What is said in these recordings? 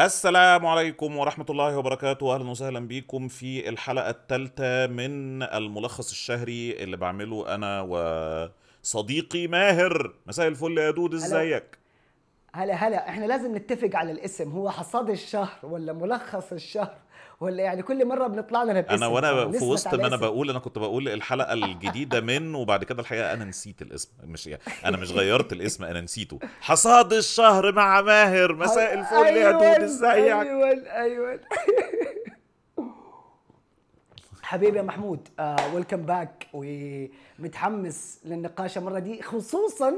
السلام عليكم ورحمة الله وبركاته أهلا وسهلا بيكم في الحلقة الثالثة من الملخص الشهري اللي بعمله أنا وصديقي ماهر مساء الفل يا دود ازيك هلا هلا احنا لازم نتفق على الاسم هو حصاد الشهر ولا ملخص الشهر ولا يعني كل مره بنطلع لنا باسم انا وانا في وسط ما انا بقول انا كنت بقول الحلقه الجديده من وبعد كده الحقيقه انا نسيت الاسم مش يعني انا مش غيرت الاسم انا نسيته حصاد الشهر مع ماهر مساء الفل يا أيوة، دود ازيك ايوه ايوه حبيبي يا محمود ويلكم آه، باك ومتحمس للنقاش المره دي خصوصا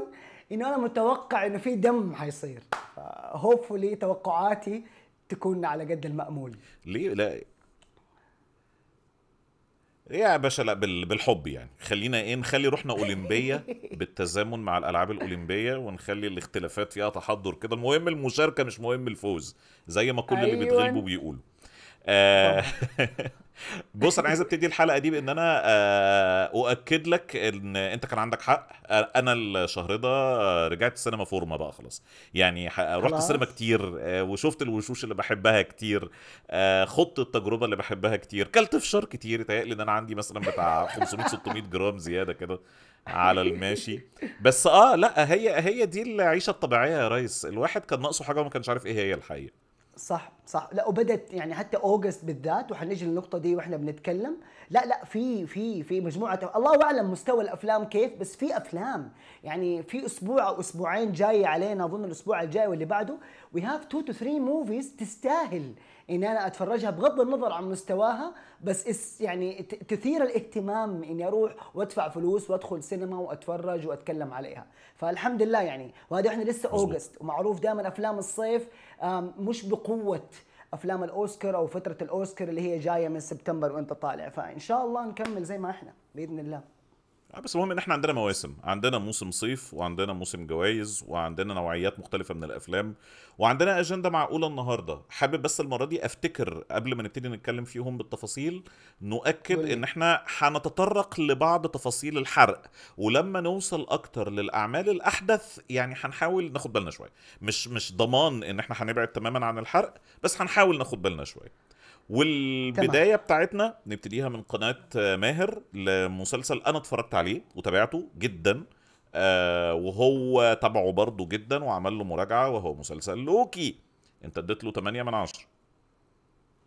انه انا متوقع انه في دم حيصير هوبفولي توقعاتي تكون على جد المأمول ليه لا يا باشا لا بالحب يعني خلينا ايه نخلي روحنا اولمبيه بالتزامن مع الالعاب الاولمبيه ونخلي الاختلافات فيها تحضر كده المهم المشاركه مش مهم الفوز زي ما كل أيوة. اللي بيتغلبوا بيقولوا آه بص انا عايز ابتدي الحلقه دي بان انا آه، اؤكد لك ان انت كان عندك حق انا الشهر ده رجعت السينما فورمه بقى خلاص يعني رحت السينما كتير آه، وشفت الوشوش اللي بحبها كتير آه، خضت التجربه اللي بحبها كتير كلت فشار كتير لي ان انا عندي مثلا بتاع 500 600 جرام زياده كده على الماشي بس اه لا هي هي دي العيشه الطبيعيه يا ريس الواحد كان ناقصه حاجه وما كانش عارف ايه هي الحقيقه صح صح لا وبدت يعني حتى اوجست بالذات وحنيجي للنقطه دي واحنا بنتكلم لا لا في في في مجموعه الله اعلم مستوى الافلام كيف بس في افلام يعني في اسبوع او اسبوعين جايه علينا اظن الاسبوع الجاي واللي بعده وي هاف تو تو ثري موفيز تستاهل اني انا اتفرجها بغض النظر عن مستواها بس اس يعني تثير الاهتمام اني اروح وادفع فلوس وادخل سينما واتفرج واتكلم عليها فالحمد لله يعني وهذا احنا لسه اوجست ومعروف دائما افلام الصيف مش بقوه افلام الاوسكار او فتره الاوسكار اللي هي جايه من سبتمبر وانت طالع فان شاء الله نكمل زي ما احنا باذن الله آه، بس المهم ان احنا عندنا مواسم عندنا موسم صيف وعندنا موسم جوائز وعندنا نوعيات مختلفه من الافلام وعندنا اجنده معقوله النهارده حابب بس المره دي افتكر قبل ما نبتدي نتكلم فيهم بالتفاصيل نؤكد ولي. ان احنا هنتطرق لبعض تفاصيل الحرق ولما نوصل اكتر للاعمال الاحدث يعني هنحاول ناخد بالنا شويه مش مش ضمان ان احنا هنبعد تماما عن الحرق بس هنحاول ناخد بالنا شويه والبدايه بتاعتنا نبتديها من قناه آه، ماهر لمسلسل انا اتفرجت عليه وتابعته جدا آه، وهو تابعه برضه جدا وعمل له مراجعه وهو مسلسل لوكي انت اديت له 8 من 10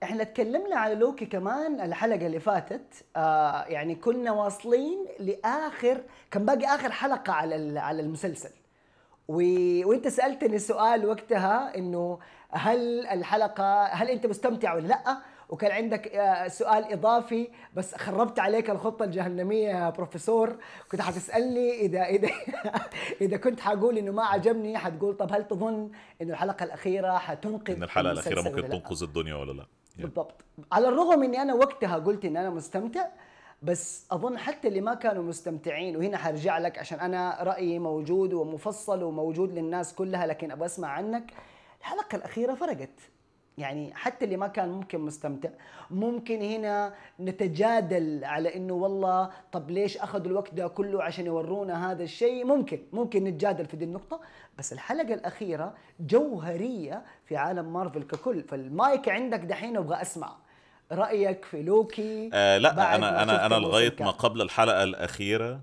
احنا اتكلمنا على لوكي كمان الحلقه اللي فاتت آه يعني كنا واصلين لاخر كان باقي اخر حلقه على على المسلسل و... وانت سالتني سؤال وقتها انه هل الحلقه هل انت مستمتع ولا لا وكان عندك آه، سؤال اضافي بس خربت عليك الخطه الجهنميه يا بروفيسور كنت حتسالني اذا اذا اذا كنت حقول انه ما عجبني حتقول طب هل تظن انه الحلقه الاخيره حتنقذ ان الحلقه الاخيره ممكن تنقذ الدنيا ولا لا بالضبط على الرغم اني انا وقتها قلت ان انا مستمتع بس اظن حتى اللي ما كانوا مستمتعين وهنا حرجع لك عشان انا رايي موجود ومفصل وموجود للناس كلها لكن ابغى اسمع عنك الحلقة الأخيرة فرقت يعني حتى اللي ما كان ممكن مستمتع ممكن هنا نتجادل على انه والله طب ليش اخذوا الوقت ده كله عشان يورونا هذا الشيء ممكن ممكن نتجادل في دي النقطة بس الحلقة الأخيرة جوهرية في عالم مارفل ككل فالمايك عندك دحين أبغى أسمع رأيك في لوكي آه لا أنا أنا أنا لغاية ما قبل الحلقة الأخيرة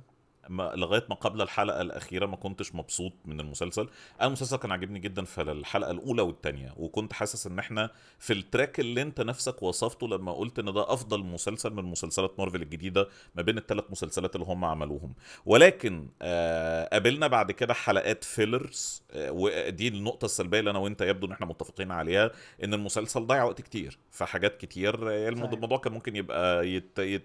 ما لغايه ما قبل الحلقه الاخيره ما كنتش مبسوط من المسلسل انا المسلسل كان عاجبني جدا في الحلقه الاولى والثانيه وكنت حاسس ان احنا في التراك اللي انت نفسك وصفته لما قلت ان ده افضل مسلسل من مسلسلات مارفل الجديده ما بين الثلاث مسلسلات اللي هم عملوهم ولكن آه قابلنا بعد كده حلقات فيلرز آه ودي النقطه السلبيه اللي انا وانت يبدو ان احنا متفقين عليها ان المسلسل ضيع وقت كتير في حاجات كتير الموضوع كان ممكن يبقى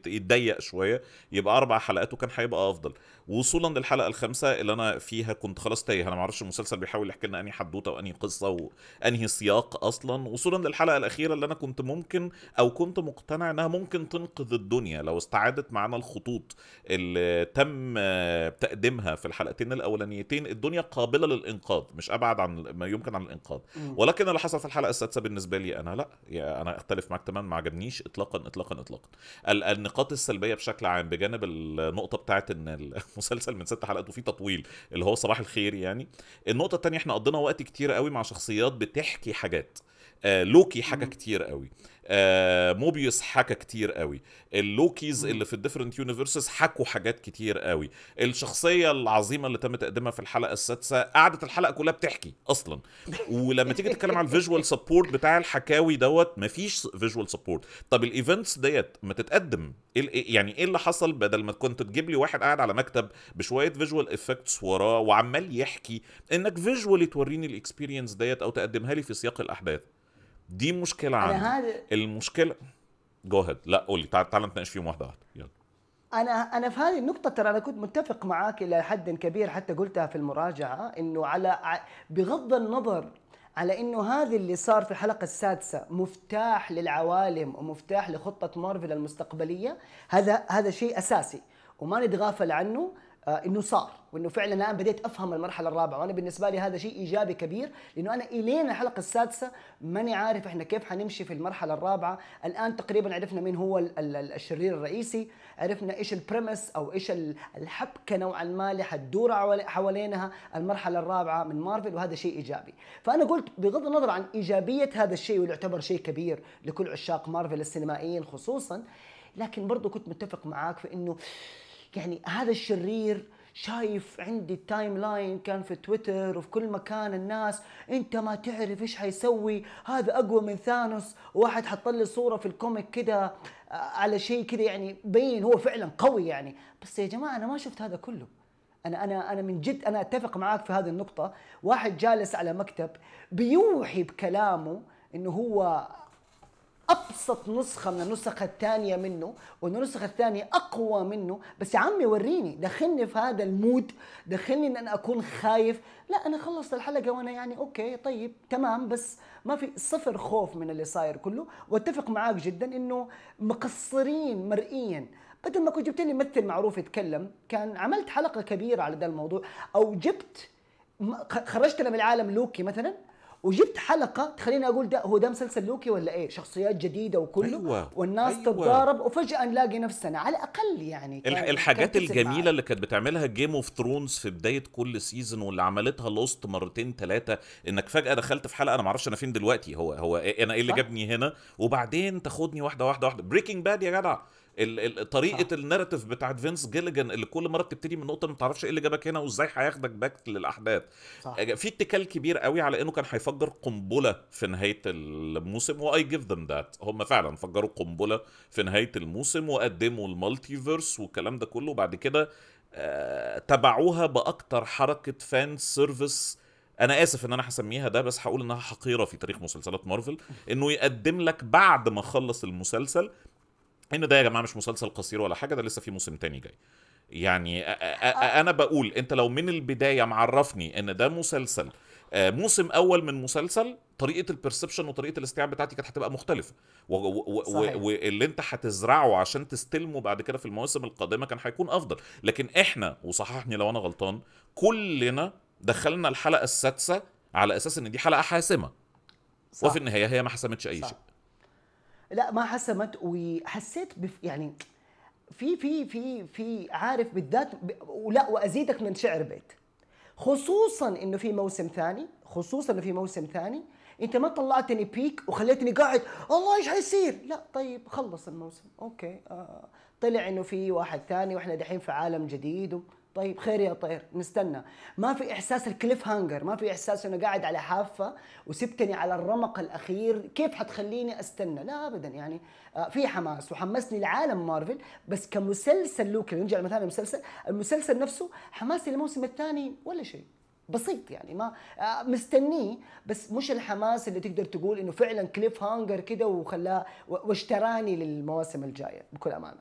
يتضيق شويه يبقى اربع حلقات وكان هيبقى افضل وصولا للحلقه الخامسه اللي انا فيها كنت خلاص تايه انا ما اعرفش المسلسل بيحاول يحكي لنا انهي حدوته وانهي قصه وانهي سياق اصلا وصولا للحلقه الاخيره اللي انا كنت ممكن او كنت مقتنع انها ممكن تنقذ الدنيا لو استعادت معانا الخطوط اللي تم تقديمها في الحلقتين الاولانيتين الدنيا قابله للانقاذ مش ابعد عن ما يمكن عن الانقاذ ولكن اللي حصل في الحلقه السادسه بالنسبه لي انا لا يعني انا اختلف معاك تماما ما عجبنيش اطلاقا اطلاقا اطلاقا النقاط السلبيه بشكل عام بجانب النقطه بتاعت ان مسلسل من ست حلقات وفي تطويل اللي هو صباح الخير يعني النقطه الثانيه احنا قضينا وقت كتير قوي مع شخصيات بتحكي حاجات آه لوكي حاجه كتير قوي آه موبيوس حكى كتير قوي اللوكيز اللي في الديفرنت يونيفرسز حكوا حاجات كتير قوي الشخصيه العظيمه اللي تم تقديمها في الحلقه السادسه قعدت الحلقه كلها بتحكي اصلا ولما تيجي تتكلم على الفيجوال سبورت بتاع الحكاوي دوت مفيش فيجوال سبورت طب الايفنتس ديت ما تتقدم إيه إيه، يعني ايه اللي حصل بدل ما كنت تجيب لي واحد قاعد على مكتب بشويه فيجوال افكتس وراه وعمال يحكي انك فيجوالي توريني الاكسبيرينس ديت او تقدمها لي في سياق الاحداث دي مشكله عندي هاد... المشكله جو هيد لا قولي تعال تعال نتناقش فيهم واحده واحده يلا انا انا في هذه النقطه ترى انا كنت متفق معاك الى حد كبير حتى قلتها في المراجعه انه على بغض النظر على انه هذا اللي صار في الحلقه السادسه مفتاح للعوالم ومفتاح لخطه مارفل المستقبليه هذا هذا شيء اساسي وما نتغافل عنه آه، انه صار وانه فعلا الان بديت افهم المرحله الرابعه وانا بالنسبه لي هذا شيء ايجابي كبير لانه انا الين الحلقه السادسه ماني عارف احنا كيف حنمشي في المرحله الرابعه الان تقريبا عرفنا مين هو الشرير الرئيسي عرفنا ايش البريمس او ايش الحبكه نوعا ما اللي حتدور حوالينها المرحله الرابعه من مارفل وهذا شيء ايجابي فانا قلت بغض النظر عن ايجابيه هذا الشيء واللي يعتبر شيء كبير لكل عشاق مارفل السينمائيين خصوصا لكن برضو كنت متفق معاك في انه يعني هذا الشرير شايف عندي التايم لاين كان في تويتر وفي كل مكان الناس انت ما تعرف ايش حيسوي هذا اقوى من ثانوس واحد حط لي صوره في الكوميك كده آه، على شيء كده يعني بين هو فعلا قوي يعني بس يا جماعه انا ما شفت هذا كله انا انا انا من جد انا اتفق معاك في هذه النقطه واحد جالس على مكتب بيوحي بكلامه انه هو ابسط نسخه من النسخه الثانيه منه وان النسخه الثانيه اقوى منه بس يا عمي وريني دخلني في هذا المود دخلني ان انا اكون خايف لا انا خلصت الحلقه وانا يعني اوكي طيب تمام بس ما في صفر خوف من اللي صاير كله واتفق معاك جدا انه مقصرين مرئيا بدل ما كنت جبت لي ممثل معروف يتكلم كان عملت حلقه كبيره على ده الموضوع او جبت خرجتنا من العالم لوكي مثلا وجبت حلقه تخليني اقول ده هو ده مسلسل لوكي ولا ايه شخصيات جديده وكله أيوة. والناس أيوة. تتضارب وفجاه نلاقي نفسنا على الاقل يعني, يعني الحاجات الجميله اللي كانت بتعملها جيم اوف ثرونز في بدايه كل سيزون واللي عملتها لوست مرتين ثلاثه انك فجاه دخلت في حلقه انا ما اعرفش انا فين دلوقتي هو هو إيه، انا ايه اللي جابني هنا وبعدين تاخدني واحده واحده واحده بريكنج باد يا جدع طريقه الناراتيف بتاعت فينس جيليجان اللي كل مره بتبتدي من نقطه ما تعرفش ايه اللي جابك هنا وازاي هياخدك باك للاحداث صح. آه، في اتكال كبير قوي على انه كان هيفجر قنبله في نهايه الموسم واي جيف ذم ذات هم فعلا فجروا قنبله في نهايه الموسم وقدموا المالتيفيرس والكلام ده كله وبعد كده آه، تبعوها باكتر حركه فان سيرفيس انا اسف ان انا هسميها ده بس هقول انها حقيره في تاريخ مسلسلات مارفل انه يقدم لك بعد ما خلص المسلسل ان ده يا جماعه مش مسلسل قصير ولا حاجه ده لسه في موسم تاني جاي يعني انا بقول انت لو من البدايه معرفني ان ده مسلسل آه، موسم اول من مسلسل طريقه البرسبشن وطريقه الاستيعاب بتاعتي كانت هتبقى مختلفه واللي انت هتزرعه عشان تستلمه بعد كده في المواسم القادمه كان هيكون افضل لكن احنا وصححني لو انا غلطان كلنا دخلنا الحلقه السادسه على اساس ان دي حلقه حاسمه صح. وفي النهايه هي ما حسمتش اي شيء لا ما حسمت وحسيت بف يعني في في في في عارف بالذات ولا وازيدك من شعر بيت خصوصا انه في موسم ثاني خصوصا انه في موسم ثاني انت ما طلعتني بيك وخليتني قاعد الله ايش حيصير لا طيب خلص الموسم اوكي آه. طلع انه في واحد ثاني واحنا دحين في عالم جديد طيب خير يا طير نستنى ما في احساس الكليف هانجر ما في احساس انه قاعد على حافه وسبتني على الرمق الاخير كيف حتخليني استنى لا ابدا يعني آه، في حماس وحمسني العالم مارفل بس كمسلسل لوكي نرجع مثلا المسلسل المسلسل نفسه حماسي للموسم الثاني ولا شيء بسيط يعني ما آه، مستنيه بس مش الحماس اللي تقدر تقول انه فعلا كليف هانجر كده وخلاه واشتراني للمواسم الجايه بكل امانه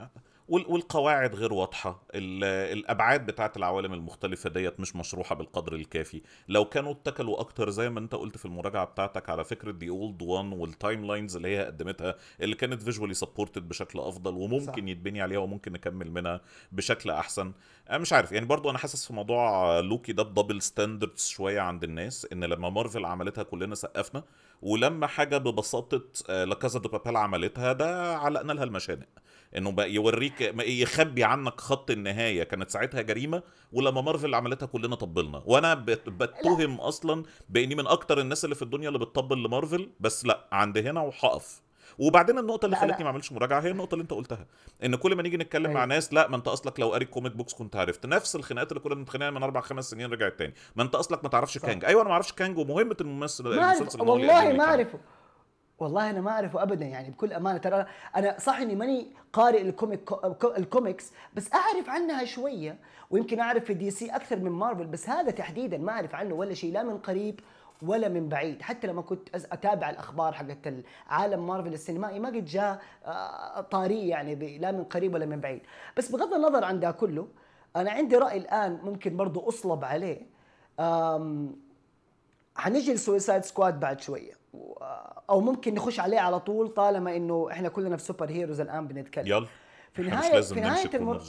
آه، والقواعد غير واضحه الابعاد بتاعه العوالم المختلفه ديت مش مشروحه بالقدر الكافي لو كانوا اتكلوا اكتر زي ما انت قلت في المراجعه بتاعتك على فكره دي اولد وان والتايم لاينز اللي هي قدمتها اللي كانت فيجوالي سبورتد بشكل افضل وممكن صح. يتبني عليها وممكن نكمل منها بشكل احسن أنا مش عارف يعني برضو انا حاسس في موضوع لوكي ده دبل ستاندردز شويه عند الناس ان لما مارفل عملتها كلنا سقفنا ولما حاجه ببساطه آه، لكازا دو بابيل عملتها ده علقنا لها المشانق انه بقى يوريك يخبي عنك خط النهايه كانت ساعتها جريمه ولما مارفل عملتها كلنا طبلنا وانا بتهم اصلا باني من اكتر الناس اللي في الدنيا اللي بتطبل لمارفل بس لا عند هنا وهقف وبعدين النقطه اللي خلتني ما اعملش مراجعه هي النقطه اللي انت قلتها ان كل ما نيجي نتكلم أيوة. مع ناس لا ما انت اصلك لو قاري كوميك بوكس كنت عرفت نفس الخناقات اللي كنا بنتخانق من اربع خمس سنين رجعت تاني ما انت اصلك ما تعرفش كانج ايوه انا ما اعرفش كانج ومهمه الممثل المسلسل والله ما اعرفه والله انا ما اعرفه ابدا يعني بكل امانه ترى انا صح اني ماني قارئ الكوميك الكوميكس بس اعرف عنها شويه ويمكن اعرف في دي سي اكثر من مارفل بس هذا تحديدا ما اعرف عنه ولا شيء لا من قريب ولا من بعيد حتى لما كنت اتابع الاخبار حقت عالم مارفل السينمائي ما قد جاء آه، طاري يعني لا من قريب ولا من بعيد بس بغض النظر عن ده كله انا عندي راي الان ممكن برضو اصلب عليه حنجي لسويسايد سكواد بعد شويه او ممكن نخش عليه على طول طالما انه احنا كلنا في سوبر هيروز الان بنتكلم يلا في نهايه لازم في نهايه المر...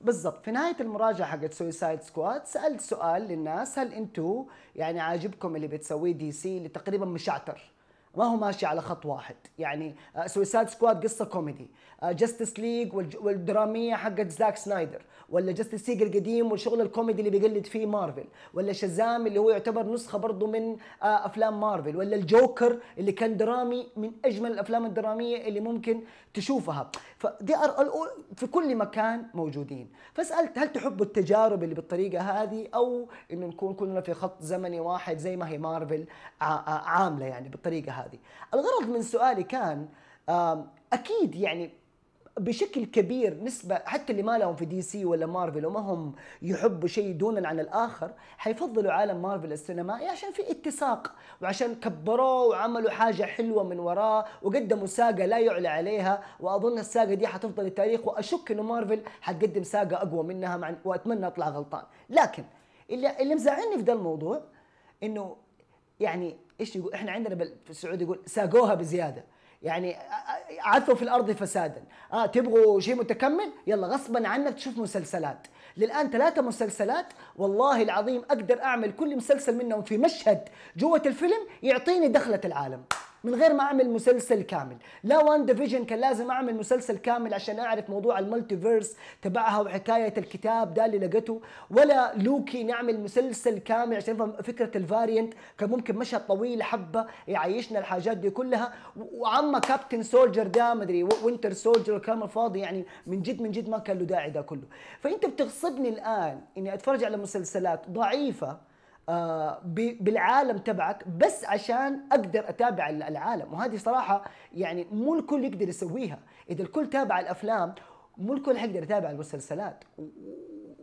بالضبط في نهايه المراجعه حقت سويسايد سكواد سالت سؤال للناس هل انتم يعني عاجبكم اللي بتسويه دي سي اللي تقريبا مشعتر ما هو ماشي على خط واحد يعني سويسايد آه، سكواد قصه كوميدي جاستس آه، ليج والدراميه حقت زاك سنايدر ولا جاستس سيج القديم والشغل الكوميدي اللي بيقلد فيه مارفل ولا شازام اللي هو يعتبر نسخه برضه من آه، افلام مارفل ولا الجوكر اللي كان درامي من اجمل الافلام الدراميه اللي ممكن تشوفها فدي ار في كل مكان موجودين فسالت هل تحبوا التجارب اللي بالطريقه هذه او انه نكون كلنا في خط زمني واحد زي ما هي مارفل آه، آه، عامله يعني بالطريقه هذه الغرض من سؤالي كان اكيد يعني بشكل كبير نسبة حتى اللي ما لهم في دي سي ولا مارفل وما هم يحبوا شيء دونا عن الآخر حيفضلوا عالم مارفل السينمائي عشان في اتساق وعشان كبروه وعملوا حاجة حلوة من وراه وقدموا ساقة لا يعلى عليها وأظن الساقة دي حتفضل التاريخ وأشك إنه مارفل حتقدم ساقة أقوى منها مع وأتمنى أطلع غلطان لكن اللي اللي مزعلني في ده الموضوع إنه يعني ايش يقول احنا عندنا في السعوديه يقول ساقوها بزياده يعني عثوا في الارض فسادا اه تبغوا شيء متكمل يلا غصبا عنك تشوف مسلسلات للان ثلاثه مسلسلات والله العظيم اقدر اعمل كل مسلسل منهم في مشهد جوه الفيلم يعطيني دخله العالم من غير ما اعمل مسلسل كامل لا وان ديفيجن كان لازم اعمل مسلسل كامل عشان اعرف موضوع المالتيفيرس تبعها وحكايه الكتاب ده اللي لقته ولا لوكي نعمل مسلسل كامل عشان نفهم فكره الفارينت كان ممكن مشهد طويل حبه يعيشنا الحاجات دي كلها وعما كابتن سولجر ده مدري وينتر سولجر والكلام الفاضي يعني من جد من جد ما كان له داعي ده كله فانت بتغصبني الان اني اتفرج على مسلسلات ضعيفه آه، بالعالم تبعك بس عشان اقدر اتابع العالم وهذه صراحه يعني مو الكل يقدر يسويها اذا الكل تابع الافلام مو الكل حيقدر يتابع المسلسلات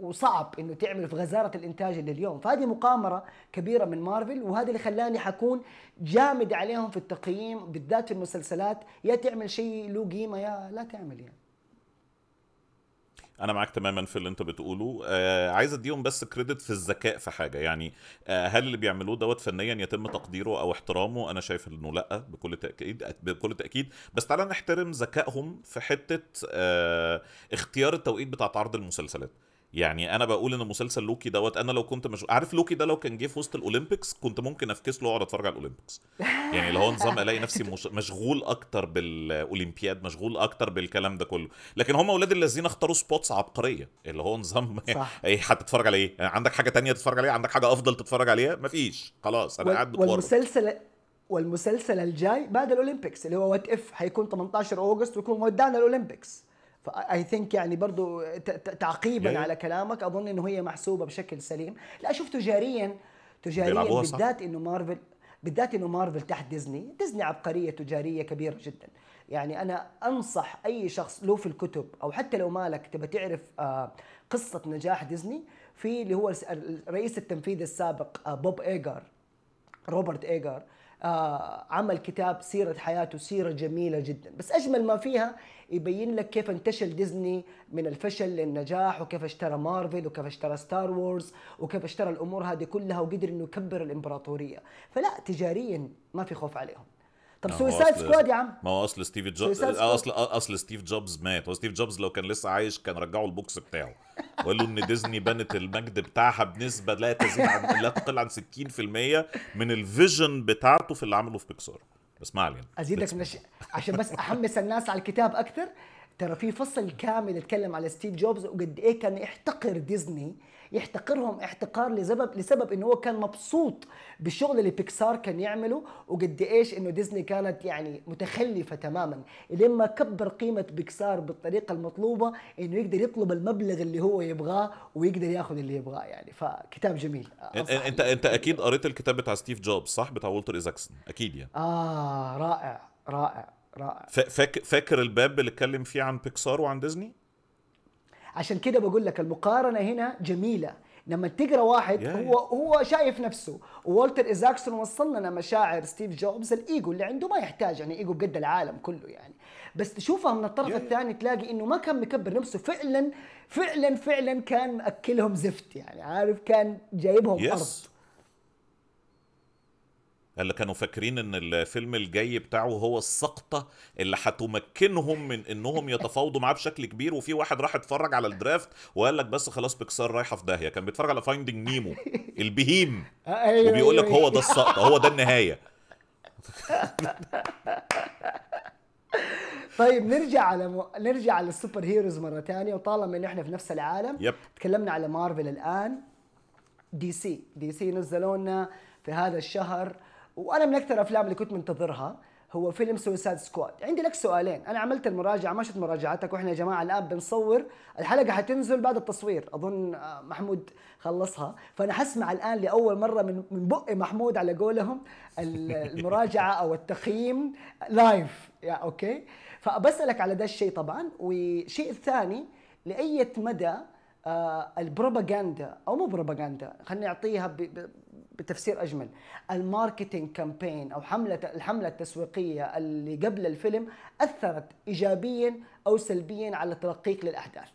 وصعب انه تعمل في غزاره الانتاج اللي اليوم فهذه مقامره كبيره من مارفل وهذا اللي خلاني حكون جامد عليهم في التقييم بالذات في المسلسلات يا تعمل شيء له قيمه يا لا تعمل يعني انا معاك تماما في اللي انت بتقوله آه عايز اديهم بس كريدت في الذكاء في حاجه يعني آه هل اللي بيعملوه دوت فنيا يتم تقديره او احترامه انا شايف انه لا بكل تاكيد بكل تاكيد بس تعالى نحترم ذكائهم في حته آه اختيار التوقيت بتاع عرض المسلسلات يعني انا بقول ان مسلسل لوكي دوت انا لو كنت مش عارف لوكي ده لو كان جه في وسط الاولمبيكس كنت ممكن افكس له اقعد اتفرج على الاولمبيكس يعني اللي هو نظام الاقي نفسي مش... مشغول اكتر بالاولمبياد مشغول اكتر بالكلام ده كله لكن هم اولاد الذين اختاروا سبوتس عبقريه اللي هو نظام اي هتتفرج على ايه يعني عندك حاجه تانية تتفرج عليها عندك حاجه افضل تتفرج عليها مفيش خلاص انا قاعد وال... والمسلسل والمسلسل الجاي بعد الاولمبيكس اللي هو وات اف هيكون 18 اوغست ويكون ودانا الاولمبيكس فاي ثينك يعني برضو تعقيبا يعني. على كلامك اظن انه هي محسوبه بشكل سليم لا اشوف تجاريا تجاريا بالذات انه مارفل بالذات انه مارفل تحت ديزني ديزني عبقريه تجاريه كبيره جدا يعني انا انصح اي شخص له في الكتب او حتى لو مالك تبى تعرف آه، قصه نجاح ديزني في اللي هو الرئيس التنفيذي السابق آه، بوب ايجر روبرت ايجر آه، عمل كتاب سيره حياته سيره جميله جدا بس اجمل ما فيها يبين لك كيف انتشل ديزني من الفشل للنجاح وكيف اشترى مارفل وكيف اشترى ستار وورز وكيف اشترى الامور هذه كلها وقدر انه يكبر الامبراطوريه فلا تجاريا ما في خوف عليهم طب سويسايد سكواد يا عم ما هو اصل ستيف جوبز اصل اصل ستيف جوبز مات هو ستيف جوبز لو كان لسه عايش كان رجعوا البوكس بتاعه وقال له ان ديزني بنت المجد بتاعها بنسبه لا تزيد عن لا تقل عن 60% من الفيجن بتاعته في اللي عمله في بيكسار بس ما علينا ازيدك من عشان بس احمس الناس على الكتاب اكثر ترى في فصل كامل اتكلم على ستيف جوبز وقد ايه كان يحتقر ديزني يحتقرهم احتقار لسبب لسبب ان هو كان مبسوط بالشغل اللي بيكسار كان يعمله وقد ايش انه ديزني كانت يعني متخلفه تماما لما كبر قيمه بيكسار بالطريقه المطلوبه انه يقدر يطلب المبلغ اللي هو يبغاه ويقدر ياخذ اللي يبغاه يعني فكتاب جميل انت انت اكيد قريت الكتاب بتاع ستيف جوبز صح بتاع والتر ايزاكسون اكيد يعني اه رائع رائع رائع فاكر فاكر الباب اللي اتكلم فيه عن بيكسار وعن ديزني عشان كده بقول لك المقارنه هنا جميله لما تقرا واحد yeah. هو هو شايف نفسه وولتر ايزاكسون وصل لنا مشاعر ستيف جوبز الايجو اللي عنده ما يحتاج يعني ايجو قد العالم كله يعني بس تشوفها من الطرف yeah. الثاني تلاقي انه ما كان مكبر نفسه فعلا فعلا فعلا كان ماكلهم زفت يعني عارف كان جايبهم yes. ارض اللي كانوا فاكرين ان الفيلم الجاي بتاعه هو السقطه اللي هتمكنهم من انهم يتفاوضوا معاه بشكل كبير وفي واحد راح اتفرج على الدرافت وقال لك بس خلاص بيكسار رايحه في داهيه كان بيتفرج على فايندنج نيمو البهيم آه، أيوة، أيوة، وبيقول لك أيوة. هو ده السقطه هو ده النهايه طيب نرجع على م... نرجع على السوبر هيروز مره ثانيه وطالما ان احنا في نفس العالم يب. تكلمنا على مارفل الان دي سي دي سي نزلوا لنا في هذا الشهر وانا من اكثر الافلام اللي كنت منتظرها هو فيلم سوساد سكواد عندي لك سؤالين انا عملت المراجعه ما شفت مراجعتك واحنا يا جماعه الان بنصور الحلقه حتنزل بعد التصوير اظن آه، محمود خلصها فانا حسمع الان لاول مره من من بق محمود على قولهم المراجعه او التقييم لايف يا اوكي فبسالك على ده الشيء طبعا والشيء الثاني لاي مدى آه، البروباغندا او مو بروباغندا خلينا نعطيها بتفسير اجمل الماركتينج كامبين او حمله الحمله التسويقيه اللي قبل الفيلم اثرت ايجابيا او سلبيا على تلقيك للاحداث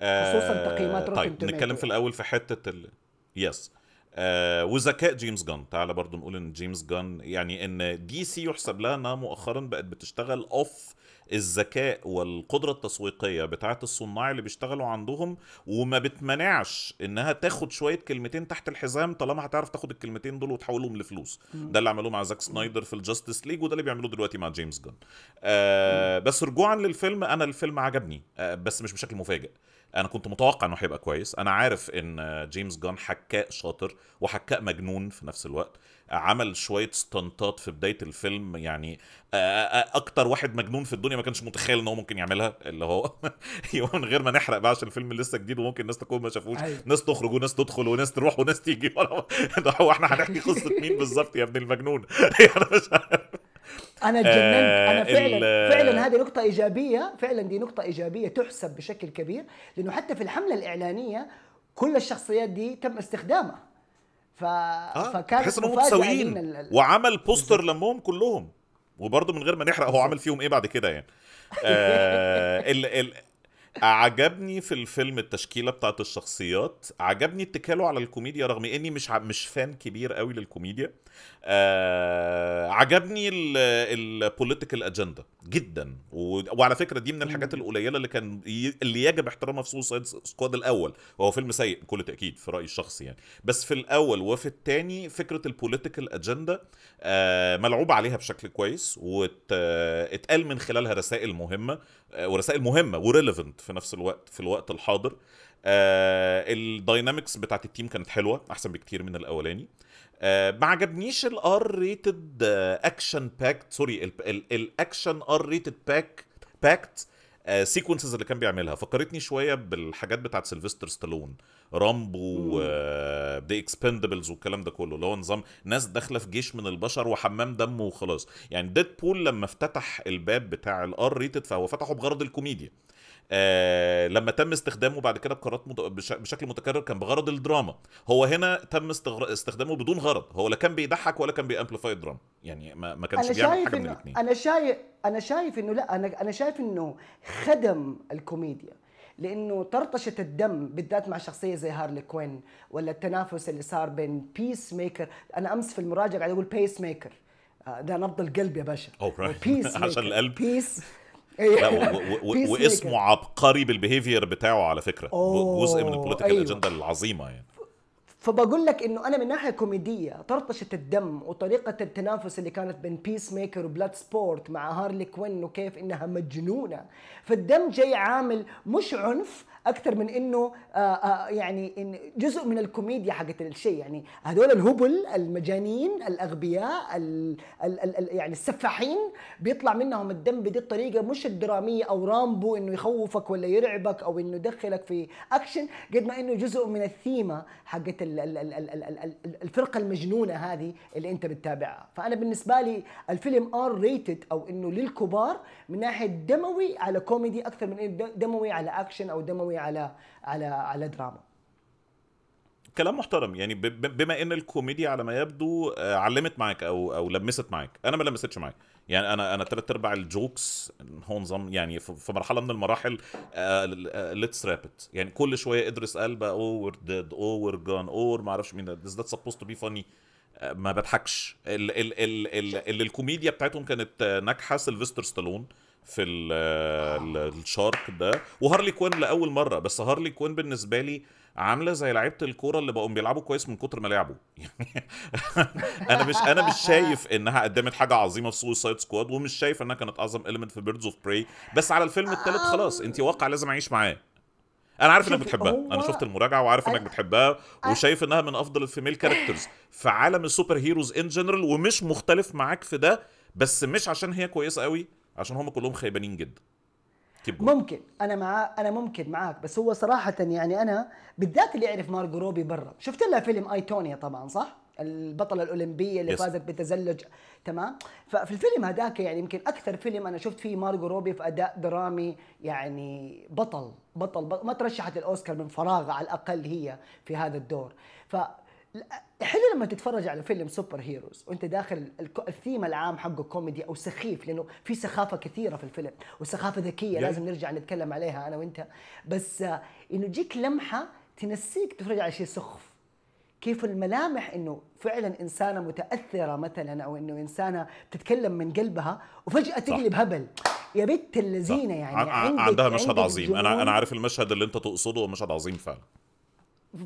خصوصا تقييمات طيب نتكلم في الاول في حته ال... يس آه وذكاء جيمس جان تعالى برضو نقول ان جيمس جان يعني ان دي سي يحسب لها انها مؤخرا بقت بتشتغل اوف الذكاء والقدرة التسويقية بتاعة الصناع اللي بيشتغلوا عندهم وما بتمنعش انها تاخد شوية كلمتين تحت الحزام طالما هتعرف تاخد الكلمتين دول وتحولهم لفلوس مم. ده اللي عملوه مع زاك سنايدر في الجاستس ليج وده اللي بيعملوه دلوقتي مع جيمس جون آه بس رجوعا للفيلم انا الفيلم عجبني آه بس مش بشكل مفاجئ انا كنت متوقع انه هيبقى كويس انا عارف ان جيمس جان حكاء شاطر وحكاء مجنون في نفس الوقت عمل شويه ستنتات في بدايه الفيلم يعني اكتر واحد مجنون في الدنيا ما كانش متخيل ان هو ممكن يعملها اللي هو من غير ما نحرق بقى عشان الفيلم لسه جديد وممكن الناس تكون ما شافوش أيوة. ناس تخرج وناس تدخل وناس تروح وناس تيجي هو احنا هنحكي قصه مين بالظبط يا ابن المجنون يعني مش انا اتجننت آه، انا فعلا فعلا هذه نقطه ايجابيه فعلا دي نقطه ايجابيه تحسب بشكل كبير لانه حتى في الحمله الاعلانيه كل الشخصيات دي تم استخدامها ف... آه. فكان تحس انهم متساويين ال... وعمل بوستر لمهم كلهم وبرضه من غير ما نحرق هو عمل فيهم ايه بعد كده يعني آه ال... ال... عجبني في الفيلم التشكيله بتاعت الشخصيات عجبني اتكاله على الكوميديا رغم اني مش ع... مش فان كبير قوي للكوميديا آه... عجبني البوليتيكال اجندا جدا و... وعلى فكره دي من الحاجات القليله اللي كان ي... اللي يجب احترامها في سوسايد سكواد الاول وهو فيلم سيء بكل تاكيد في رايي الشخصي يعني بس في الاول وفي الثاني فكره البوليتيكال اجندا آه... ملعوب عليها بشكل كويس واتقال وت... آه، من خلالها رسائل مهمه آه، ورسائل مهمه وريليفنت في نفس الوقت في الوقت الحاضر آه الداينامكس بتاعت التيم كانت حلوه احسن بكتير من الاولاني آه ما عجبنيش الار ريتد اكشن باكت سوري الاكشن ار ريتد باك باكت سيكونسز اللي كان بيعملها فكرتني شويه بالحاجات بتاعت سيلفستر ستالون رامبو ذا اكسبندبلز والكلام ده كله اللي هو نظام ناس داخله في جيش من البشر وحمام دم وخلاص يعني ديد بول لما افتتح الباب بتاع الار ريتد فهو فتحه بغرض الكوميديا آه لما تم استخدامه بعد كده بقرارات بش... بشكل متكرر كان بغرض الدراما هو هنا تم استغر... استخدامه بدون غرض هو لا كان بيضحك ولا كان بيامبليفاي الدراما يعني ما, ما كانش بيعمل حاجه من الاثنين انا شايف انا شايف انه لا انا انا شايف انه خدم الكوميديا لانه طرطشه الدم بالذات مع شخصيه زي هارلي كوين ولا التنافس اللي صار بين بيس ميكر انا امس في المراجعه قاعد اقول بيس ميكر آه، ده نبض القلب يا باشا oh, right. بيس عشان القلب بيس إيه. لا و- و- واسمه عبقري بالبيهيفير بتاعه على فكره جزء من البوليتيكال اجنده أيوه. العظيمه يعني فبقول لك انه انا من ناحيه كوميديه طرطشه الدم وطريقه التنافس اللي كانت بين بيس ميكر وبلاد سبورت مع هارلي كوين وكيف انها مجنونه فالدم جاي عامل مش عنف اكثر من انه آآ آه، آه، يعني إن جزء من الكوميديا حقت الشيء يعني هذول الهبل المجانين الاغبياء الـ الـ الـ الـ يعني السفاحين بيطلع منهم الدم بدي الطريقه مش الدراميه او رامبو انه يخوفك ولا يرعبك او انه يدخلك في اكشن قد ما انه جزء من الثيمه حقت الفرقه المجنونه هذه اللي انت بتتابعها فانا بالنسبه لي الفيلم ار ريتد او انه للكبار من ناحيه دموي على كوميدي اكثر من دموي على اكشن او دموي على على على دراما كلام محترم يعني بما ان الكوميديا على ما يبدو آه، علمت معاك او او لمست معاك انا ما لمستش معاك يعني انا انا ثلاث ارباع الجوكس هو نظام يعني في مرحله من المراحل آه، ليتس رابت آه، يعني كل شويه ادرس قلب او وير ديد او وير جان او ما اعرفش مين ذات سبوست تو بي فاني ما بضحكش اللي الكوميديا بتاعتهم كانت ناجحه سيلفستر ستالون في الشارك ده وهارلي كوين لاول مره بس هارلي كوين بالنسبه لي عامله زي لعيبه الكوره اللي بقوا بيلعبوا كويس من كتر ما لعبوا يعني انا مش انا مش شايف انها قدمت حاجه عظيمه في سوسايد سكواد ومش شايف انها كانت اعظم اليمنت في بيردز اوف براي بس على الفيلم الثالث خلاص انت واقع لازم اعيش معاه انا عارف انك بتحبها انا شفت المراجعه وعارف انك بتحبها وشايف انها من افضل الفيميل كاركترز في عالم السوبر هيروز ان جنرال ومش مختلف معاك في ده بس مش عشان هي كويسه قوي عشان هم كلهم خيبانين جدا ممكن انا مع انا ممكن معاك بس هو صراحه يعني انا بالذات اللي يعرف مارجو روبي برا شفت لها فيلم ايتونيا طبعا صح البطله الاولمبيه اللي yes. فازت بتزلج تمام ففي الفيلم هذاك يعني يمكن اكثر فيلم انا شفت فيه مارجو روبي في اداء درامي يعني بطل بطل, بطل ما ترشحت الاوسكار من فراغ على الاقل هي في هذا الدور ف حلو لما تتفرج على فيلم سوبر هيروز وانت داخل الثيم العام حقه كوميدي او سخيف لانه في سخافه كثيره في الفيلم وسخافه ذكيه لازم نرجع نتكلم عليها انا وانت بس انه يجيك لمحه تنسيك تتفرج على شيء سخف كيف الملامح انه فعلا انسانه متاثره مثلا او انه انسانه بتتكلم من قلبها وفجاه تقلب هبل يا بنت اللذينه يعني عندك عندها مشهد عظيم انا انا عارف المشهد اللي انت تقصده مشهد عظيم فعلا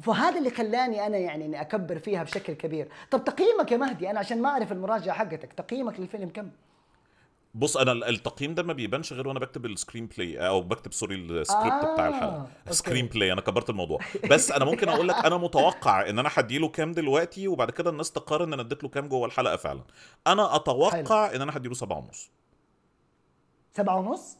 فهذا اللي خلاني انا يعني اني اكبر فيها بشكل كبير طب تقييمك يا مهدي انا عشان ما اعرف المراجعه حقتك تقييمك للفيلم كم بص انا التقييم ده ما بيبانش غير وانا بكتب السكرين بلاي او بكتب سوري السكريبت آه. بتاع الحلقه سكرين بلاي انا كبرت الموضوع بس انا ممكن اقول لك انا متوقع ان انا هديله كام دلوقتي وبعد كده الناس تقارن انا اديت له كام جوه الحلقه فعلا انا اتوقع حلو. ان انا هديله سبعة ونص سبعة ونص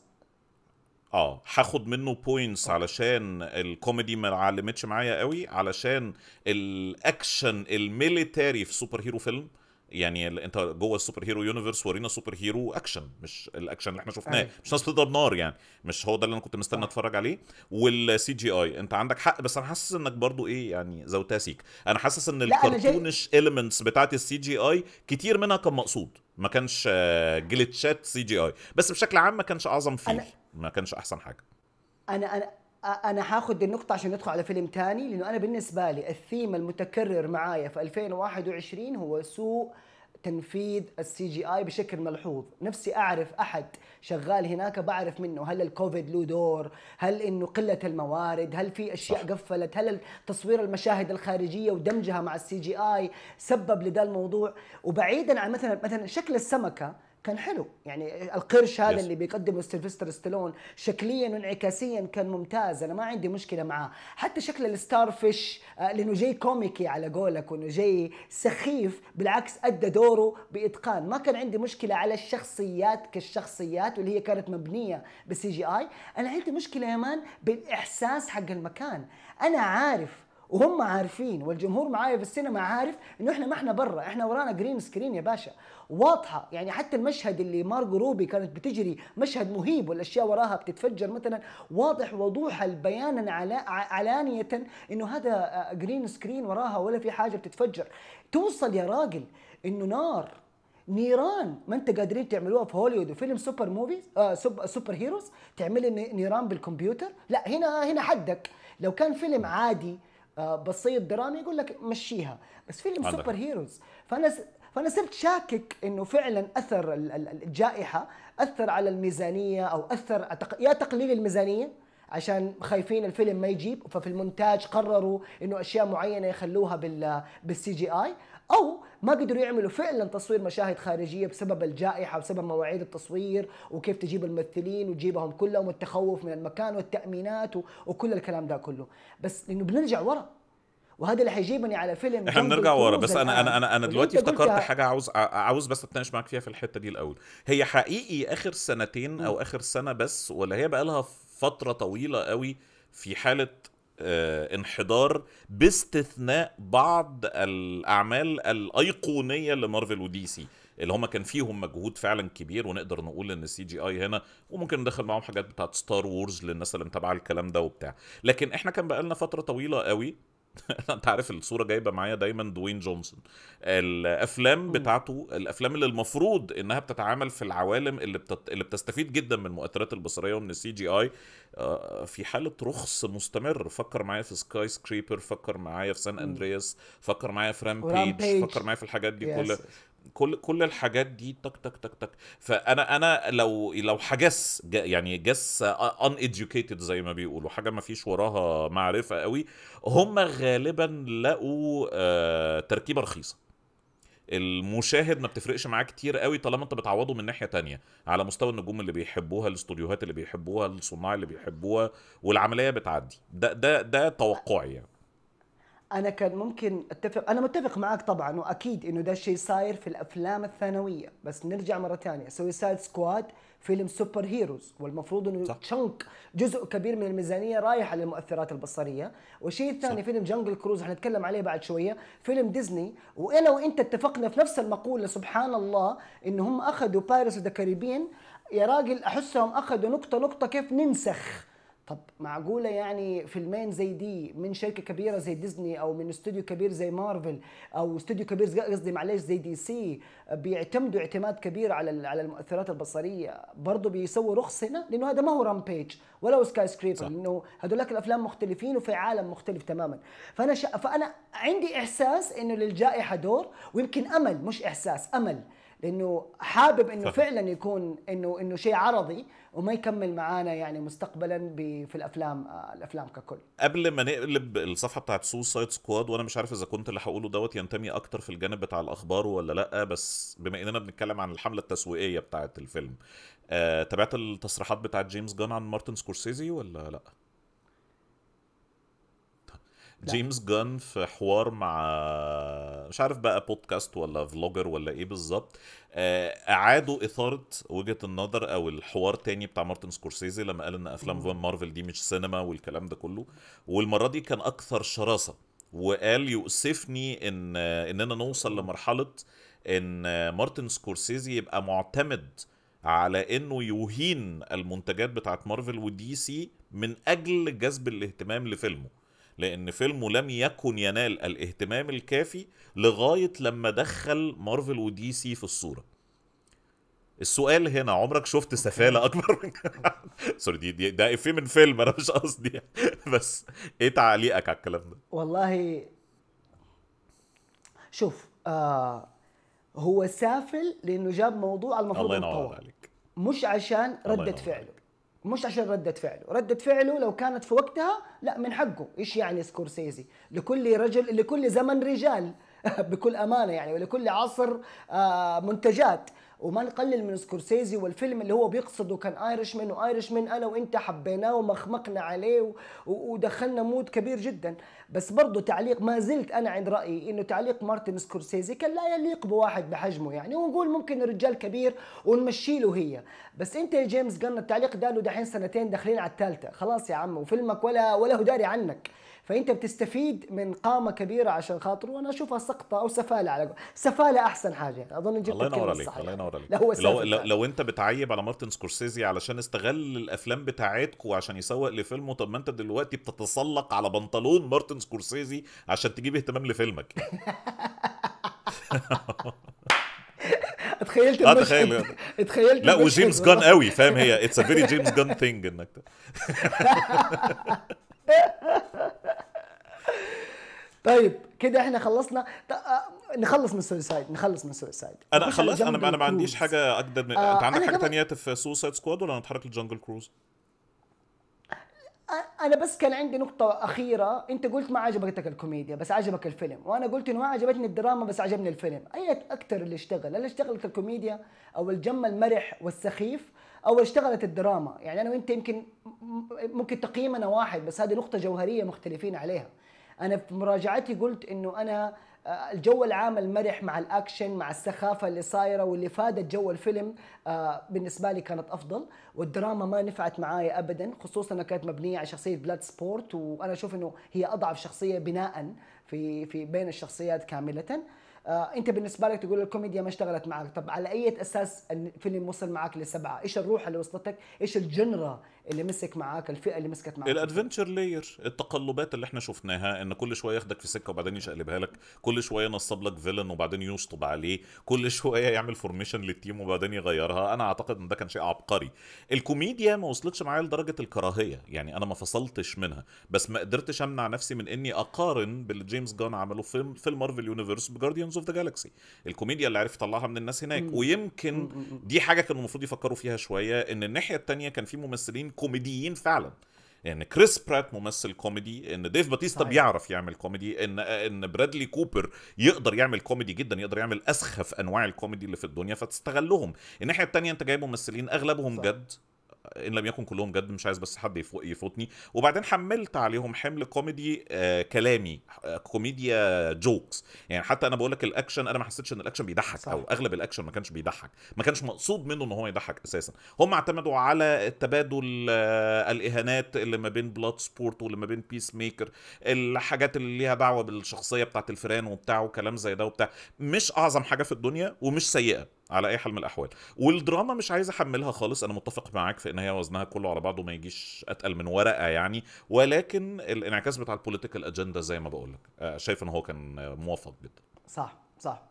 اه هاخد منه بوينتس علشان الكوميدي ما علمتش معايا قوي علشان الاكشن الميليتاري في سوبر هيرو فيلم يعني انت جوه السوبر هيرو يونيفرس ورينا سوبر هيرو اكشن مش الاكشن اللي احنا شفناه أيوة. مش ناس بتضرب نار يعني مش هو ده اللي انا كنت مستني اتفرج عليه والسي جي اي انت عندك حق بس انا حاسس انك برضو ايه يعني زوتها سيك انا حاسس ان الكرتونش اليمنتس بتاعت السي جي اي كتير منها كان مقصود ما كانش آه، جلتشات سي جي اي بس بشكل عام ما كانش اعظم فيه ما كانش احسن حاجه انا انا انا هاخد النقطه عشان ندخل على فيلم تاني لانه انا بالنسبه لي الثيم المتكرر معايا في 2021 هو سوء تنفيذ السي جي اي بشكل ملحوظ نفسي اعرف احد شغال هناك بعرف منه هل الكوفيد له دور هل انه قله الموارد هل في اشياء قفلت هل تصوير المشاهد الخارجيه ودمجها مع السي جي اي سبب لذا الموضوع وبعيدا عن مثلا مثلا شكل السمكه كان حلو يعني القرش هذا yes. اللي بيقدمه سيلفستر ستالون شكليا وانعكاسيا كان ممتاز انا ما عندي مشكله معاه حتى شكل الستار فيش آه، لانه جاي كوميكي على قولك وانه جاي سخيف بالعكس ادى دوره باتقان ما كان عندي مشكله على الشخصيات كالشخصيات واللي هي كانت مبنيه بالسي جي اي انا عندي مشكله يا مان بالاحساس حق المكان انا عارف وهم عارفين والجمهور معايا في السينما عارف انه احنا ما احنا برا احنا ورانا جرين سكرين يا باشا واضحه يعني حتى المشهد اللي مارجو روبي كانت بتجري مشهد مهيب والاشياء وراها بتتفجر مثلا واضح وضوح البيان على علانيه انه هذا جرين سكرين وراها ولا في حاجه بتتفجر توصل يا راجل انه نار نيران ما انت قادرين تعملوها في هوليوود وفيلم سوبر موفيز آه سوب سوبر هيروز تعمل نيران بالكمبيوتر لا هنا هنا حدك لو كان فيلم عادي آه، بسيط درامي يقول لك مشيها بس فيلم سوبر هيروز فانا فانا صرت شاكك انه فعلا اثر الجائحه اثر على الميزانيه او اثر يا تقليل الميزانيه عشان خايفين الفيلم ما يجيب ففي المونتاج قرروا انه اشياء معينه يخلوها بالسي جي اي او ما قدروا يعملوا فعلا تصوير مشاهد خارجيه بسبب الجائحه وبسبب مواعيد التصوير وكيف تجيب الممثلين وتجيبهم كلهم والتخوف من المكان والتامينات وكل الكلام ده كله بس لانه بنرجع ورا وهذا اللي حيجيبني على فيلم احنا بنرجع ورا بس انا انا انا انا دلوقتي افتكرت حاجه عاوز عاوز بس اتناقش معاك فيها في الحته دي الاول هي حقيقي اخر سنتين او اخر سنه بس ولا هي بقى لها فتره طويله قوي في حاله آه، انحدار باستثناء بعض الاعمال الايقونيه لمارفل ودي سي اللي هم كان فيهم مجهود فعلا كبير ونقدر نقول ان السي جي اي هنا وممكن ندخل معاهم حاجات بتاعت ستار وورز للناس اللي متابعه الكلام ده وبتاع لكن احنا كان بقالنا فتره طويله قوي انت عارف الصوره جايبه معايا دايما دوين جونسون الافلام بتاعته الافلام اللي المفروض انها بتتعامل في العوالم اللي بتت... اللي بتستفيد جدا من المؤثرات البصريه ومن السي جي اي آه، في حاله رخص مستمر فكر معايا في سكاي سكريبر فكر معايا في سان اندرياس فكر معايا في رامبيج فكر معايا في الحاجات دي كلها كل كل الحاجات دي تك تك تك تك فانا انا لو لو حجس يعني جس ان educated زي ما بيقولوا حاجه ما فيش وراها معرفه قوي هم غالبا لقوا آه، تركيبه رخيصه المشاهد ما بتفرقش معاه كتير قوي طالما انت بتعوضه من ناحيه تانية على مستوى النجوم اللي بيحبوها الاستوديوهات اللي بيحبوها الصناع اللي بيحبوها والعمليه بتعدي ده ده ده توقعي يعني انا كان ممكن اتفق انا متفق معك طبعا واكيد انه ده الشيء صاير في الافلام الثانويه بس نرجع مره ثانيه سويسايد سكواد فيلم سوبر هيروز والمفروض انه تشنك جزء كبير من الميزانيه رايح على المؤثرات البصريه والشيء الثاني فيلم جنجل كروز حنتكلم عليه بعد شويه فيلم ديزني وانا وانت اتفقنا في نفس المقوله سبحان الله ان هم اخذوا بايرس ذا كاريبيين يا راجل احسهم اخذوا نقطه نقطه كيف ننسخ طب معقولة يعني فيلمين زي دي من شركة كبيرة زي ديزني أو من استوديو كبير زي مارفل أو استوديو كبير قصدي معلش زي دي سي بيعتمدوا اعتماد كبير على على المؤثرات البصرية برضه بيسووا رخص هنا لأنه هذا ما هو رامبيج ولا هو سكاي سكريبر لأنه هذولاك الأفلام مختلفين وفي عالم مختلف تماما فأنا شا... فأنا عندي إحساس إنه للجائحة دور ويمكن أمل مش إحساس أمل لانه حابب انه فعلا يكون انه انه شيء عرضي وما يكمل معانا يعني مستقبلا في الافلام آه، الافلام ككل قبل ما نقلب الصفحه بتاعت سوسايد سكواد وانا مش عارف اذا كنت اللي هقوله دوت ينتمي اكتر في الجانب بتاع الاخبار ولا لا بس بما اننا بنتكلم عن الحمله التسويقيه بتاعت الفيلم آه، تابعت التصريحات بتاعت جيمس جان عن مارتن سكورسيزي ولا لا جيمس جان في حوار مع مش عارف بقى بودكاست ولا فلوجر ولا ايه بالظبط آه، اعادوا اثاره وجهه النظر او الحوار تاني بتاع مارتن سكورسيزي لما قال ان افلام فان مارفل دي مش سينما والكلام ده كله والمره دي كان اكثر شراسه وقال يؤسفني ان اننا نوصل لمرحله ان مارتن سكورسيزي يبقى معتمد على انه يهين المنتجات بتاعت مارفل ودي سي من اجل جذب الاهتمام لفيلمه لان فيلمه لم يكن ينال الاهتمام الكافي لغايه لما دخل مارفل ودي سي في الصوره السؤال هنا عمرك شفت سفاله اكبر من سوري دي, دي ده افيه من فيلم انا مش قصدي بس ايه تعليقك على الكلام ده والله شوف آه هو سافل لانه جاب موضوع المفروض الله ينور عليك مش عشان رده فعله مش عشان ردة فعله ردة فعله لو كانت في وقتها لا من حقه إيش يعني سكورسيزي لكل رجل لكل زمن رجال بكل أمانة يعني ولكل عصر آه، منتجات وما نقلل من سكورسيزي والفيلم اللي هو بيقصده كان ايرش مان وايرش مان انا وانت حبيناه ومخمقنا عليه ودخلنا مود كبير جدا بس برضه تعليق ما زلت انا عند رايي انه تعليق مارتن سكورسيزي كان لا يليق بواحد بحجمه يعني ونقول ممكن الرجال كبير ونمشي له هي بس انت يا جيمس قلنا التعليق ده له دحين سنتين داخلين على الثالثه خلاص يا عم وفيلمك ولا ولا هو داري عنك فانت بتستفيد من قامه كبيره عشان خاطره وانا اشوفها سقطه او سفاله على سفاله احسن حاجه اظن جبت الله ينور عليك الله ينور عليك لو, لو, لو, لو انت بتعيب على مارتن سكورسيزي علشان استغل الافلام بتاعتكو عشان يسوق لفيلمه طب ما انت دلوقتي بتتسلق على بنطلون مارتن سكورسيزي عشان تجيب اهتمام لفيلمك اتخيلت اه تخيل اتخيلت لا وجيمس جان قوي فاهم هي اتس ا فيري جيمس جان ثينج انك طيب كده احنا خلصنا آه، نخلص من السويسايد نخلص من السويسايد انا خلصت انا انا ما عنديش حاجه اجدد من... آه انت عندك حاجه ثانيه جمع... في سوسايد سكواد ولا نتحرك للجنجل كروز انا بس كان عندي نقطه اخيره انت قلت ما عجبتك الكوميديا بس عجبك الفيلم وانا قلت انه ما عجبتني الدراما بس عجبني الفيلم اي اكثر اللي اشتغل هل اشتغلت الكوميديا او الجم المرح والسخيف او اشتغلت الدراما يعني انا وانت يمكن ممكن تقييمنا واحد بس هذه نقطه جوهريه مختلفين عليها انا في مراجعتي قلت انه انا الجو العام المرح مع الاكشن مع السخافه اللي صايره واللي فادت جو الفيلم بالنسبه لي كانت افضل والدراما ما نفعت معايا ابدا خصوصا انها كانت مبنيه على شخصيه بلاد سبورت وانا اشوف انه هي اضعف شخصيه بناء في في بين الشخصيات كامله آه، انت بالنسبه لك تقول الكوميديا ما اشتغلت معك طب على اي اساس الفيلم وصل معك لسبعه ايش الروح اللي وصلتك ايش الجنرا اللي مسك معاك الفئه اللي مسكت معاك الادفنتشر لاير التقلبات اللي احنا شفناها ان كل شويه ياخدك في سكه وبعدين يشقلبها لك كل شويه ينصب لك فيلن وبعدين يشطب عليه كل شويه يعمل فورميشن للتيم وبعدين يغيرها انا اعتقد ان ده كان شيء عبقري الكوميديا ما وصلتش معايا لدرجه الكراهيه يعني انا ما فصلتش منها بس ما قدرتش امنع نفسي من اني اقارن باللي جيمس جان عمله في في المارفل يونيفرس بجارديانز اوف ذا جالاكسي الكوميديا اللي عرف يطلعها من الناس هناك ويمكن دي حاجه كانوا المفروض يفكروا فيها شويه ان الناحيه الثانيه كان في ممثلين كوميديين فعلا يعني كريس برات ممثل كوميدي ان ديف باتيستا صحيح. بيعرف يعمل كوميدي ان ان برادلي كوبر يقدر يعمل كوميدي جدا يقدر يعمل اسخف انواع الكوميدي اللي في الدنيا فتستغلهم الناحيه الثانيه انت جايب ممثلين اغلبهم صح. جد ان لم يكن كلهم جد مش عايز بس حد يفوتني وبعدين حملت عليهم حمل كوميدي آه، كلامي آه، كوميديا جوكس يعني حتى انا بقول لك الاكشن انا ما حسيتش ان الاكشن بيضحك او اغلب الاكشن ما كانش بيضحك ما كانش مقصود منه ان هو يضحك اساسا هم اعتمدوا على التبادل آه، الاهانات اللي ما بين بلاد سبورت واللي ما بين بيس ميكر الحاجات اللي ليها دعوه بالشخصيه بتاعت الفيران وبتاع وكلام زي ده وبتاع مش اعظم حاجه في الدنيا ومش سيئه على اي حال من الاحوال والدراما مش عايز احملها خالص انا متفق معاك في ان هي وزنها كله على بعضه ما يجيش اتقل من ورقه يعني ولكن الانعكاس بتاع البوليتيكال اجندا زي ما بقول لك آه، شايف ان هو كان موفق جدا صح صح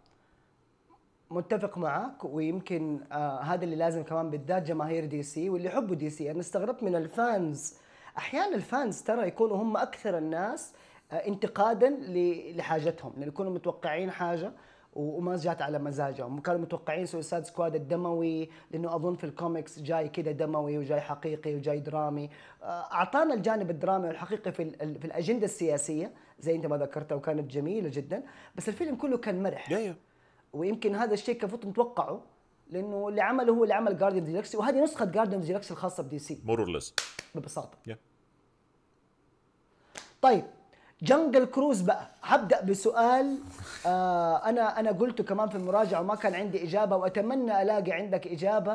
متفق معاك ويمكن آه هذا اللي لازم كمان بالذات جماهير دي سي واللي يحبوا دي سي انا استغربت من الفانز احيانا الفانز ترى يكونوا هم اكثر الناس آه، انتقادا لحاجتهم لان يكونوا متوقعين حاجه وما جات على مزاجهم كانوا متوقعين سوساد سكواد الدموي لانه اظن في الكوميكس جاي كده دموي وجاي حقيقي وجاي درامي آه، اعطانا الجانب الدرامي والحقيقي في في الاجنده السياسيه زي انت ما ذكرتها وكانت جميله جدا بس الفيلم كله كان مرح ويمكن هذا الشيء كفوت المفروض نتوقعه لانه اللي عمله هو اللي عمل جاردن جالكسي وهذه نسخه جاردن جالكسي الخاصه بدي سي مورلس ببساطه yeah. طيب جنجل كروز بقى هبدا بسؤال آه انا انا قلته كمان في المراجعه وما كان عندي اجابه واتمنى الاقي عندك اجابه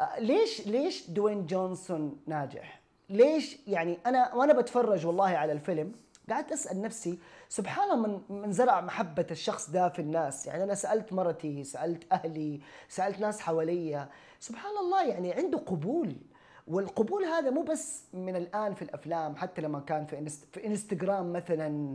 آه ليش ليش دوين جونسون ناجح؟ ليش يعني انا وانا بتفرج والله على الفيلم قعدت اسال نفسي سبحان الله من من زرع محبه الشخص ده في الناس يعني انا سالت مرتي سالت اهلي سالت ناس حواليا سبحان الله يعني عنده قبول والقبول هذا مو بس من الان في الافلام حتى لما كان في إنست في انستغرام مثلا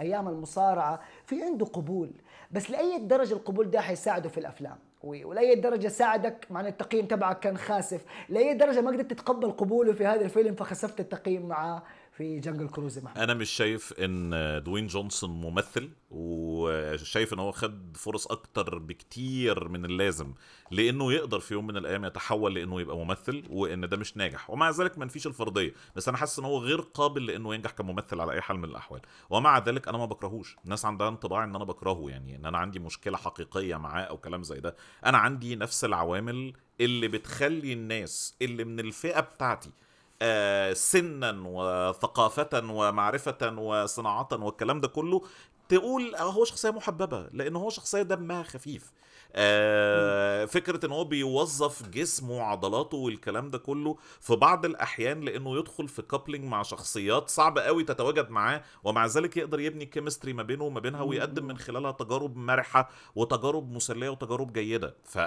ايام المصارعه في عنده قبول بس لاي درجه القبول ده حيساعده في الافلام ولاي درجة ساعدك مع ان التقييم تبعك كان خاسف لاي درجة ما قدرت تتقبل قبوله في هذا الفيلم فخسفت التقييم معاه في جنجل كروز محمد. انا مش شايف ان دوين جونسون ممثل وشايف ان هو خد فرص اكتر بكتير من اللازم لانه يقدر في يوم من الايام يتحول لانه يبقى ممثل وان ده مش ناجح ومع ذلك ما نفيش الفرضيه بس انا حاسس ان هو غير قابل لانه ينجح كممثل على اي حال من الاحوال ومع ذلك انا ما بكرهوش الناس عندها انطباع ان انا بكرهه يعني ان انا عندي مشكله حقيقيه معاه او كلام زي ده انا عندي نفس العوامل اللي بتخلي الناس اللي من الفئه بتاعتي آه، سنا وثقافة ومعرفة وصناعة والكلام ده كله تقول آه، هو شخصية محببة لأن هو شخصية دمها خفيف آه، فكره ان هو بيوظف جسمه وعضلاته والكلام ده كله في بعض الاحيان لانه يدخل في كابلينج مع شخصيات صعب قوي تتواجد معاه ومع ذلك يقدر يبني كيمستري ما بينه وما بينها ويقدم من خلالها تجارب مرحه وتجارب مسليه وتجارب جيده ف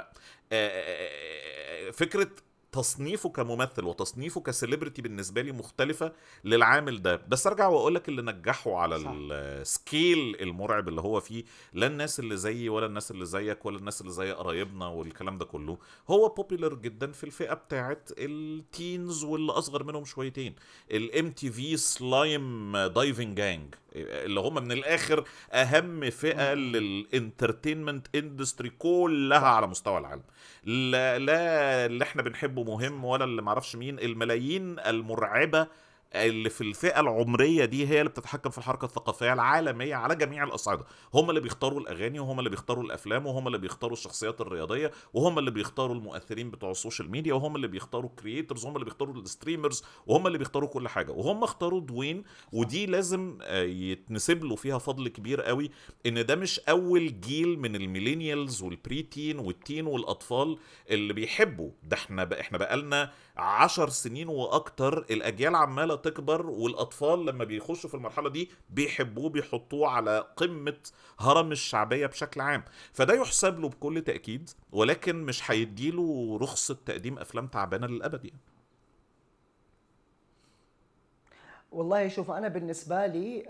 فكره تصنيفه كممثل وتصنيفه كسليبرتي بالنسبه لي مختلفه للعامل ده بس ارجع واقول لك اللي نجحه على صح. السكيل المرعب اللي هو فيه لا الناس اللي زيي ولا الناس اللي زيك ولا الناس اللي زي قرايبنا والكلام ده كله هو بوبيلر جدا في الفئه بتاعه التينز واللي اصغر منهم شويتين الام تي في سلايم دايفنج جانج اللي هم من الاخر اهم فئه للانترتينمنت اندستري كلها على مستوى العالم لا, لا اللي احنا بنحبه مهم ولا اللي معرفش مين الملايين المرعبه اللي في الفئه العمريه دي هي اللي بتتحكم في الحركه الثقافيه العالميه على جميع الاصعده هم اللي بيختاروا الاغاني وهم اللي بيختاروا الافلام وهم اللي بيختاروا الشخصيات الرياضيه وهم اللي بيختاروا المؤثرين بتوع السوشيال ميديا وهم اللي بيختاروا الكرييترز وهم اللي بيختاروا الستريمرز وهم اللي بيختاروا كل حاجه وهم اختاروا دوين ودي لازم آه، يتنسب له فيها فضل كبير قوي ان ده مش اول جيل من الميلينيالز والبريتين والتين والاطفال اللي بيحبوا ده احنا بقى احنا بقالنا 10 سنين واكتر الاجيال عماله تكبر والاطفال لما بيخشوا في المرحله دي بيحبوه بيحطوه على قمه هرم الشعبيه بشكل عام فده يحسب له بكل تاكيد ولكن مش هيديله رخصه تقديم افلام تعبانه للابد يعني والله شوف انا بالنسبه لي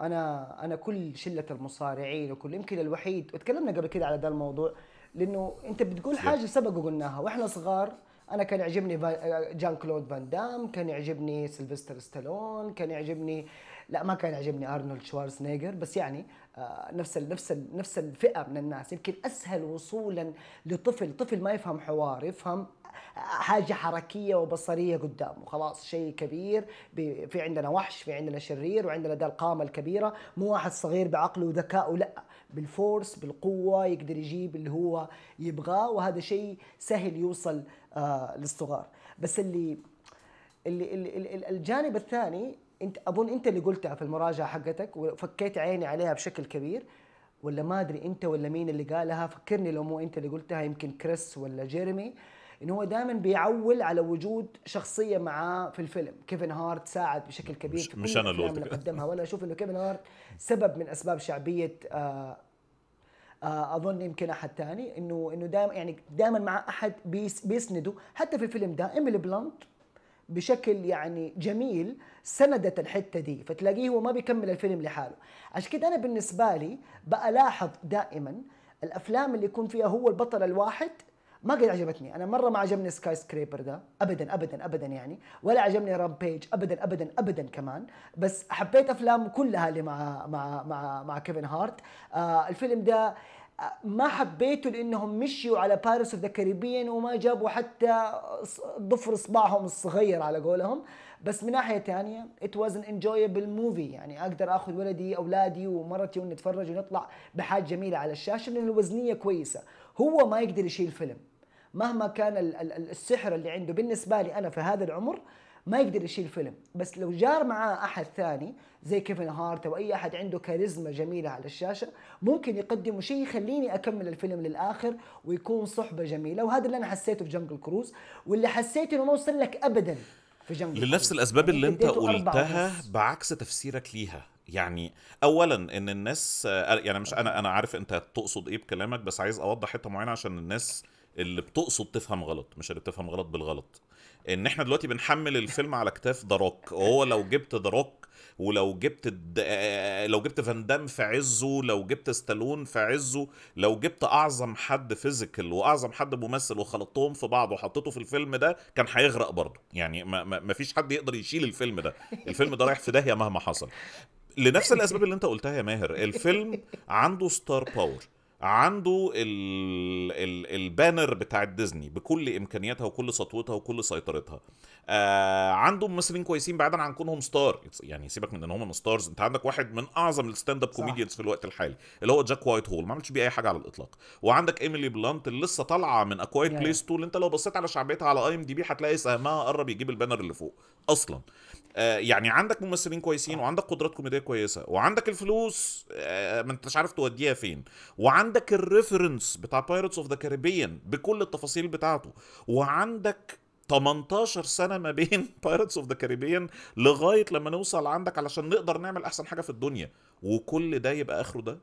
انا انا كل شله المصارعين وكل يمكن الوحيد وتكلمنا قبل كده على ده الموضوع لانه انت بتقول حاجه سبق وقلناها واحنا صغار انا كان يعجبني جان كلود فان دام كان يعجبني سيلفستر ستالون كان يعجبني لا ما كان يعجبني ارنولد شوارزنيجر بس يعني آه، نفس ال نفس ال نفس الفئه من الناس يمكن اسهل وصولا لطفل طفل ما يفهم حوار يفهم حاجه حركيه وبصريه قدامه خلاص شيء كبير في عندنا وحش في عندنا شرير وعندنا ذا القامه الكبيره مو واحد صغير بعقله وذكائه لا بالفورس بالقوه يقدر يجيب اللي هو يبغاه وهذا شيء سهل يوصل آه للصغار بس اللي اللي, اللي الجانب الثاني انت اظن انت اللي قلتها في المراجعه حقتك وفكيت عيني عليها بشكل كبير ولا ما ادري انت ولا مين اللي قالها فكرني لو مو انت اللي قلتها يمكن كريس ولا جيرمي انه هو دائما بيعول على وجود شخصيه معاه في الفيلم كيفن هارت ساعد بشكل كبير مش, مش انا اللي قدمها وانا اشوف انه كيفن هارت سبب من اسباب شعبيه آه, آه، اظن يمكن احد ثاني انه انه دائما يعني دائما مع احد بيس بيسنده حتى في الفيلم ده ايميلي بلانت بشكل يعني جميل سندت الحته دي فتلاقيه هو ما بيكمل الفيلم لحاله عشان كده انا بالنسبه لي بألاحظ دائما الافلام اللي يكون فيها هو البطل الواحد ما قد عجبتني انا مره ما عجبني سكاي سكريبر ده ابدا ابدا ابدا يعني ولا عجبني رامبيج ابدا ابدا ابدا كمان بس حبيت افلام كلها اللي مع مع مع مع كيفن هارت آه الفيلم ده آه، ما حبيته لانهم مشيوا على باريس اوف ذا كاريبيان وما جابوا حتى ضفر اصبعهم الصغير على قولهم بس من ناحيه ثانيه ات واز ان انجويبل موفي يعني اقدر اخذ ولدي اولادي ومرتي ونتفرج ونطلع بحاجه جميله على الشاشه لان الوزنيه كويسه هو ما يقدر يشيل فيلم مهما كان السحر اللي عنده بالنسبه لي انا في هذا العمر ما يقدر يشيل فيلم بس لو جار معاه احد ثاني زي كيفن هارت او اي احد عنده كاريزما جميله على الشاشه ممكن يقدموا شيء يخليني اكمل الفيلم للاخر ويكون صحبه جميله وهذا اللي انا حسيته في جنجل كروز واللي حسيت انه ما وصل لك ابدا في جنجل لنفس كروز. الاسباب اللي يعني انت قلتها بعكس تفسيرك ليها يعني اولا ان الناس يعني مش انا انا عارف انت تقصد ايه بكلامك بس عايز اوضح حته معينه عشان الناس اللي بتقصد تفهم غلط مش اللي بتفهم غلط بالغلط ان احنا دلوقتي بنحمل الفيلم على كتاف دراك وهو لو جبت دراك ولو جبت د... آه، لو جبت فاندام في عزه لو جبت ستالون في عزه لو جبت اعظم حد فيزيكال واعظم حد ممثل وخلطتهم في بعض وحطيته في الفيلم ده كان هيغرق برضه يعني ما... ما فيش حد يقدر يشيل الفيلم ده الفيلم ده رايح في داهيه مهما حصل لنفس الاسباب اللي انت قلتها يا ماهر الفيلم عنده ستار باور عنده البانر بتاع ديزني بكل امكانياتها وكل سطوتها وكل سيطرتها آه عنده ممثلين كويسين بعيدا عن كونهم ستار يعني سيبك من ان هم ستارز انت عندك واحد من اعظم الستاند اب كوميديانز في الوقت الحالي اللي هو جاك وايت هول ما عملش بيه اي حاجه على الاطلاق وعندك ايميلي بلانت اللي لسه طالعه من اكوايت بليس 2 انت لو بصيت على شعبيتها على اي ام دي بي هتلاقي سهمها قرب يجيب البانر اللي فوق اصلا آه، يعني عندك ممثلين كويسين آه. وعندك قدرات كوميديه كويسه وعندك الفلوس آه، ما انتش عارف توديها فين وعندك الريفرنس بتاع بايرتس اوف ذا كاريبيان بكل التفاصيل بتاعته وعندك 18 سنه ما بين بايرتس اوف ذا كاريبيان لغايه لما نوصل عندك علشان نقدر نعمل احسن حاجه في الدنيا وكل ده يبقى اخره ده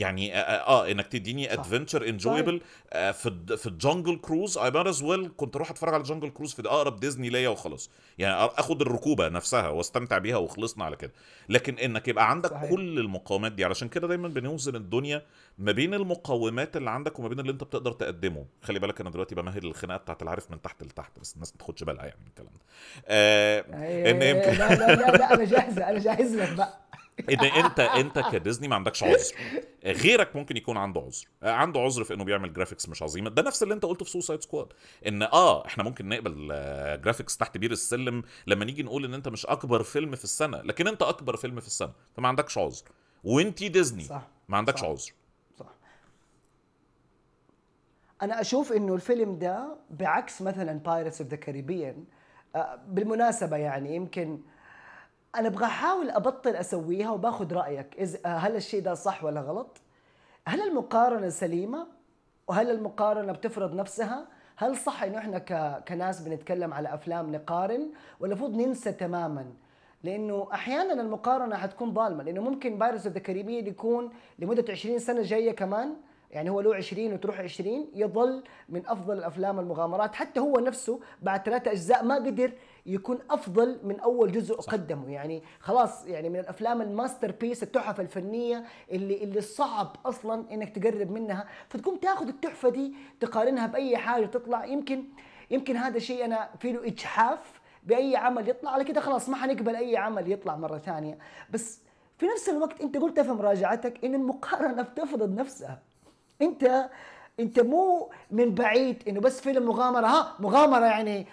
يعني آه،, آه،, اه انك تديني ادفنتشر طيب. انجويبل آه، في في الجنجل كروز اي از ويل كنت اروح اتفرج على الجنجل كروز في اقرب ديزني ليا وخلاص يعني اخد الركوبه نفسها واستمتع بيها وخلصنا على كده لكن انك يبقى عندك صحيح. كل المقاومات دي علشان كده دايما بنوزن الدنيا ما بين المقومات اللي عندك وما بين اللي انت بتقدر تقدمه خلي بالك انا دلوقتي بمهد الخناقه بتاعت العارف من تحت لتحت بس الناس ما تاخدش بالها يعني من الكلام ده آه ان يمكن لا لا لا, لا انا جاهزه انا جاهز لك بقى اذا انت انت كديزني ما عندكش عذر غيرك ممكن يكون عنده عذر عنده عذر في انه بيعمل جرافيكس مش عظيمه ده نفس اللي انت قلته في سوسايد سكواد ان اه احنا ممكن نقبل جرافيكس آه، تحت بير السلم لما نيجي نقول ان انت مش اكبر فيلم في السنه لكن انت اكبر فيلم في السنه فما عندكش عذر وانت ديزني صح. ما عندكش صح. عذر صح انا اشوف انه الفيلم ده بعكس مثلا بايرتس اوف ذا كاريبيان بالمناسبه يعني يمكن انا ابغى احاول ابطل اسويها وباخذ رايك إز... هل الشيء ده صح ولا غلط هل المقارنه سليمه وهل المقارنه بتفرض نفسها هل صح انه احنا ك... كناس بنتكلم على افلام نقارن ولا المفروض ننسى تماما لانه احيانا المقارنه حتكون ظالمه لانه ممكن فيروس اوف ذا يكون لمده 20 سنه جايه كمان يعني هو له 20 وتروح 20 يظل من افضل الافلام المغامرات حتى هو نفسه بعد ثلاثة اجزاء ما قدر يكون افضل من اول جزء صح. قدمه يعني خلاص يعني من الافلام الماستر بيس التحف الفنيه اللي اللي صعب اصلا انك تقرب منها فتقوم تاخذ التحفه دي تقارنها باي حاجه تطلع يمكن يمكن هذا شيء انا في له اجحاف باي عمل يطلع على كده خلاص ما حنقبل اي عمل يطلع مره ثانيه بس في نفس الوقت انت قلت في مراجعتك ان المقارنه بتفرض نفسها انت انت مو من بعيد انه بس فيلم مغامره ها مغامره يعني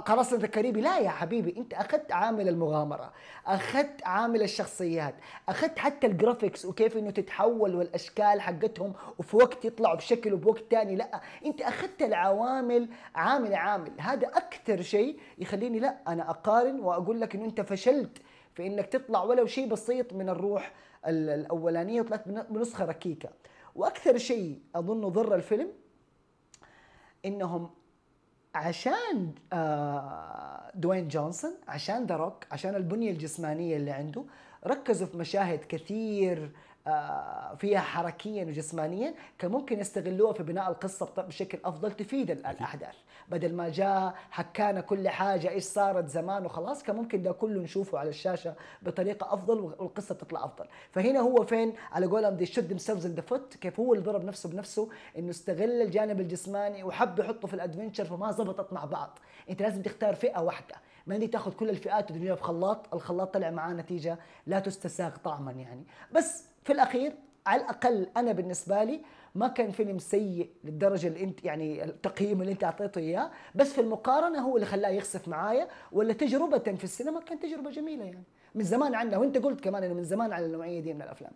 قراصنه الكاريبي آه، لا يا حبيبي انت اخذت عامل المغامره اخذت عامل الشخصيات اخذت حتى الجرافيكس وكيف انه تتحول والاشكال حقتهم وفي وقت يطلعوا بشكل وبوقت ثاني لا انت اخذت العوامل عامل عامل هذا اكثر شيء يخليني لا انا اقارن واقول لك انه انت فشلت في انك تطلع ولو شيء بسيط من الروح الاولانيه وطلعت بنسخه ركيكه واكثر شيء اظنه ضر الفيلم انهم عشان آه، دوين جونسون عشان ذا روك عشان البنيه الجسمانيه اللي عنده ركزوا في مشاهد كثير آه، فيها حركيا وجسمانيا كان ممكن يستغلوها في بناء القصه بشكل افضل تفيد الاحداث بدل ما جاء حكانا كل حاجه ايش صارت زمان وخلاص كان ممكن ده كله نشوفه على الشاشه بطريقه افضل والقصه تطلع افضل فهنا هو فين على قولهم دي شد themselves ان ذا فوت كيف هو اللي ضرب نفسه بنفسه انه استغل الجانب الجسماني وحب يحطه في الادفنشر فما زبطت مع بعض انت لازم تختار فئه واحده ما دي تاخذ كل الفئات وتدمجها في خلاط الخلاط طلع معاه نتيجه لا تستساغ طعما يعني بس في الاخير على الاقل انا بالنسبه لي ما كان فيلم سيء للدرجه اللي انت يعني التقييم اللي انت اعطيته اياه بس في المقارنه هو اللي خلاه يخسف معايا ولا تجربه في السينما كانت تجربه جميله يعني من زمان عنا وانت قلت كمان انه من زمان على النوعيه دي من الافلام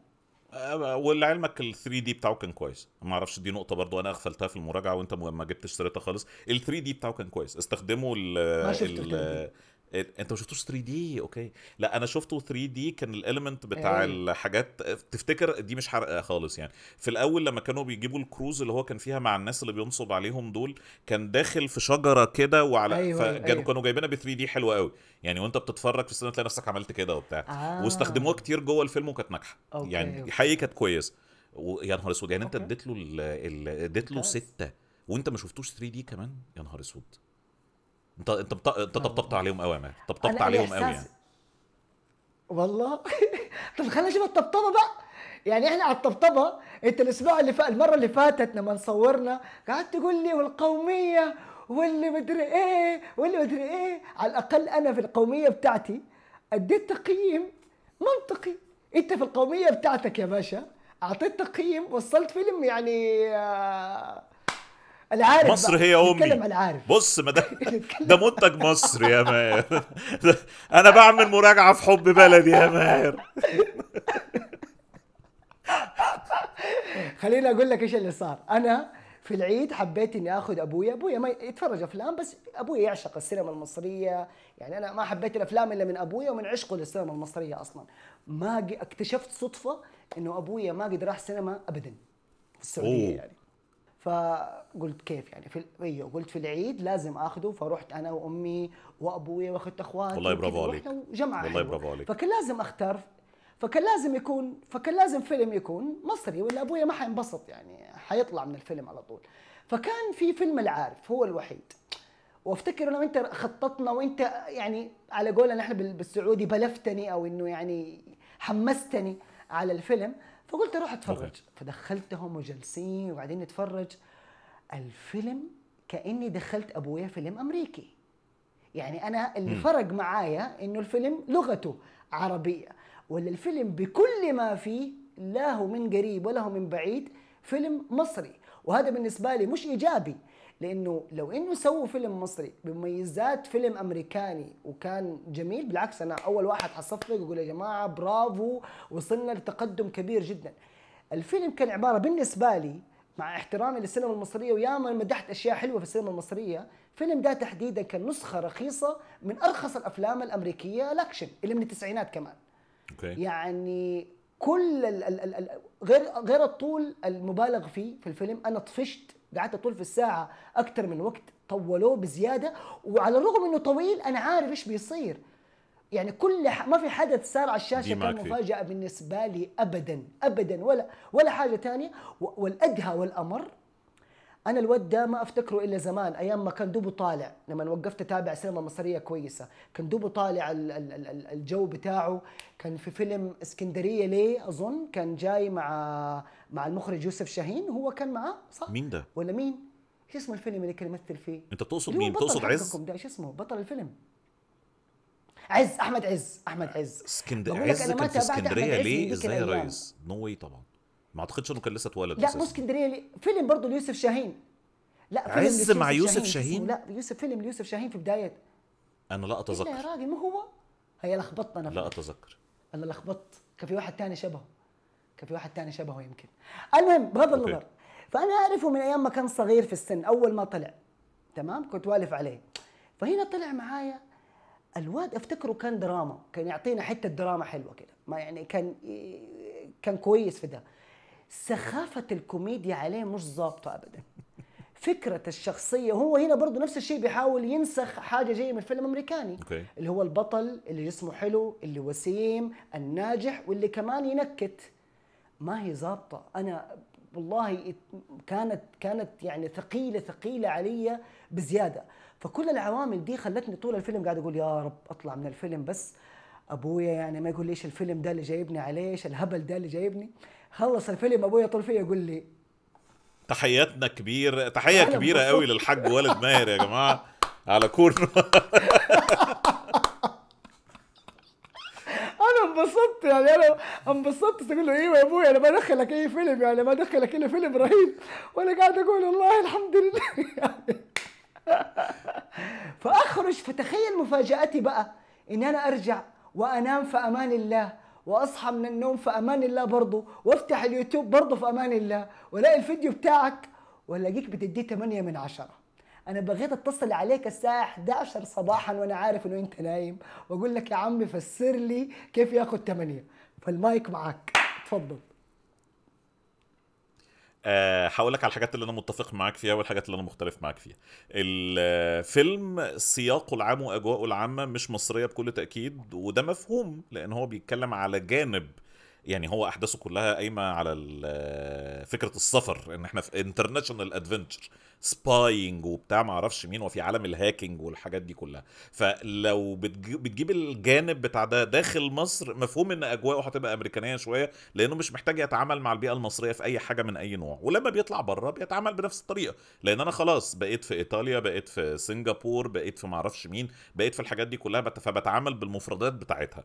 أه، ولعلمك ال 3 دي بتاعه كان كويس ما اعرفش دي نقطه برضو انا اغفلتها في المراجعه وانت ما جبتش سيرتها خالص ال 3 دي بتاعه كان كويس استخدموا ال ما شفت ال انت ما شفتوش 3 دي اوكي لا انا شفته 3 دي كان الاليمنت بتاع أيه. الحاجات تفتكر دي مش حرق خالص يعني في الاول لما كانوا بيجيبوا الكروز اللي هو كان فيها مع الناس اللي بينصب عليهم دول كان داخل في شجره كده وعلى أيوة فكانوا أيوة. كانوا جايبينها ب 3 دي حلوه قوي يعني وانت بتتفرج في السينما تلاقي نفسك عملت كده وبتاع آه. واستخدموها كتير جوه الفيلم وكانت ناجحه يعني حقيقي كانت كويسه ويا نهار اسود يعني انت اديت له اديت له سته وانت ما شفتوش 3 دي كمان يا نهار اسود انت انت انت طبطبت آه. عليهم قوي يا مان طبطبت إيه عليهم قوي يعني والله طب خلينا نشوف الطبطبه بقى يعني احنا على الطبطبه انت الاسبوع اللي فات المره اللي فاتت لما صورنا قعدت تقول لي والقوميه واللي مدري ايه واللي مدري ايه على الاقل انا في القوميه بتاعتي اديت تقييم منطقي انت في القوميه بتاعتك يا باشا اعطيت تقييم وصلت فيلم يعني آه العارف مصر بقى. هي امي العارف بص ما ده ده منتج مصر يا ماهر انا بعمل مراجعه في حب بلدي يا ماهر خليني اقول لك ايش اللي صار انا في العيد حبيت اني اخذ ابويا ابويا ما يتفرج افلام بس ابويا يعشق السينما المصريه يعني انا ما حبيت الافلام الا من ابويا ومن عشقه للسينما المصريه اصلا ما اكتشفت صدفه انه ابويا ما قد راح سينما ابدا في السعوديه أوه. يعني فقلت كيف يعني في ايوه قلت في العيد لازم اخذه فرحت انا وامي وابويا واخذت اخواتي والله برافو عليك جمعه والله برافو عليك فكان لازم اختار فكان لازم يكون فكان لازم فيلم يكون مصري ولا ابويا ما حينبسط يعني حيطلع من الفيلم على طول فكان في فيلم العارف هو الوحيد وافتكر انه انت خططنا وانت يعني على قولنا احنا بالسعودي بلفتني او انه يعني حمستني على الفيلم فقلت اروح اتفرج أوكي. فدخلتهم وجالسين وبعدين نتفرج الفيلم كاني دخلت ابويا فيلم امريكي يعني انا اللي م. فرق معايا انه الفيلم لغته عربيه ولا الفيلم بكل ما فيه لا هو من قريب ولا هو من بعيد فيلم مصري وهذا بالنسبه لي مش ايجابي لانه لو انه سووا فيلم مصري بمميزات فيلم امريكاني وكان جميل بالعكس انا اول واحد حصفق واقول يا جماعه برافو وصلنا لتقدم كبير جدا الفيلم كان عباره بالنسبه لي مع احترامي للسينما المصريه وياما مدحت اشياء حلوه في السينما المصريه فيلم ده تحديدا كان نسخه رخيصه من ارخص الافلام الامريكيه الاكشن اللي من التسعينات كمان okay. يعني كل الـ ال ال غير غير الطول المبالغ فيه في الفيلم انا طفشت قعدت طول في الساعه اكثر من وقت طولوه بزياده وعلى الرغم انه طويل انا عارف ايش بيصير يعني كل ح... ما في حدث صار على الشاشه كان مفاجاه بالنسبه لي ابدا ابدا ولا ولا حاجه ثانيه والادهى والامر انا الواد ده ما افتكره الا زمان ايام ما كان دوبه طالع لما وقفت اتابع سينما مصريه كويسه كان دوبه طالع الجو بتاعه كان في فيلم اسكندريه ليه اظن كان جاي مع مع المخرج يوسف شاهين هو كان معاه صح مين ده ولا مين شو اسمه الفيلم اللي كان يمثل فيه انت بتقصد مين بتقصد عز ده شو اسمه بطل الفيلم عز احمد عز احمد عز اسكندريه عز كان في اسكندريه ليه ازاي يا ريس نو واي طبعا ما اعتقدش انه كان لسه اتولد لا مو اسكندريه لي... فيلم برضه ليوسف شاهين لا فيلم عز مع يوسف شاهين لا يوسف فيلم ليوسف شاهين في بدايه انا لا اتذكر إيه يا راجل ما هو هي لخبطت انا لا اتذكر انا لخبطت كان في واحد تاني شبهه كان في واحد تاني شبهه يمكن المهم بغض النظر فانا اعرفه من ايام ما كان صغير في السن اول ما طلع تمام كنت والف عليه فهنا طلع معايا الواد افتكره كان دراما كان يعطينا حته دراما حلوه كده ما يعني كان كان كويس في ده سخافه الكوميديا عليه مش ظابطه ابدا فكرة الشخصية هو هنا برضه نفس الشيء بيحاول ينسخ حاجة جاية من فيلم أمريكاني okay. اللي هو البطل اللي جسمه حلو اللي وسيم الناجح واللي كمان ينكت ما هي ظابطة أنا والله كانت كانت يعني ثقيله ثقيله علي بزياده فكل العوامل دي خلتني طول الفيلم قاعد اقول يا رب اطلع من الفيلم بس ابويا يعني ما يقول ليش الفيلم ده اللي جايبني عليه ايش الهبل ده اللي جايبني خلص الفيلم ابويا طول فيا يقول لي تحياتنا كبير تحيه كبيره قوي للحاج والد ماهر يا جماعه على كورن انا انبسطت يعني انا انبسطت تقول له ايوه يا ابويا انا بدخلك اي فيلم يعني بدخلك الا فيلم رهيب وانا قاعد اقول والله الحمد لله يعني فاخرج فتخيل مفاجاتي بقى ان انا ارجع وانام في امان الله واصحى من النوم في امان الله برضه وافتح اليوتيوب برضه في امان الله والاقي الفيديو بتاعك والاقيك بتديه 8 من 10 انا بغيت اتصل عليك الساعه 11 صباحا وانا عارف انه انت نايم واقول لك يا عمي فسر لي كيف ياخد 8 فالمايك معاك اتفضل آه، هقول لك على الحاجات اللي انا متفق معاك فيها والحاجات اللي انا مختلف معاك فيها الفيلم آه، سياقه العام واجواءه العامه مش مصريه بكل تاكيد وده مفهوم لان هو بيتكلم على جانب يعني هو احداثه كلها قايمه على آه، فكره السفر ان احنا في انترناشونال ادفنتشر سباينج وبتاع ما اعرفش مين وفي عالم الهاكينج والحاجات دي كلها فلو بتجيب, بتجيب الجانب بتاع ده داخل مصر مفهوم ان اجواءه هتبقى امريكانيه شويه لانه مش محتاج يتعامل مع البيئه المصريه في اي حاجه من اي نوع ولما بيطلع بره بيتعامل بنفس الطريقه لان انا خلاص بقيت في ايطاليا بقيت في سنغافور بقيت في معرفش مين بقيت في الحاجات دي كلها فبتعامل بالمفردات بتاعتها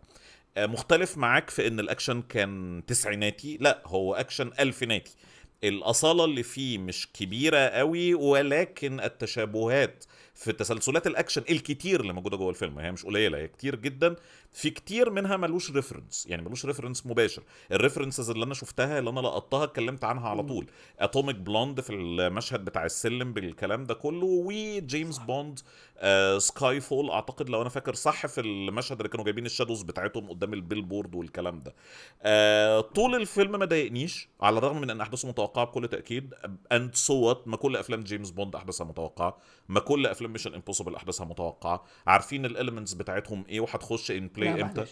آه، مختلف معاك في ان الاكشن كان تسعيناتي لا هو اكشن الفيناتي الاصاله اللي فيه مش كبيره قوي ولكن التشابهات في تسلسلات الاكشن الكتير اللي موجوده جوه الفيلم هي مش قليله هي كتير جدا في كتير منها ملوش ريفرنس يعني ملوش ريفرنس مباشر الريفرنسز اللي انا شفتها اللي انا لقطتها اتكلمت عنها على طول اتوميك بلوند في المشهد بتاع السلم بالكلام ده كله وجيمس بوند آه سكاي فول اعتقد لو انا فاكر صح في المشهد اللي كانوا جايبين الشادوز بتاعتهم قدام البيل بورد والكلام ده آه طول الفيلم ما ضايقنيش على الرغم من ان احداثه متوقعه بكل تاكيد اند سو ما كل افلام جيمس بوند احداثها متوقعه ما كل افلام كل ميشن امبوسيبل احداثها متوقعه عارفين الاليمنتس بتاعتهم ايه وهتخش ان بلاي امتى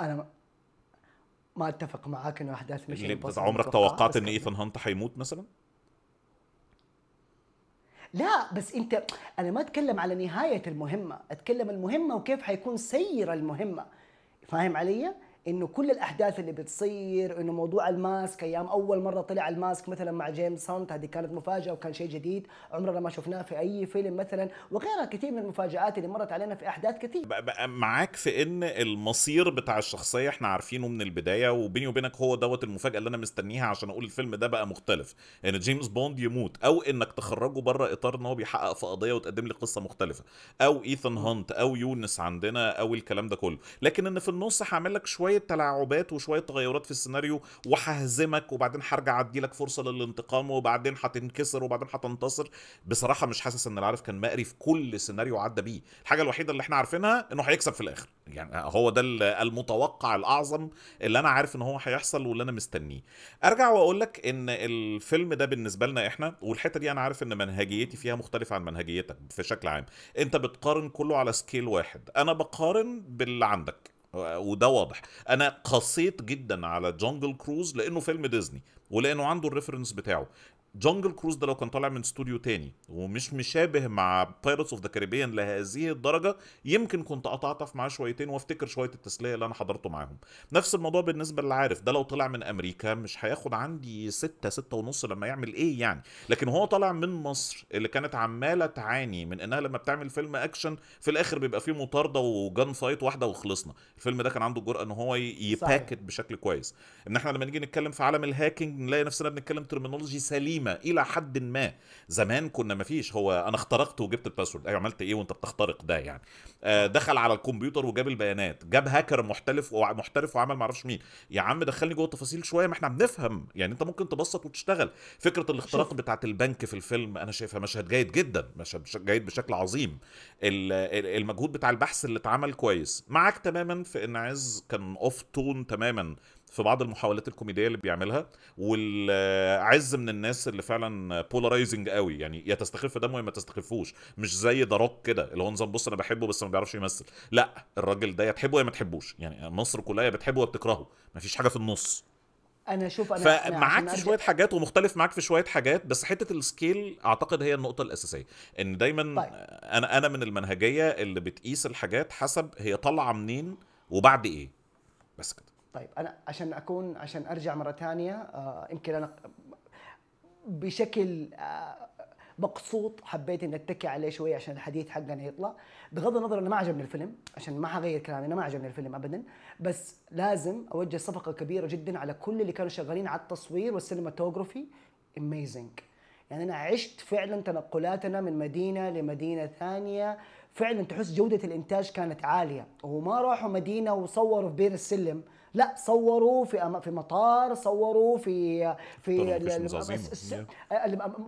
انا ما, ما اتفق معاك انه احداث ميشن امبوسيبل عمرك توقعت ان ايثان هانت هيموت مثلا لا بس انت انا ما اتكلم على نهايه المهمه اتكلم المهمه وكيف حيكون سير المهمه فاهم علي انه كل الاحداث اللي بتصير انه موضوع الماسك ايام اول مره طلع الماسك مثلا مع جيمس هانت هذه كانت مفاجاه وكان شيء جديد عمرنا ما شفناه في اي فيلم مثلا وغيرها كثير من المفاجات اللي مرت علينا في احداث كثير معاك في ان المصير بتاع الشخصيه احنا عارفينه من البدايه وبيني وبينك هو دوت المفاجاه اللي انا مستنيها عشان اقول الفيلم ده بقى مختلف ان جيمس بوند يموت او انك تخرجه بره اطار ان هو بيحقق في قضيه وتقدم لي قصه مختلفه او ايثان هانت او يونس عندنا او الكلام ده كله لكن ان في النص هعمل لك شويه شويه تلاعبات وشويه تغيرات في السيناريو وههزمك وبعدين هرجع ادي لك فرصه للانتقام وبعدين هتنكسر وبعدين هتنتصر بصراحه مش حاسس ان العارف كان مقري في كل سيناريو عدى بيه الحاجه الوحيده اللي احنا عارفينها انه هيكسب في الاخر يعني هو ده المتوقع الاعظم اللي انا عارف ان هو هيحصل واللي انا مستنيه ارجع واقول لك ان الفيلم ده بالنسبه لنا احنا والحته دي انا عارف ان منهجيتي فيها مختلفه عن منهجيتك في شكل عام انت بتقارن كله على سكيل واحد انا بقارن باللي عندك وده واضح انا قصيت جدا على جونجل كروز لانه فيلم ديزني ولانه عنده الريفرنس بتاعه جونجل كروز ده لو كان طالع من استوديو تاني ومش مشابه مع بايرتس اوف ذا كاريبيان لهذه الدرجه يمكن كنت اتعاطف معاه شويتين وافتكر شويه التسليه اللي انا حضرته معاهم نفس الموضوع بالنسبه للعارف ده لو طلع من امريكا مش هياخد عندي ستة ستة ونص لما يعمل ايه يعني لكن هو طالع من مصر اللي كانت عماله تعاني من انها لما بتعمل فيلم اكشن في الاخر بيبقى فيه مطارده وجان فايت واحده وخلصنا الفيلم ده كان عنده الجرأه ان هو يباكت بشكل كويس ان احنا لما نيجي نتكلم في عالم الهاكينج نلاقي نفسنا بنتكلم ترمينولوجي سليمه الى حد ما زمان كنا ما فيش هو انا اخترقت وجبت الباسورد ايوه عملت ايه وانت بتخترق ده يعني آه، دخل على الكمبيوتر وجاب البيانات جاب هاكر محترف ومحترف وعمل معرفش مين يا عم دخلني جوه التفاصيل شويه ما احنا بنفهم يعني انت ممكن تبسط وتشتغل فكره الاختراق بتاعه البنك في الفيلم انا شايفها مشهد جيد جدا مشهد جيد بشكل عظيم المجهود بتاع البحث اللي اتعمل كويس معاك تماما في ان عز كان اوف تون تماما في بعض المحاولات الكوميديه اللي بيعملها والعز من الناس اللي فعلا بولارايزنج قوي يعني يا تستخف دمه يا ما تستخفوش مش زي ذا روك كده اللي هو نظام بص انا بحبه بس ما بيعرفش يمثل لا الراجل ده يا تحبه يا ما تحبوش يعني مصر كلها يا بتحبه يا بتكرهه ما فيش حاجه في النص انا شوف انا فمعاك في شويه حاجات ومختلف معاك في شويه حاجات بس حته السكيل اعتقد هي النقطه الاساسيه ان دايما طيب. انا انا من المنهجيه اللي بتقيس الحاجات حسب هي طالعه منين وبعد ايه بس كده طيب انا عشان اكون عشان ارجع مره ثانيه آه، يمكن انا بشكل آه، مقصود حبيت اني اتكي عليه شويه عشان الحديث حقنا يطلع بغض النظر انا ما عجبني الفيلم عشان ما حغير كلامي انا ما عجبني الفيلم ابدا بس لازم اوجه صفقه كبيره جدا على كل اللي كانوا شغالين على التصوير والسينماتوجرافي اميزنج يعني انا عشت فعلا تنقلاتنا من مدينه لمدينه ثانيه فعلا تحس جوده الانتاج كانت عاليه وما راحوا مدينه وصوروا في بير السلم لا صوروا في في مطار صوروا في في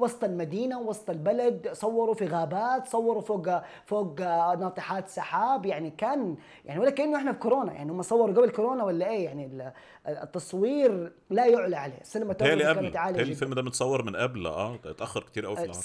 وسط المدينه وسط البلد صوروا في غابات صوروا فوق فوق ناطحات سحاب يعني كان يعني ولا كانه احنا في كورونا يعني هم صوروا قبل كورونا ولا ايه يعني التصوير لا يعلى عليه السينما كانت عاليه الفيلم ده متصور من قبل اه اتاخر كتير قوي في العرض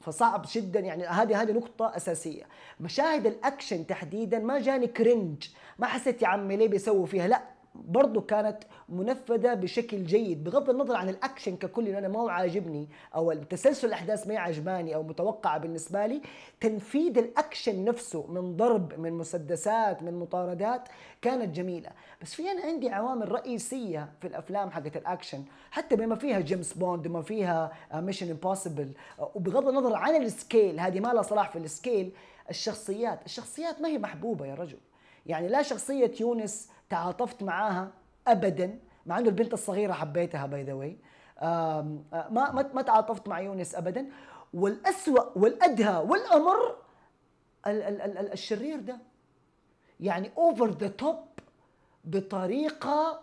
فصعب جدا يعني هذه هذه نقطة أساسية مشاهد الأكشن تحديدا ما جاني كرنج ما حسيت يا عمي ليه بيسووا فيها لا برضه كانت منفذه بشكل جيد بغض النظر عن الاكشن ككل اللي انا ما هو عاجبني او تسلسل الاحداث ما عجباني او متوقعه بالنسبه لي تنفيذ الاكشن نفسه من ضرب من مسدسات من مطاردات كانت جميله بس في انا عندي عوامل رئيسيه في الافلام حقت الاكشن حتى بما فيها جيمس بوند بما فيها ميشن آه، امبوسيبل آه، وبغض النظر عن السكيل هذه ما لها صلاح في السكيل الشخصيات الشخصيات ما هي محبوبه يا رجل يعني لا شخصيه يونس تعاطفت معاها ابدا مع انه البنت الصغيره حبيتها باي ذا واي ما ما تعاطفت مع يونس ابدا والاسوا والادهى والامر ال ال ال الشرير ده يعني اوفر ذا توب بطريقه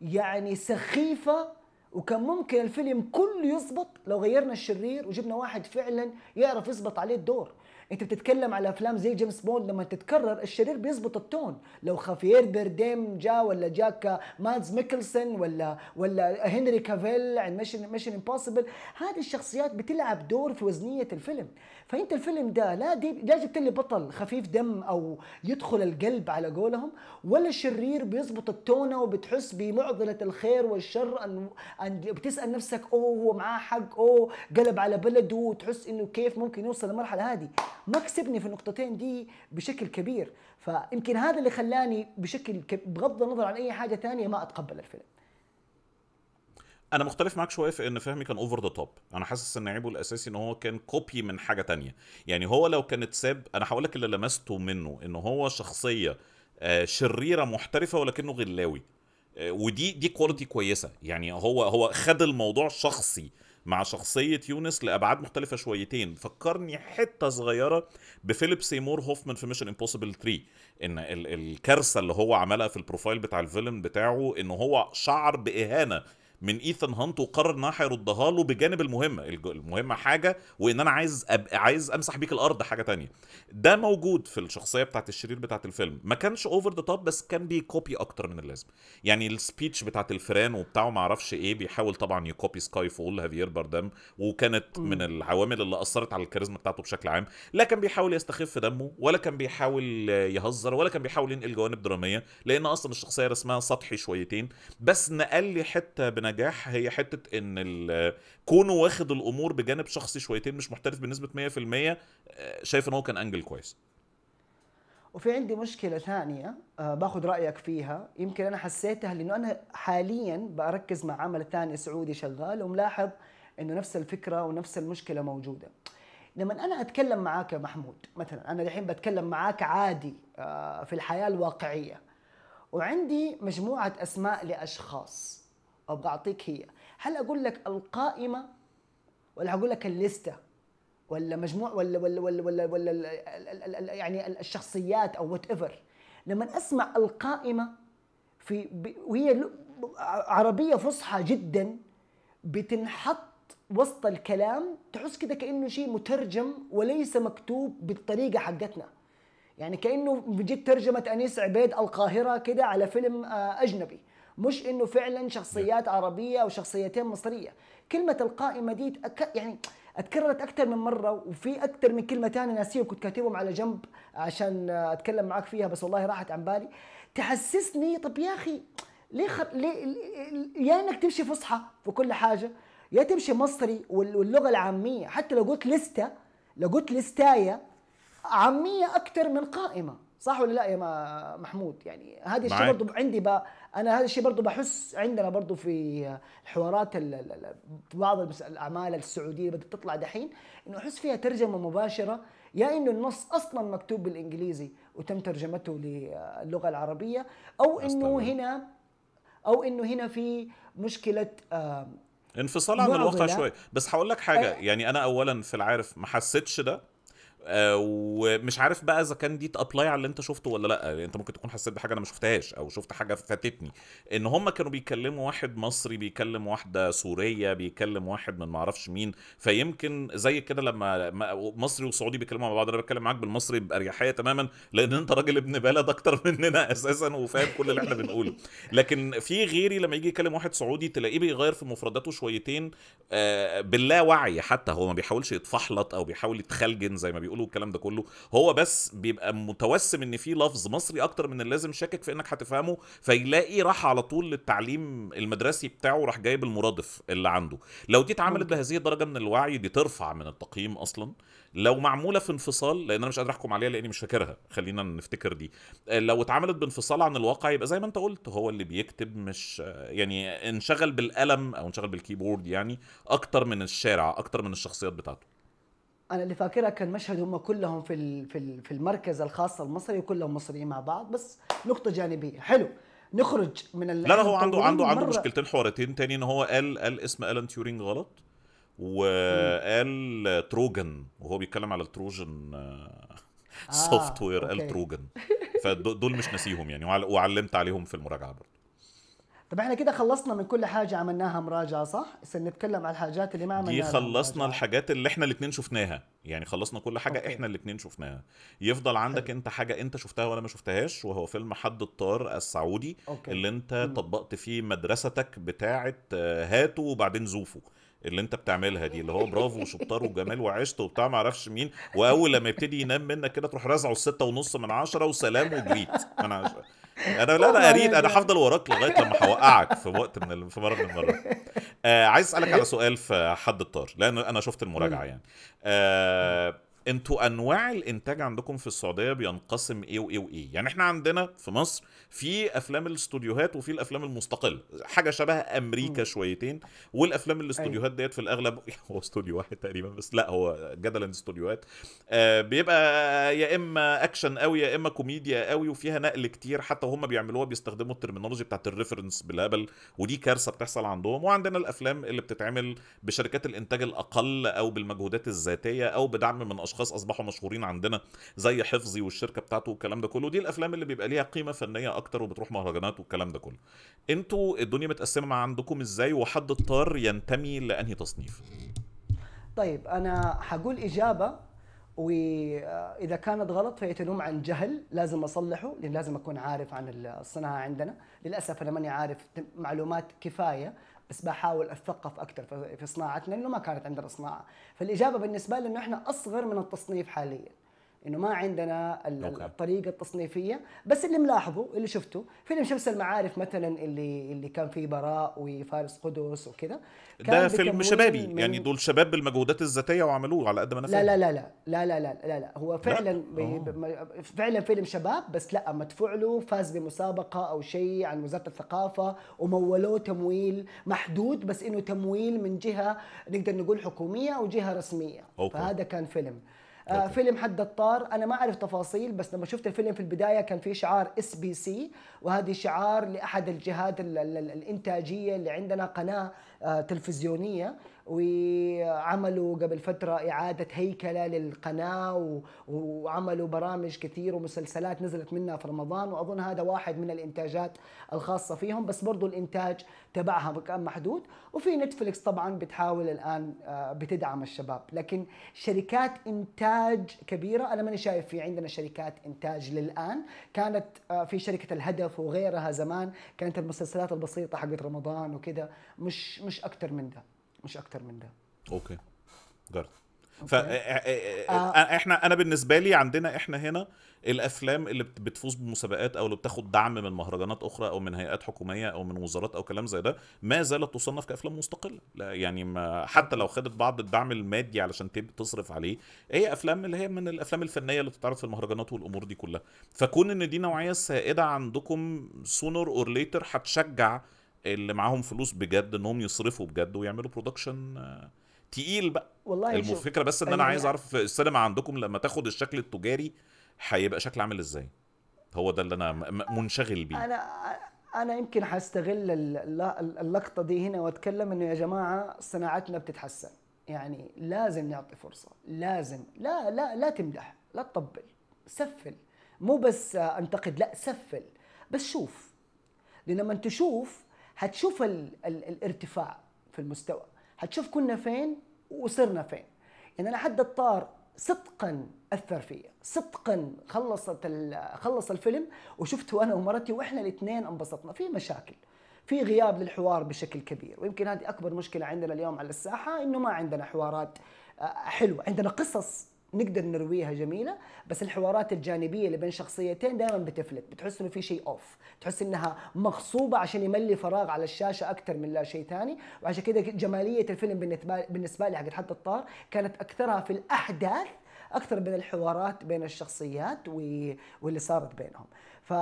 يعني سخيفه وكان ممكن الفيلم كله يزبط لو غيرنا الشرير وجبنا واحد فعلا يعرف يزبط عليه الدور انت بتتكلم على افلام زي جيمس بوند لما تتكرر الشرير بيظبط التون لو خافير بيرديم جا ولا جاك مادز ميكلسن ولا ولا هنري كافيل عند ميشن ميشن امبوسيبل هذه الشخصيات بتلعب دور في وزنيه الفيلم فانت الفيلم ده لا دي لا جبت لي بطل خفيف دم او يدخل القلب على قولهم ولا شرير بيظبط التونه وبتحس بمعضله الخير والشر ان, أن بتسال نفسك اوه هو معاه حق اوه قلب على بلده وتحس انه كيف ممكن يوصل للمرحله هذه ما كسبني في النقطتين دي بشكل كبير فيمكن هذا اللي خلاني بشكل كب... بغض النظر عن اي حاجه ثانيه ما اتقبل الفيلم انا مختلف معاك شويه في ان فهمي كان اوفر ذا توب انا حاسس ان عيبه الاساسي ان هو كان كوبي من حاجه تانية يعني هو لو كان اتساب انا هقول لك اللي لمسته منه ان هو شخصيه آه، شريره محترفه ولكنه غلاوي آه، ودي دي كواليتي كويسه يعني هو هو خد الموضوع شخصي مع شخصية يونس لأبعاد مختلفة شويتين فكرني حتة صغيرة بفيليب سيمور هوفمان في ميشن امبوسيبل 3 ان ال- الكارثة اللي هو عملها في البروفايل بتاع الفيلم بتاعه ان هو شعر بإهانة من ايثان هانت وقرر ان هيردها له بجانب المهمه المهمه حاجه وان انا عايز أب... عايز امسح بيك الارض حاجه تانية ده موجود في الشخصيه بتاعت الشرير بتاعت الفيلم ما كانش اوفر ذا توب بس كان بيكوبي اكتر من اللازم يعني السبيتش بتاعت الفيران وبتاعه ما اعرفش ايه بيحاول طبعا يكوبي سكاي فول هافير باردام وكانت من العوامل اللي اثرت على الكاريزما بتاعته بشكل عام لا كان بيحاول يستخف دمه ولا كان بيحاول يهزر ولا كان بيحاول ينقل جوانب دراميه لان اصلا الشخصيه رسمها سطحي شويتين بس نقل لي حته نجاح هي حته ان كونه واخد الامور بجانب شخصي شويتين مش محترف بنسبه 100% آه، شايف ان هو كان انجل كويس وفي عندي مشكلة ثانية آه، باخد باخذ رأيك فيها يمكن أنا حسيتها لأنه أنا حاليا بركز مع عمل ثاني سعودي شغال وملاحظ أنه نفس الفكرة ونفس المشكلة موجودة لما أنا أتكلم معاك يا محمود مثلا أنا الحين بتكلم معاك عادي آه، في الحياة الواقعية وعندي مجموعة أسماء لأشخاص او اعطيك هي هل اقول لك القائمه ولا اقول لك الليسته ولا مجموع ولا ولا ولا ولا, ولا, يعني الشخصيات او وات ايفر لما اسمع القائمه في وهي عربيه فصحى جدا بتنحط وسط الكلام تحس كده كانه شيء مترجم وليس مكتوب بالطريقه حقتنا يعني كانه بيجيك ترجمه انيس عبيد القاهره كده على فيلم آه، اجنبي مش انه فعلا شخصيات عربيه او شخصيتين مصريه كلمه القائمه دي تأك... يعني اتكررت اكثر من مره وفي اكثر من كلمه ثانيه ناسيه وكنت كاتبهم على جنب عشان اتكلم معاك فيها بس والله راحت عن بالي تحسسني طب يا اخي ليه خر... ليه يا انك تمشي فصحى في كل حاجه يا تمشي مصري واللغه العاميه حتى لو قلت لسته لو قلت لستايا عاميه اكثر من قائمه صح ولا لا يا محمود يعني هذه الشيء برضه عندي انا هذا الشيء برضه بحس عندنا برضه في الحوارات في بعض الاعمال السعوديه بدات تطلع دحين انه احس فيها ترجمه مباشره يا انه النص اصلا مكتوب بالانجليزي وتم ترجمته للغه العربيه او انه يعني. هنا او انه هنا في مشكله انفصال عن الواقع شوي بس هقول لك حاجه يعني انا اولا في العارف ما حسيتش ده آه، ومش عارف بقى اذا كان دي تابلاي على اللي انت شفته ولا لا يعني انت ممكن تكون حسيت بحاجه انا ما شفتهاش او شفت حاجه فاتتني ان هم كانوا بيكلموا واحد مصري بيكلم واحده سوريه بيكلم واحد من ما اعرفش مين فيمكن زي كده لما مصري وسعودي بيتكلموا مع بعض انا بتكلم معاك بالمصري باريحيه تماما لان انت راجل ابن بلد اكتر مننا اساسا وفاهم كل اللي احنا بنقوله لكن في غيري لما يجي يكلم واحد سعودي تلاقيه بيغير في مفرداته شويتين آه، باللا وعي حتى هو ما بيحاولش يتفحلط او بيحاول يتخلجن زي ما بيقول بتقوله والكلام ده كله هو بس بيبقى متوسم ان في لفظ مصري اكتر من اللازم شاكك في انك هتفهمه فيلاقي راح على طول للتعليم المدرسي بتاعه راح جايب المرادف اللي عنده لو دي اتعملت بهذه الدرجه من الوعي دي ترفع من التقييم اصلا لو معموله في انفصال لان انا مش قادر احكم عليها لاني مش فاكرها خلينا نفتكر دي آه، لو اتعملت بانفصال عن الواقع يبقى زي ما انت قلت هو اللي بيكتب مش يعني انشغل بالقلم او انشغل بالكيبورد يعني اكتر من الشارع اكتر من الشخصيات بتاعته انا اللي فاكرها كان مشهد هم كلهم في في في المركز الخاص المصري وكلهم مصريين مع بعض بس نقطه جانبيه حلو نخرج من لا لا هو عنده عنده عنده مشكلتين حوارتين تاني ان هو قال قال اسم الان تيورينج غلط وقال تروجن وهو بيتكلم على التروجن سوفت آه، وير آه، قال تروجن فدول مش ناسيهم يعني وعلمت عليهم في المراجعه برضه طب احنا كده خلصنا من كل حاجه عملناها مراجعه صح؟ هسه نتكلم على الحاجات اللي ما عملناها دي خلصنا مراجعة. الحاجات اللي احنا الاثنين شفناها يعني خلصنا كل حاجه أوكي. احنا الاثنين شفناها يفضل عندك حلو. انت حاجه انت شفتها وانا ما شفتهاش وهو فيلم حد الطار السعودي أوكي. اللي انت م. طبقت فيه مدرستك بتاعه آه، هاتوا وبعدين زوفوا اللي انت بتعملها دي اللي هو برافو وشطار وجمال وعشت وبتاع ما اعرفش مين واول لما يبتدي ينام منك كده تروح رازعه الستة ونص من عشرة وسلام وجريت من عشرة انا لا oh انا قريت انا هفضل وراك لغايه لما هوقعك في وقت من في مره من المرات آه عايز اسالك على سؤال في حد الطار لان انا شفت المراجعه يعني آه انتوا انواع الانتاج عندكم في السعوديه بينقسم ايه وايه وايه يعني احنا عندنا في مصر في افلام الاستوديوهات وفي الافلام المستقله حاجه شبه امريكا شويتين والافلام الاستوديوهات أيوة. ديت في الاغلب هو استوديو واحد تقريبا بس لا هو جدلا استوديوهات آه بيبقى يا اما اكشن قوي يا اما كوميديا قوي وفيها نقل كتير حتى هم بيعملوها بيستخدموا الترمينولوجي بتاعت الريفرنس بالهبل ودي كارثه بتحصل عندهم وعندنا الافلام اللي بتتعمل بشركات الانتاج الاقل او بالمجهودات الذاتيه او بدعم من اشخاص اشخاص اصبحوا مشهورين عندنا زي حفظي والشركه بتاعته والكلام ده كله دي الافلام اللي بيبقى ليها قيمه فنيه اكتر وبتروح مهرجانات والكلام ده كله انتوا الدنيا متقسمه مع عندكم ازاي وحد اضطر ينتمي لانهي تصنيف طيب انا هقول اجابه واذا كانت غلط فهي تلوم عن جهل لازم اصلحه لان لازم اكون عارف عن الصناعه عندنا للاسف انا ماني عارف معلومات كفايه بس بحاول اتثقف اكثر في صناعتنا لانه ما كانت عندنا صناعه فالاجابه بالنسبه لي انه احنا اصغر من التصنيف حاليا انه ما عندنا الطريقه التصنيفيه بس اللي ملاحظه اللي شفته فيلم شمس المعارف مثلا اللي اللي كان فيه براء وفارس قدس وكذا ده فيلم شبابي يعني دول شباب بالمجهودات الذاتيه وعملوه على قد ما انا لا لا لا لا لا لا لا لا, لا هو فعلا لا. فعلا فيلم شباب بس لا مدفوع له فاز بمسابقه او شيء عن وزاره الثقافه ومولوه تمويل محدود بس انه تمويل من جهه نقدر نقول حكوميه او جهه رسميه أوكي. فهذا كان فيلم آه فيلم حد الطار انا ما اعرف تفاصيل بس لما شفت الفيلم في البدايه كان في شعار اس بي سي وهذه شعار لاحد الجهات ال ال الانتاجيه اللي عندنا قناه آه تلفزيونيه وعملوا قبل فترة إعادة هيكلة للقناة وعملوا برامج كثير ومسلسلات نزلت منها في رمضان وأظن هذا واحد من الإنتاجات الخاصة فيهم بس برضو الإنتاج تبعها كان محدود وفي نتفلكس طبعا بتحاول الآن آه، بتدعم الشباب لكن شركات إنتاج كبيرة أنا ماني شايف في عندنا شركات إنتاج للآن كانت آه، في شركة الهدف وغيرها زمان كانت المسلسلات البسيطة حقت رمضان وكذا مش مش أكتر من ده مش اكتر من ده اوكي جرد فاحنا آه. انا بالنسبه لي عندنا احنا هنا الافلام اللي بتفوز بمسابقات او اللي بتاخد دعم من مهرجانات اخرى او من هيئات حكوميه او من وزارات او كلام زي ده ما زالت تصنف كافلام مستقله لا يعني ما حتى لو خدت بعض الدعم المادي علشان تصرف عليه هي افلام اللي هي من الافلام الفنيه اللي بتتعرض في المهرجانات والامور دي كلها فكون ان دي نوعيه سائده عندكم سونر اور ليتر هتشجع اللي معاهم فلوس بجد انهم يصرفوا بجد ويعملوا برودكشن آه، تقيل بقى والله الفكره بس ان انا عايز اعرف السينما عندكم لما تاخد الشكل التجاري هيبقى شكل عامل ازاي هو ده اللي انا منشغل بيه انا انا يمكن هستغل اللقطه دي هنا واتكلم انه يا جماعه صناعتنا بتتحسن يعني لازم نعطي فرصه لازم لا لا لا تمدح لا تطبل سفل مو بس انتقد لا سفل بس شوف لان لما تشوف هتشوف ال ال الارتفاع في المستوى هتشوف كنا فين وصرنا فين يعني انا حد الطار صدقا اثر فيا صدقا خلصت خلص الفيلم وشفته انا ومرتي واحنا الاثنين انبسطنا في مشاكل في غياب للحوار بشكل كبير ويمكن هذه اكبر مشكله عندنا اليوم على الساحه انه ما عندنا حوارات آه، حلوه عندنا قصص نقدر نرويها جميله بس الحوارات الجانبيه اللي بين شخصيتين دائما بتفلت بتحس انه في شيء اوف تحس انها مغصوبه عشان يملي فراغ على الشاشه اكثر من لا شيء ثاني وعشان كذا جماليه الفيلم بالنسبه لي حق حتى الطار كانت اكثرها في الاحداث اكثر من الحوارات بين الشخصيات واللي صارت بينهم ف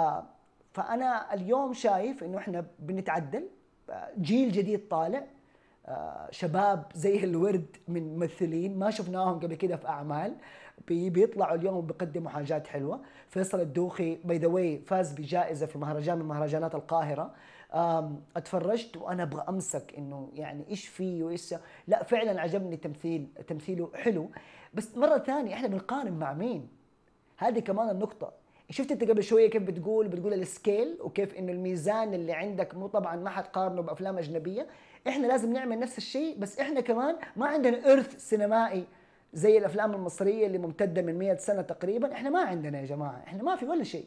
فانا اليوم شايف انه احنا بنتعدل جيل جديد طالع شباب زي الورد من ممثلين ما شفناهم قبل كده في اعمال بيطلعوا اليوم وبيقدموا حاجات حلوه فيصل الدوخي باي ذا واي فاز بجائزه في مهرجان من مهرجانات القاهره اتفرجت وانا ابغى امسك انه يعني ايش فيه وايش لا فعلا عجبني تمثيل تمثيله حلو بس مره ثانيه احنا بنقارن مع مين هذه كمان النقطه شفت انت قبل شويه كيف بتقول بتقول السكيل وكيف انه الميزان اللي عندك مو طبعا ما حتقارنه بافلام اجنبيه احنا لازم نعمل نفس الشيء بس احنا كمان ما عندنا ارث سينمائي زي الافلام المصريه اللي ممتده من 100 سنه تقريبا احنا ما عندنا يا جماعه احنا ما في ولا شيء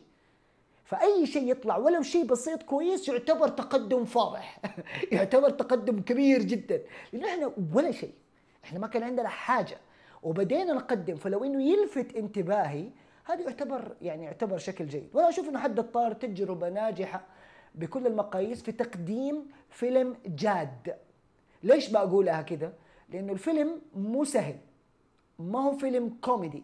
فاي شيء يطلع ولو شيء بسيط كويس يعتبر تقدم فاضح يعتبر تقدم كبير جدا لانه احنا ولا شيء احنا ما كان عندنا حاجه وبدينا نقدم فلو انه يلفت انتباهي هذا يعتبر يعني يعتبر شكل جيد وانا اشوف انه حد الطار تجربه ناجحه بكل المقاييس في تقديم فيلم جاد ليش بقولها كده لانه الفيلم مو سهل ما هو فيلم كوميدي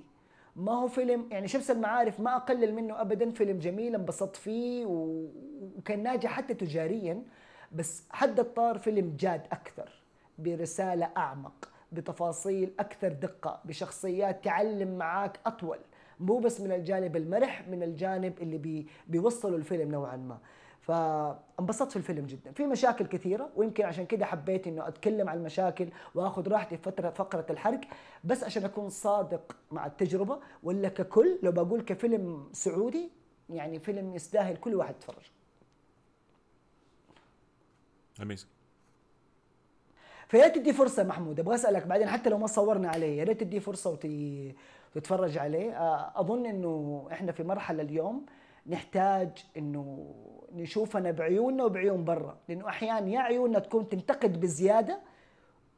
ما هو فيلم يعني شمس المعارف ما اقلل منه ابدا فيلم جميل انبسطت فيه وكان ناجح حتى تجاريا بس حد الطار فيلم جاد اكثر برساله اعمق بتفاصيل اكثر دقه بشخصيات تعلم معاك اطول مو بس من الجانب المرح من الجانب اللي بي بيوصلوا الفيلم نوعا ما فانبسطت في الفيلم جدا في مشاكل كثيره ويمكن عشان كده حبيت انه اتكلم عن المشاكل واخذ راحتي في فتره فقره الحرق بس عشان اكون صادق مع التجربه ولا ككل لو بقول كفيلم سعودي يعني فيلم يستاهل كل واحد يتفرج اميزنج فيا تدي فرصه محمود ابغى اسالك بعدين حتى لو ما صورنا عليه يا ريت تدي فرصه وتتفرج عليه اظن انه احنا في مرحله اليوم نحتاج انه نشوفنا بعيوننا وبعيون برا لانه احيانا يا عيوننا تكون تنتقد بزياده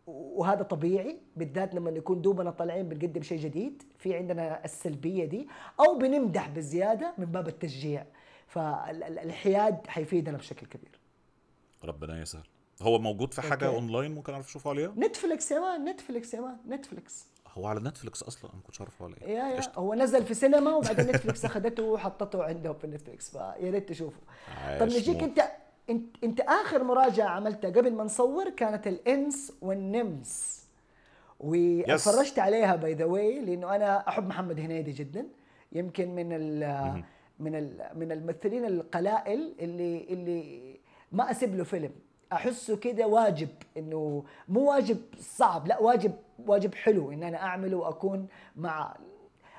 وهذا طبيعي بالذات لما نكون دوبنا طالعين بنقدم شيء جديد في عندنا السلبيه دي او بنمدح بزياده من باب التشجيع فالحياد حيفيدنا بشكل كبير ربنا يسهل هو موجود في حاجه اونلاين ممكن اعرف اشوفه عليها نتفليكس يا مان نتفليكس يا مان نتفليكس هو على نتفلكس اصلا انا ما كنتش ولا ايه يا هو نزل في سينما وبعدين نتفلكس اخذته وحطته عندهم في نتفلكس فيا ريت تشوفه طب نجيك انت انت انت اخر مراجعه عملتها قبل ما نصور كانت الانس والنمس واتفرجت عليها باي ذا واي لانه انا احب محمد هنيدي جدا يمكن من ال من ال من الممثلين القلائل اللي اللي ما اسيب له فيلم احسه كده واجب انه مو واجب صعب لا واجب واجب حلو ان انا اعمله واكون مع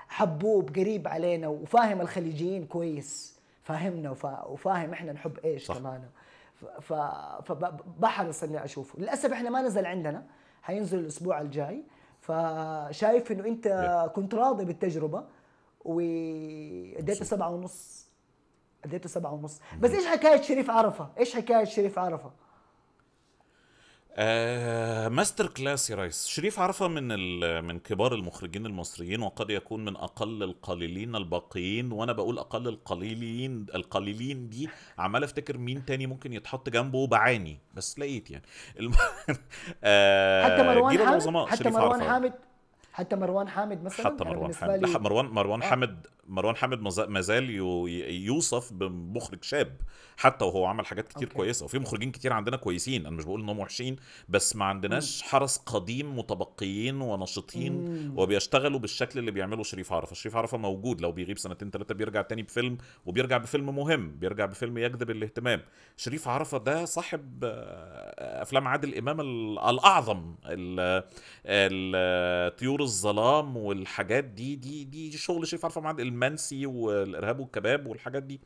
حبوب قريب علينا وفاهم الخليجيين كويس فاهمنا وفا... وفاهم احنا نحب ايش كمان فبحرص اني اشوفه للاسف احنا ما نزل عندنا حينزل الاسبوع الجاي فشايف انه انت كنت راضي بالتجربه واديته سبعة ونص اديته سبعة ونص بس ايش حكايه شريف عرفه ايش حكايه شريف عرفه آه، ماستر كلاس يا ريس شريف عرفة من من كبار المخرجين المصريين وقد يكون من اقل القليلين الباقيين وانا بقول اقل القليلين القليلين دي عمال افتكر مين تاني ممكن يتحط جنبه بعاني بس لقيت يعني الم... آه، حتى مروان حامد حتى مروان حامد حتى مروان حامد مثلا حتى مروان حامد مروان مروان آه. حامد مروان حامد ما زال يوصف بمخرج شاب حتى وهو عمل حاجات كتير أوكي. كويسه وفي مخرجين كتير عندنا كويسين انا مش بقول انهم وحشين بس ما عندناش مم. حرس قديم متبقيين ونشيطين وبيشتغلوا بالشكل اللي بيعمله شريف عرفه شريف عرفه موجود لو بيغيب سنتين ثلاثه بيرجع تاني بفيلم وبيرجع بفيلم مهم بيرجع بفيلم يجذب الاهتمام شريف عرفه ده صاحب آه، افلام عادل امام الاعظم الطيور الظلام والحاجات دي دي دي شغل شريف عرفه مع عادل المنسي والارهاب والكباب والحاجات دي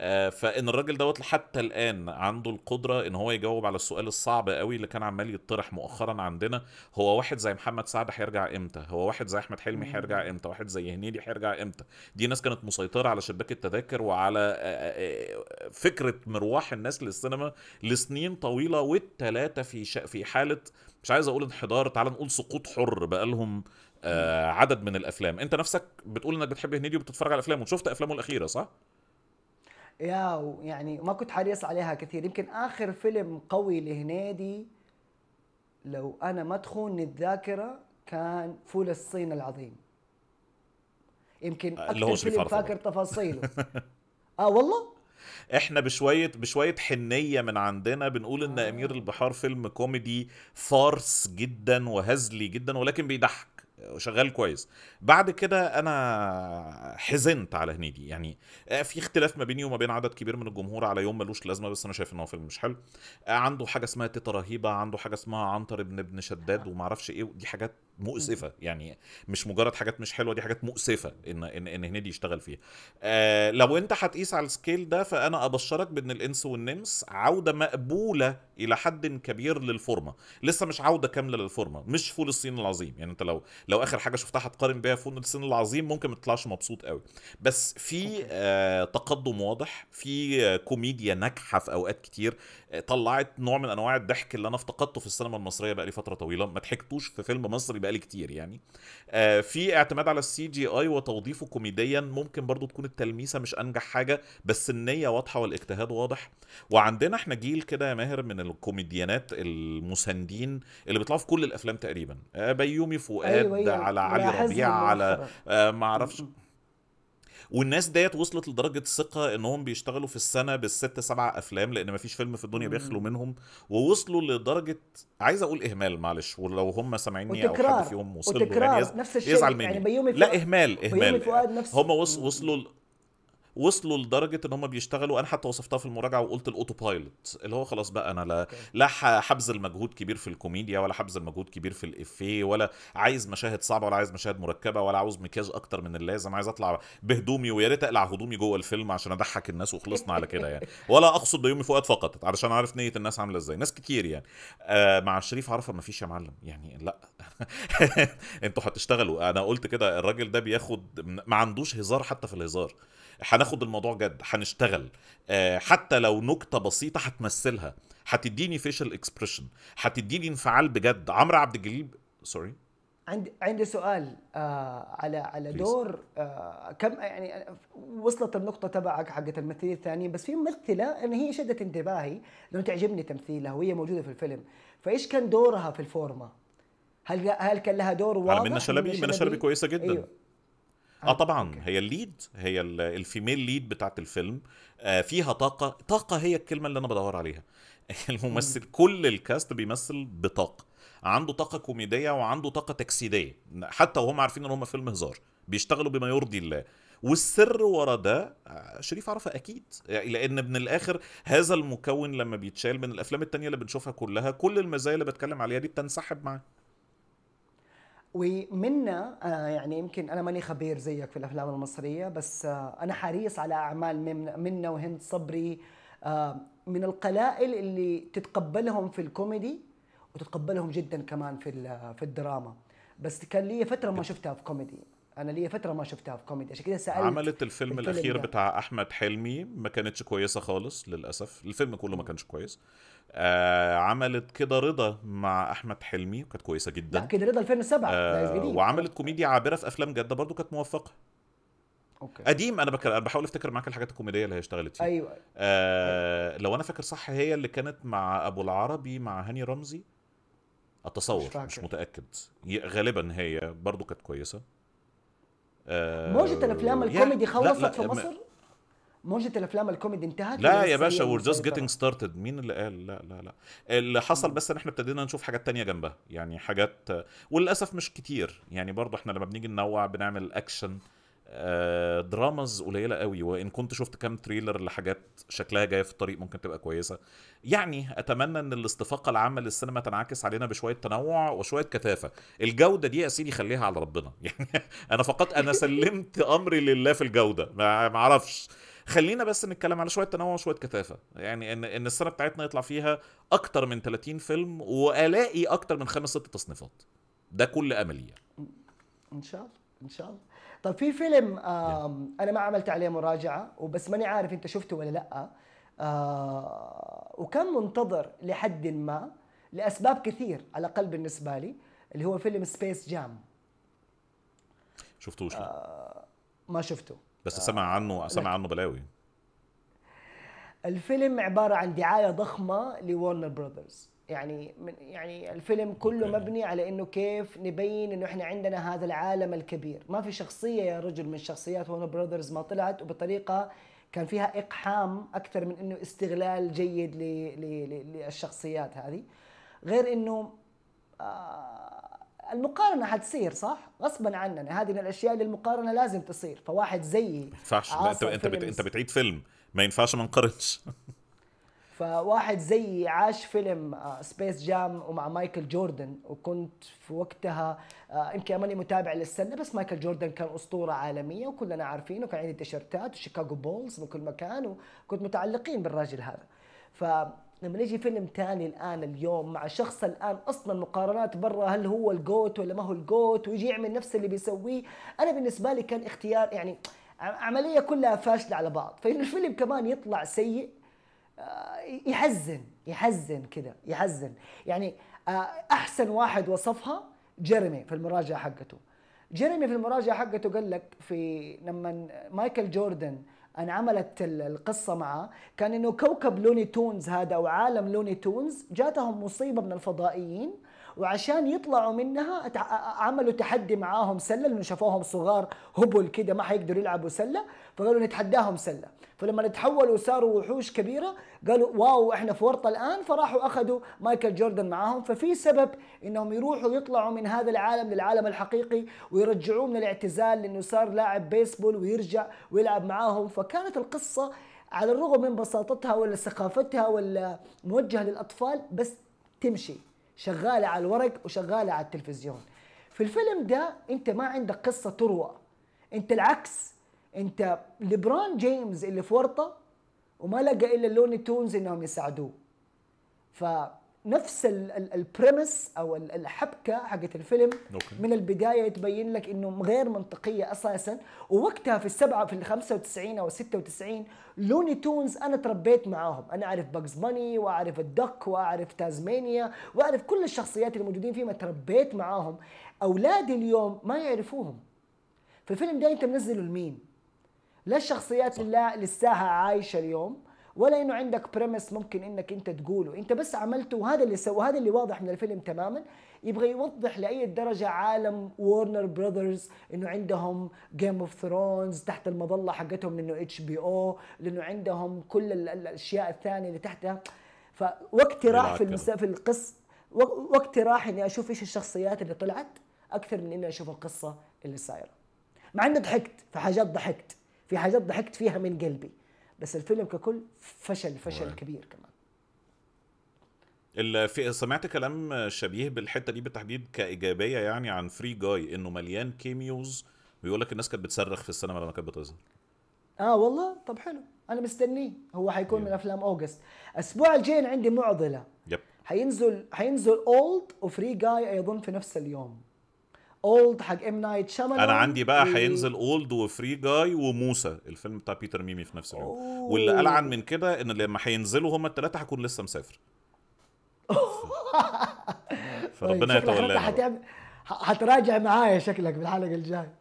آه، فان الراجل دوت حتى الان عنده القدره ان هو يجاوب على السؤال الصعب قوي اللي كان عمال يطرح مؤخرا عندنا هو واحد زي محمد سعد هيرجع امتى هو واحد زي احمد حلمي هيرجع امتى واحد زي هنيدي هيرجع امتى دي ناس كانت مسيطره على شباك التذاكر وعلى آه، آه، فكره مروح الناس للسينما لسنين طويله والثلاثه في في حاله مش عايز اقول انحدار تعال نقول سقوط حر بقالهم آه عدد من الافلام انت نفسك بتقول انك بتحب هنيدي وبتتفرج على افلامه وشفت افلامه الاخيره صح يا يعني ما كنت حريص عليها كثير يمكن اخر فيلم قوي لهنيدي لو انا ما تخونني الذاكره كان فول الصين العظيم يمكن آه، اكثر فيلم فاكر تفاصيله اه والله احنا بشويه بشويه حنيه من عندنا بنقول ان آه. امير البحار فيلم كوميدي فارس جدا وهزلي جدا ولكن بيضحك وشغال كويس بعد كده انا حزنت على هنيدي يعني آه، في اختلاف ما بيني وما بين عدد كبير من الجمهور على يوم ملوش لازمه بس انا شايف ان هو فيلم مش حلو آه، عنده حاجه اسمها تيتا رهيبه عنده حاجه اسمها عنتر ابن ابن شداد آه. وما اعرفش ايه دي حاجات مؤسفه يعني مش مجرد حاجات مش حلوه دي حاجات مؤسفه ان ان ان هنيدي يشتغل فيها آه لو انت هتقيس على السكيل ده فانا ابشرك بان الانس والنمس عوده مقبوله الى حد كبير للفورمه لسه مش عوده كامله للفورمه مش فول الصين العظيم يعني انت لو لو اخر حاجه شفتها هتقارن بيها فول الصين العظيم ممكن ما تطلعش مبسوط قوي بس في آه تقدم واضح في كوميديا ناجحه في اوقات كتير طلعت نوع من انواع الضحك اللي انا افتقدته في السينما المصريه بقالي فتره طويله ما ضحكتوش في فيلم مصري بقالي كتير يعني آه، في اعتماد على السي جي اي وتوظيفه كوميديا ممكن برضو تكون التلميسه مش انجح حاجه بس النيه واضحه والاجتهاد واضح وعندنا احنا جيل كده يا ماهر من الكوميديانات المساندين اللي بيطلعوا في كل الافلام تقريبا آه، بيومي فؤاد أيوة أيوة. على علي ربيع على آه، ما اعرفش والناس ديت وصلت لدرجه ثقه انهم بيشتغلوا في السنه بالست سبع افلام لان مفيش فيلم في الدنيا بيخلو منهم ووصلوا لدرجه عايز اقول اهمال معلش ولو هم سامعيني او حد فيهم وصل له يعني يز... نفس الشيء يزعل يعني مني يعني لا اهمال اهمال هم وصلوا وصلوا لدرجه ان هم بيشتغلوا انا حتى وصفتها في المراجعه وقلت الاوتو بايلوت اللي هو خلاص بقى انا لا لا هبذل مجهود كبير في الكوميديا ولا حبذل مجهود كبير في الافيه ولا عايز مشاهد صعبه ولا عايز مشاهد مركبه ولا عاوز مكياج اكتر من اللازم عايز اطلع بهدومي ويا ريت اقلع هدومي جوه الفيلم عشان اضحك الناس وخلصنا على كده يعني ولا اقصد بيومي فؤاد فقط علشان اعرف نيه الناس عامله ازاي ناس كتير يعني آه مع شريف عرفه ما فيش يا معلم يعني لا انتوا هتشتغلوا انا قلت كده الراجل ده بياخد ما عندوش هزار حتى في الهزار هناخد الموضوع جد هنشتغل آه، حتى لو نكته بسيطه هتمثلها هتديني فيشل اكسبريشن هتديني انفعال بجد عمرو عبد الجليل سوري عندي عندي سؤال آه على على دور آه كم يعني وصلت النقطة تبعك حقت الممثلين الثانيين بس في ممثلة ان هي شدت انتباهي لانه تعجبني تمثيلها وهي موجودة في الفيلم فايش كان دورها في الفورمة؟ هل هل كان لها دور واضح؟ منى شلبي منى شلبي كويسة جدا أيوه. اه طبعا أوكي. هي الليد هي الفيميل ليد بتاعت الفيلم آه فيها طاقه طاقه هي الكلمه اللي انا بدور عليها الممثل كل الكاست بيمثل بطاقه عنده طاقه كوميديه وعنده طاقه تجسيديه حتى وهم عارفين ان هم فيلم هزار بيشتغلوا بما يرضي الله والسر ورا ده آه، شريف عرفة أكيد يعني لأن من الآخر هذا المكون لما بيتشال من الأفلام التانية اللي بنشوفها كلها كل المزايا اللي بتكلم عليها دي بتنسحب معاه ومنا آه، يعني يمكن انا ماني خبير زيك في الافلام المصريه بس آه، انا حريص على اعمال منا وهند صبري آه، من القلائل اللي تتقبلهم في الكوميدي وتتقبلهم جدا كمان في في الدراما بس كان لي فتره ما شفتها في كوميدي انا ليا فتره ما شفتها في كوميدي عشان كده سالت عملت الفيلم, الفيلم الاخير ده. بتاع احمد حلمي ما كانتش كويسه خالص للاسف الفيلم كله ما كانش كويس آه عملت كده رضا مع احمد حلمي كانت كويسه جدا لا كده رضا 2007 آه وعملت كوميديا عابره في افلام جده برضو كانت موفقه اوكي قديم انا بك... بحاول افتكر معاك الحاجات الكوميديه اللي هي اشتغلت فيها أيوة. آه... أيوة. لو انا فاكر صح هي اللي كانت مع ابو العربي مع هاني رمزي اتصور مش, فاكر. مش متاكد غالبا هي برضو كانت كويسه آه، موجة الافلام الكوميدي خلصت في مصر؟ موجة الافلام الكوميدي انتهت لا يا باشا وير جاست جيتنج ستارتد مين اللي قال لا لا لا اللي حصل بس ان احنا ابتدينا نشوف حاجات تانية جنبها يعني حاجات وللاسف مش كتير يعني برضه احنا لما بنيجي ننوع بنعمل اكشن دراماز آه، قليله قوي وان كنت شفت كام تريلر لحاجات شكلها جايه في الطريق ممكن تبقى كويسه يعني اتمنى ان الاستفاقه العامه للسينما تنعكس علينا بشويه تنوع وشويه كثافه الجوده دي يا سيدي خليها على ربنا يعني انا فقط انا سلمت امري لله في الجوده ما اعرفش خلينا بس نتكلم على شويه تنوع وشويه كثافه يعني ان ان السنه بتاعتنا يطلع فيها اكتر من 30 فيلم والاقي اكتر من خمس ست تصنيفات ده كل املي يعني. ان شاء الله ان شاء الله طب في فيلم انا ما عملت عليه مراجعه وبس ماني عارف انت شفته ولا لا آه، وكان منتظر لحد ما لاسباب كثير على الاقل بالنسبه لي اللي هو فيلم سبيس جام شفتوش ما شفته بس آه، سمع عنه سمع عنه بلاوي الفيلم عباره عن دعايه ضخمه لورنر براذرز يعني من يعني الفيلم كله مبني على انه كيف نبين انه احنا عندنا هذا العالم الكبير ما في شخصيه يا رجل من شخصيات ون براذرز ما طلعت وبطريقه كان فيها اقحام اكثر من انه استغلال جيد للشخصيات هذه غير انه آه المقارنه حتصير صح غصبا عننا هذه من الاشياء اللي المقارنه لازم تصير فواحد زيي ما ينفعش انت انت بتعيد فيلم ما ينفعش ما نقارنش فواحد زيي عاش فيلم سبيس آه، جام ومع مايكل جوردن وكنت في وقتها آه، يمكن ماني متابع للسنه بس مايكل جوردن كان اسطوره عالميه وكلنا عارفينه وكان عندي تيشرتات وشيكاغو بولز من كل مكان وكنت متعلقين بالراجل هذا ف لما يجي فيلم تاني الان اليوم مع شخص الان اصلا مقارنات برا هل هو الجوت ولا ما هو الجوت ويجي يعمل نفس اللي بيسويه انا بالنسبه لي كان اختيار يعني عمليه كلها فاشله على بعض فان الفيلم كمان يطلع سيء آه، يحزن يحزن كذا يحزن يعني آه، احسن واحد وصفها جيريمي في المراجعه حقته جيريمي في المراجعه حقته قال لك في لما مايكل جوردن انعملت القصه معه كان انه كوكب لوني تونز هذا او عالم لوني تونز جاتهم مصيبه من الفضائيين وعشان يطلعوا منها عملوا تحدي معاهم سله لانه شافوهم صغار هبل كده ما حيقدروا يلعبوا سله فقالوا نتحداهم سله فلما تحولوا صاروا وحوش كبيره قالوا واو احنا في ورطه الان فراحوا اخذوا مايكل جوردن معاهم ففي سبب انهم يروحوا يطلعوا من هذا العالم للعالم الحقيقي ويرجعوه من الاعتزال لانه صار لاعب بيسبول ويرجع ويلعب معاهم فكانت القصه على الرغم من بساطتها ولا ثقافتها ولا موجهه للاطفال بس تمشي شغاله على الورق وشغاله على التلفزيون في الفيلم ده انت ما عندك قصه تروى انت العكس انت ليبران جيمز اللي في ورطه وما لقى الا اللوني تونز انهم يساعدوه فنفس البريمس او الحبكه حقت الفيلم أوكي. من البدايه تبين لك انه غير منطقيه اساسا ووقتها في السبعه في ال 95 او 96 لوني تونز انا تربيت معاهم انا اعرف باجز ماني واعرف الدك واعرف تازمانيا واعرف كل الشخصيات اللي موجودين فيهم تربيت معاهم اولادي اليوم ما يعرفوهم فالفيلم ده انت منزله لمين؟ لا الشخصيات اللي لساها عايشه اليوم ولا انه عندك بريمس ممكن انك انت تقوله انت بس عملته وهذا اللي سوى هذا اللي واضح من الفيلم تماما يبغى يوضح لاي درجه عالم وورنر براذرز انه عندهم جيم اوف ثرونز تحت المظله حقتهم انه اتش بي او لانه عندهم كل الاشياء الثانيه اللي تحتها فوقتي راح في المس... في القص وقتي راح اني اشوف ايش الشخصيات اللي طلعت اكثر من اني اشوف القصه اللي صايره مع اني ضحكت في حاجات ضحكت في حاجات ضحكت فيها من قلبي بس الفيلم ككل فشل فشل كبير كمان في سمعت كلام شبيه بالحته دي بالتحديد كايجابيه يعني عن فري جاي انه مليان كيميوز بيقول لك الناس كانت بتصرخ في السينما لما كانت بتظهر اه والله طب حلو انا مستنيه هو حيكون من افلام اوجست الاسبوع الجاي عندي معضله يب. حينزل حينزل اولد وفري جاي ايضا في نفس اليوم اولد حق ام نايت شامالا انا عندي بقى هينزل اولد وفري جاي وموسى الفيلم بتاع بيتر ميمي في نفس اليوم واللي قال عن من كده ان لما هينزلوا هما الثلاثه هكون لسه مسافر طيب، فربنا يتولانا هتراجع معايا شكلك في الحلقه الجايه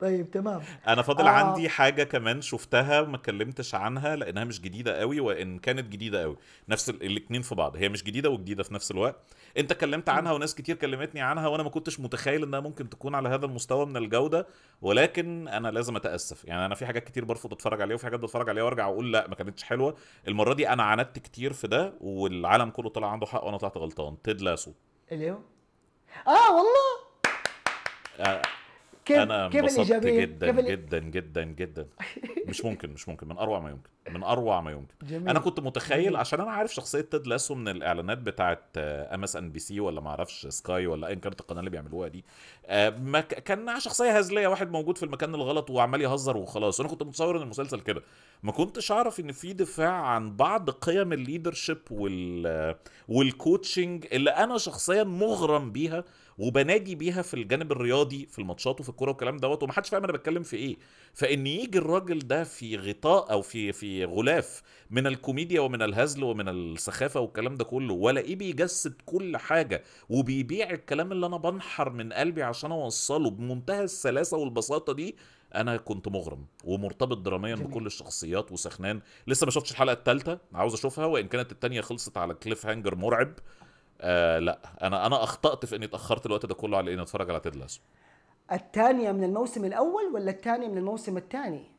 طيب تمام انا فاضل آه. عندي حاجه كمان شفتها ما اتكلمتش عنها لانها مش جديده قوي وان كانت جديده قوي نفس الاثنين في بعض هي مش جديده وجديده في نفس الوقت انت اتكلمت عنها وناس كتير كلمتني عنها وانا ما كنتش متخيل انها ممكن تكون على هذا المستوى من الجوده ولكن انا لازم اتاسف يعني انا في حاجات كتير برفض اتفرج عليها وفي حاجات بتفرج عليها وارجع اقول لا ما كانتش حلوه المره دي انا عاندت كتير في ده والعالم كله طلع عنده حق وانا طلعت غلطان تيد لاسو اليوم اه والله آه كيف انا كيف الايجابيه جدا كيف جدا جدا جدا مش ممكن مش ممكن من اروع ما يمكن من اروع ما يمكن جميل. انا كنت متخيل جميل. عشان انا عارف شخصيه تيد لاسو من الاعلانات بتاعه آه، ام اس ان بي سي ولا ما اعرفش سكاي ولا ايا كانت القناه اللي بيعملوها دي آه، ما كان شخصيه هزليه واحد موجود في المكان الغلط وعمال يهزر وخلاص انا كنت متصور ان المسلسل كده ما كنتش اعرف ان في دفاع عن بعض قيم الليدرشيب وال آه، والكوتشنج اللي انا شخصيا مغرم بيها وبنادي بيها في الجانب الرياضي في الماتشات وفي الكوره والكلام دوت ومحدش فاهم انا بتكلم في ايه فان يجي الراجل ده في غطاء او في في غلاف من الكوميديا ومن الهزل ومن السخافه والكلام ده كله ولا ايه بيجسد كل حاجه وبيبيع الكلام اللي انا بنحر من قلبي عشان اوصله بمنتهى السلاسه والبساطه دي انا كنت مغرم ومرتبط دراميا جميل. بكل الشخصيات وسخنان لسه ما شفتش الحلقه الثالثه عاوز اشوفها وان كانت الثانيه خلصت على كليف هانجر مرعب آه لا انا انا اخطات في اني اتاخرت الوقت ده كله على اني اتفرج على تيد لاسو الثانيه من الموسم الاول ولا الثانيه من الموسم الثاني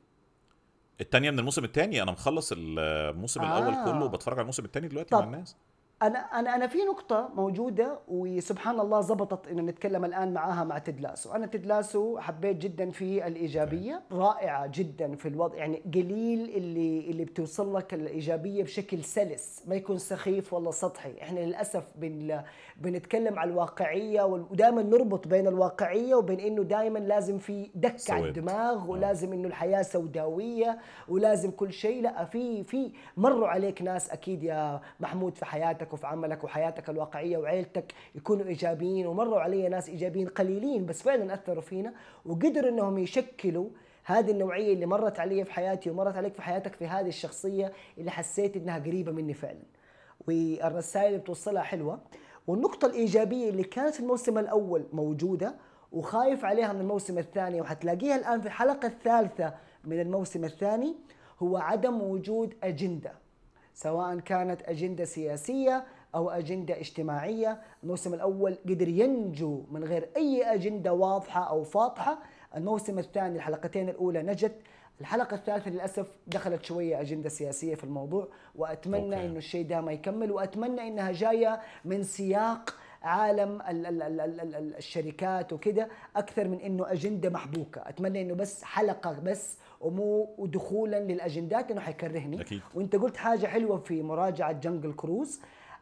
الثانيه من الموسم الثاني انا مخلص الموسم آه. الاول كله وبتفرج على الموسم الثاني دلوقتي مع الناس انا انا انا في نقطه موجوده وسبحان الله زبطت انه نتكلم الان معاها مع تدلاسو انا تدلاسو حبيت جدا في الايجابيه رائعه جدا في الوضع يعني قليل اللي اللي بتوصل لك الايجابيه بشكل سلس ما يكون سخيف ولا سطحي احنا للاسف بن بنتكلم على الواقعيه ودائما نربط بين الواقعيه وبين انه دائما لازم في دك على الدماغ نعم. ولازم انه الحياه سوداويه ولازم كل شيء لا في في مروا عليك ناس اكيد يا محمود في حياتك حياتك وفي عملك وحياتك الواقعيه وعيلتك يكونوا ايجابيين ومروا علي ناس ايجابيين قليلين بس فعلا اثروا فينا وقدروا انهم يشكلوا هذه النوعيه اللي مرت علي في حياتي ومرت عليك في حياتك في هذه الشخصيه اللي حسيت انها قريبه مني فعلا والرسائل اللي بتوصلها حلوه والنقطه الايجابيه اللي كانت في الموسم الاول موجوده وخايف عليها من الموسم الثاني وحتلاقيها الان في الحلقه الثالثه من الموسم الثاني هو عدم وجود اجنده سواء كانت أجندة سياسية أو أجندة اجتماعية الموسم الأول قدر ينجو من غير أي أجندة واضحة أو فاضحة الموسم الثاني الحلقتين الأولى نجت الحلقة الثالثة للأسف دخلت شوية أجندة سياسية في الموضوع وأتمنى أنه الشيء ده ما يكمل وأتمنى أنها جاية من سياق عالم الـ الـ الـ الـ الـ الشركات وكده أكثر من أنه أجندة محبوكة أتمنى أنه بس حلقة بس ومو ودخولا للاجندات انه حيكرهني أكيد. وانت قلت حاجه حلوه في مراجعه جنجل كروز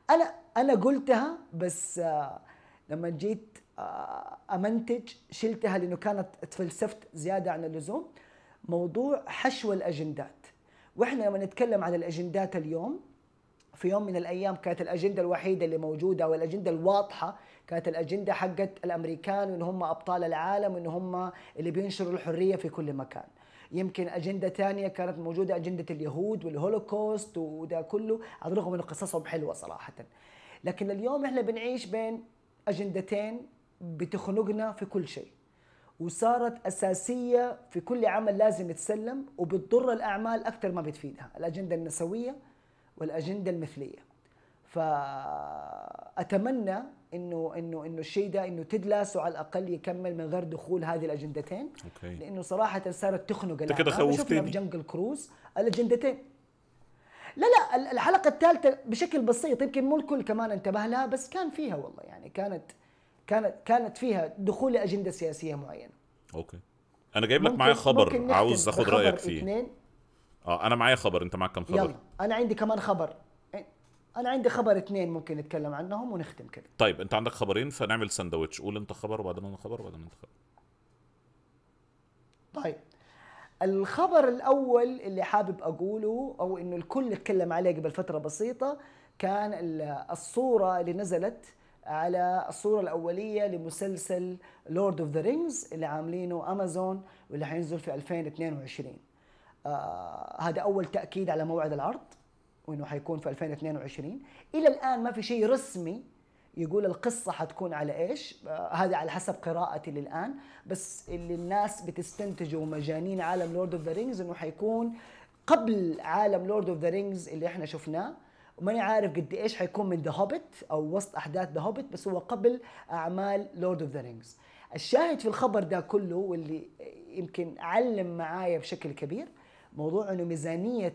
انا انا قلتها بس آه، لما جيت آه، امنتج شلتها لانه كانت تفلسفت زياده عن اللزوم موضوع حشو الاجندات واحنا لما نتكلم عن الاجندات اليوم في يوم من الايام كانت الاجنده الوحيده اللي موجوده والاجنده الواضحه كانت الاجنده حقت الامريكان وان هم ابطال العالم وان هم اللي بينشروا الحريه في كل مكان يمكن اجنده ثانيه كانت موجوده اجنده اليهود والهولوكوست وده كله على الرغم من قصصهم حلوه صراحه لكن اليوم احنا بنعيش بين اجندتين بتخنقنا في كل شيء وصارت أساسية في كل عمل لازم يتسلم وبتضر الأعمال أكثر ما بتفيدها الأجندة النسوية والأجندة المثلية فأتمنى انه انه انه الشيء ده انه تدلس وعلى الاقل يكمل من غير دخول هذه الاجندتين أوكي. لانه صراحه صارت تخنق انت كده خوفتني جنجل كروز الاجندتين لا لا الحلقه الثالثه بشكل بسيط يمكن مو الكل كمان انتبه لها بس كان فيها والله يعني كانت كانت كانت فيها دخول لاجنده سياسيه معينه اوكي انا جايب لك معايا خبر عاوز اخد رايك فيه اه انا معايا خبر انت معاك كم خبر يلا انا عندي كمان خبر انا عندي خبر اثنين ممكن نتكلم عنهم ونختم كده طيب انت عندك خبرين فنعمل سندوتش قول انت خبر وبعدين انا خبر وبعدين انت خبر طيب الخبر الاول اللي حابب اقوله او انه الكل اتكلم عليه قبل فتره بسيطه كان الصوره اللي نزلت على الصوره الاوليه لمسلسل لورد اوف ذا رينجز اللي عاملينه امازون واللي حينزل في 2022 آه هذا اول تاكيد على موعد العرض وانه حيكون في 2022 الى الان ما في شيء رسمي يقول القصة حتكون على ايش؟ آه هذا على حسب قراءتي للان بس اللي الناس بتستنتجه ومجانين عالم لورد اوف ذا رينجز انه حيكون قبل عالم لورد اوف ذا رينجز اللي احنا شفناه وماني عارف قد ايش حيكون من ذا هوبيت او وسط احداث ذا هوبيت بس هو قبل اعمال لورد اوف ذا رينجز الشاهد في الخبر ده كله واللي يمكن علم معايا بشكل كبير موضوع انه ميزانيه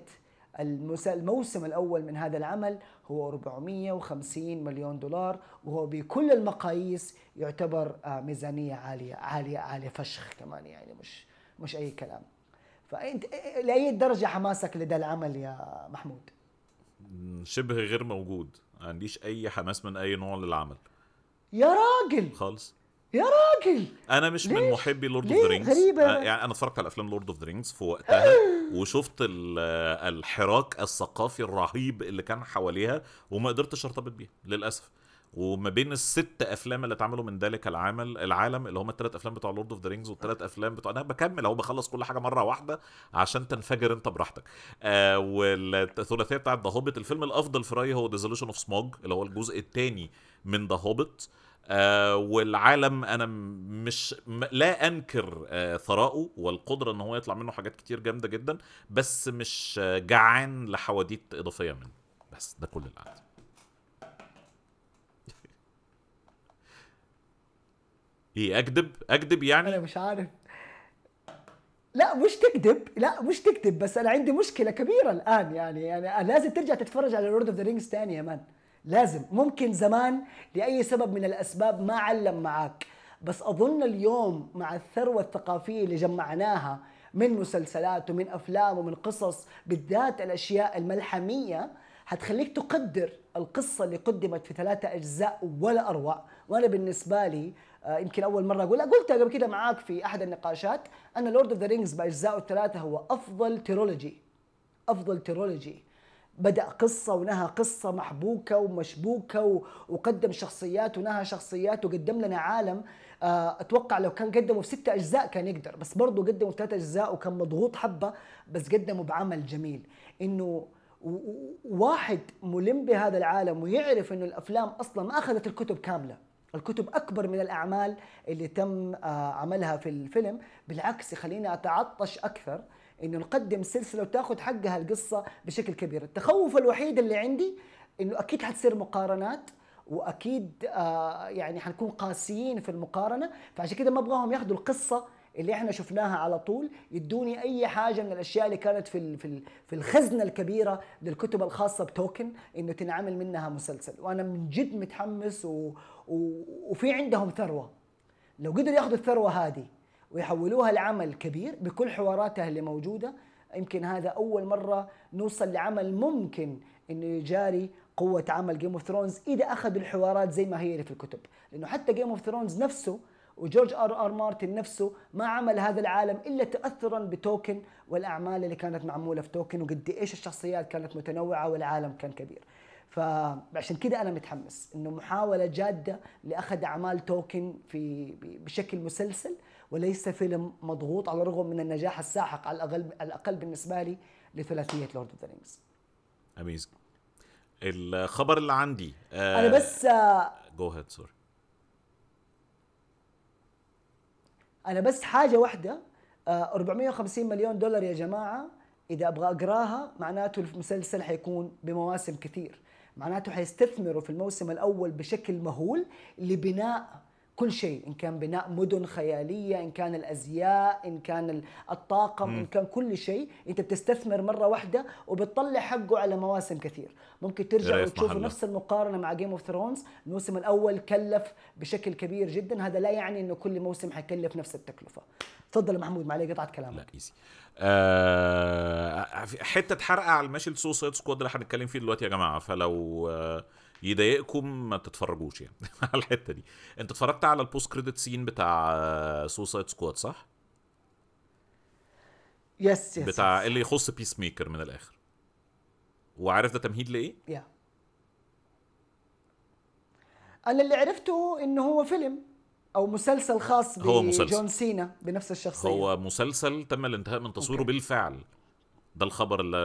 الموسم الأول من هذا العمل هو 450 مليون دولار وهو بكل المقاييس يعتبر آه، ميزانية عالية عالية عالية فشخ كمان يعني مش مش أي كلام فأنت إيه، إيه، لأي درجة حماسك لدى العمل يا محمود؟ شبه غير موجود ما عنديش أي حماس من أي نوع للعمل يا راجل خالص يا راجل انا مش ليش؟ من محبي لورد اوف ذا رينجز غريبة آه، يعني انا اتفرجت على افلام لورد اوف ذا رينجز في وقتها وشفت الحراك الثقافي الرهيب اللي كان حواليها وما قدرتش ارتبط بيها للاسف وما بين الست افلام اللي اتعملوا من ذلك العمل العالم اللي هم الثلاث افلام بتوع لورد اوف ذا رينجز والثلاث افلام بتوع انا بكمل اهو بخلص كل حاجه مره واحده عشان تنفجر انت براحتك آه والثلاثيه بتاعت ذا هوبيت الفيلم الافضل في رايي هو ديزولوشن اوف سموج اللي هو الجزء الثاني من ذا هوبيت آه والعالم انا مش م... لا انكر آه ثراءه والقدره ان هو يطلع منه حاجات كتير جامده جدا بس مش آه، جعان لحواديت اضافيه منه بس ده كل اللي عندي ايه اكذب اكذب يعني انا مش عارف لا مش تكذب لا مش تكذب بس انا عندي مشكله كبيره الان يعني يعني لازم ترجع تتفرج على لورد اوف ذا رينجز تاني يا مان لازم ممكن زمان لاي سبب من الاسباب ما علم معك بس اظن اليوم مع الثروه الثقافيه اللي جمعناها من مسلسلات ومن افلام ومن قصص بالذات الاشياء الملحميه حتخليك تقدر القصة اللي قدمت في ثلاثة أجزاء ولا أروع وأنا بالنسبة لي آه، يمكن أول مرة أقول قلتها قبل كده معاك في أحد النقاشات أن لورد أوف ذا رينجز بأجزائه الثلاثة هو أفضل تيرولوجي أفضل تيرولوجي بدأ قصة ونهى قصة محبوكة ومشبوكة وقدم شخصيات ونهى شخصيات وقدم لنا عالم آه، اتوقع لو كان قدمه في ستة اجزاء كان يقدر بس برضه قدمه في ثلاث اجزاء وكان مضغوط حبة بس قدمه بعمل جميل انه واحد ملم بهذا العالم ويعرف انه الافلام اصلا ما اخذت الكتب كامله الكتب اكبر من الاعمال اللي تم آه، عملها في الفيلم بالعكس خليني اتعطش اكثر انه نقدم سلسله وتاخذ حقها القصه بشكل كبير التخوف الوحيد اللي عندي انه اكيد حتصير مقارنات واكيد آه يعني حنكون قاسيين في المقارنه فعشان كده ما ابغاهم ياخذوا القصه اللي احنا شفناها على طول يدوني اي حاجه من الاشياء اللي كانت في في في الخزنه الكبيره للكتب الخاصه بتوكن انه تنعمل منها مسلسل وانا من جد متحمس و... و... وفي عندهم ثروه لو قدروا ياخذوا الثروه هذه ويحولوها لعمل كبير بكل حواراتها اللي موجوده يمكن هذا اول مره نوصل لعمل ممكن انه يجاري قوه عمل جيم اوف ثرونز اذا اخذوا الحوارات زي ما هي في الكتب لانه حتى جيم اوف ثرونز نفسه وجورج ار ار مارتن نفسه ما عمل هذا العالم الا تاثرا بتوكن والاعمال اللي كانت معموله في توكن وقد ايش الشخصيات كانت متنوعه والعالم كان كبير فعشان كده انا متحمس انه محاوله جاده لاخذ اعمال توكن في بشكل مسلسل وليس فيلم مضغوط على الرغم من النجاح الساحق على الاقل الاقل بالنسبه لي لثلاثيه لورد اوف ذا رينجز اميزنج الخبر اللي عندي آه انا بس جو هيد سوري انا بس حاجه واحده آه 450 مليون دولار يا جماعه اذا ابغى اقراها معناته المسلسل حيكون بمواسم كثير معناته حيستثمروا في الموسم الاول بشكل مهول لبناء كل شيء ان كان بناء مدن خياليه ان كان الازياء ان كان الطاقم ان كان كل شيء انت بتستثمر مره واحده وبتطلع حقه على مواسم كثير ممكن ترجع وتشوف نفس المقارنه مع جيم اوف ثرونز الموسم الاول كلف بشكل كبير جدا هذا لا يعني انه كل موسم حيكلف نفس التكلفه تفضل محمود معلي قطعت كلامك لا ايزي آه حته حرقه على الماشي سوسايد سكواد اللي هنتكلم فيه دلوقتي يا جماعه فلو آه يضايقكم ما تتفرجوش يعني على الحته دي انت اتفرجت على البوست كريدت سين بتاع سوسايد آه، سكواد صح يس يس بتاع يس. اللي يخص بيس ميكر من الاخر وعارف ده تمهيد لايه يا yeah. انا اللي عرفته ان هو فيلم او مسلسل خاص بجون سينا بنفس الشخصيه هو مسلسل تم الانتهاء من تصويره okay. بالفعل ده الخبر اللي,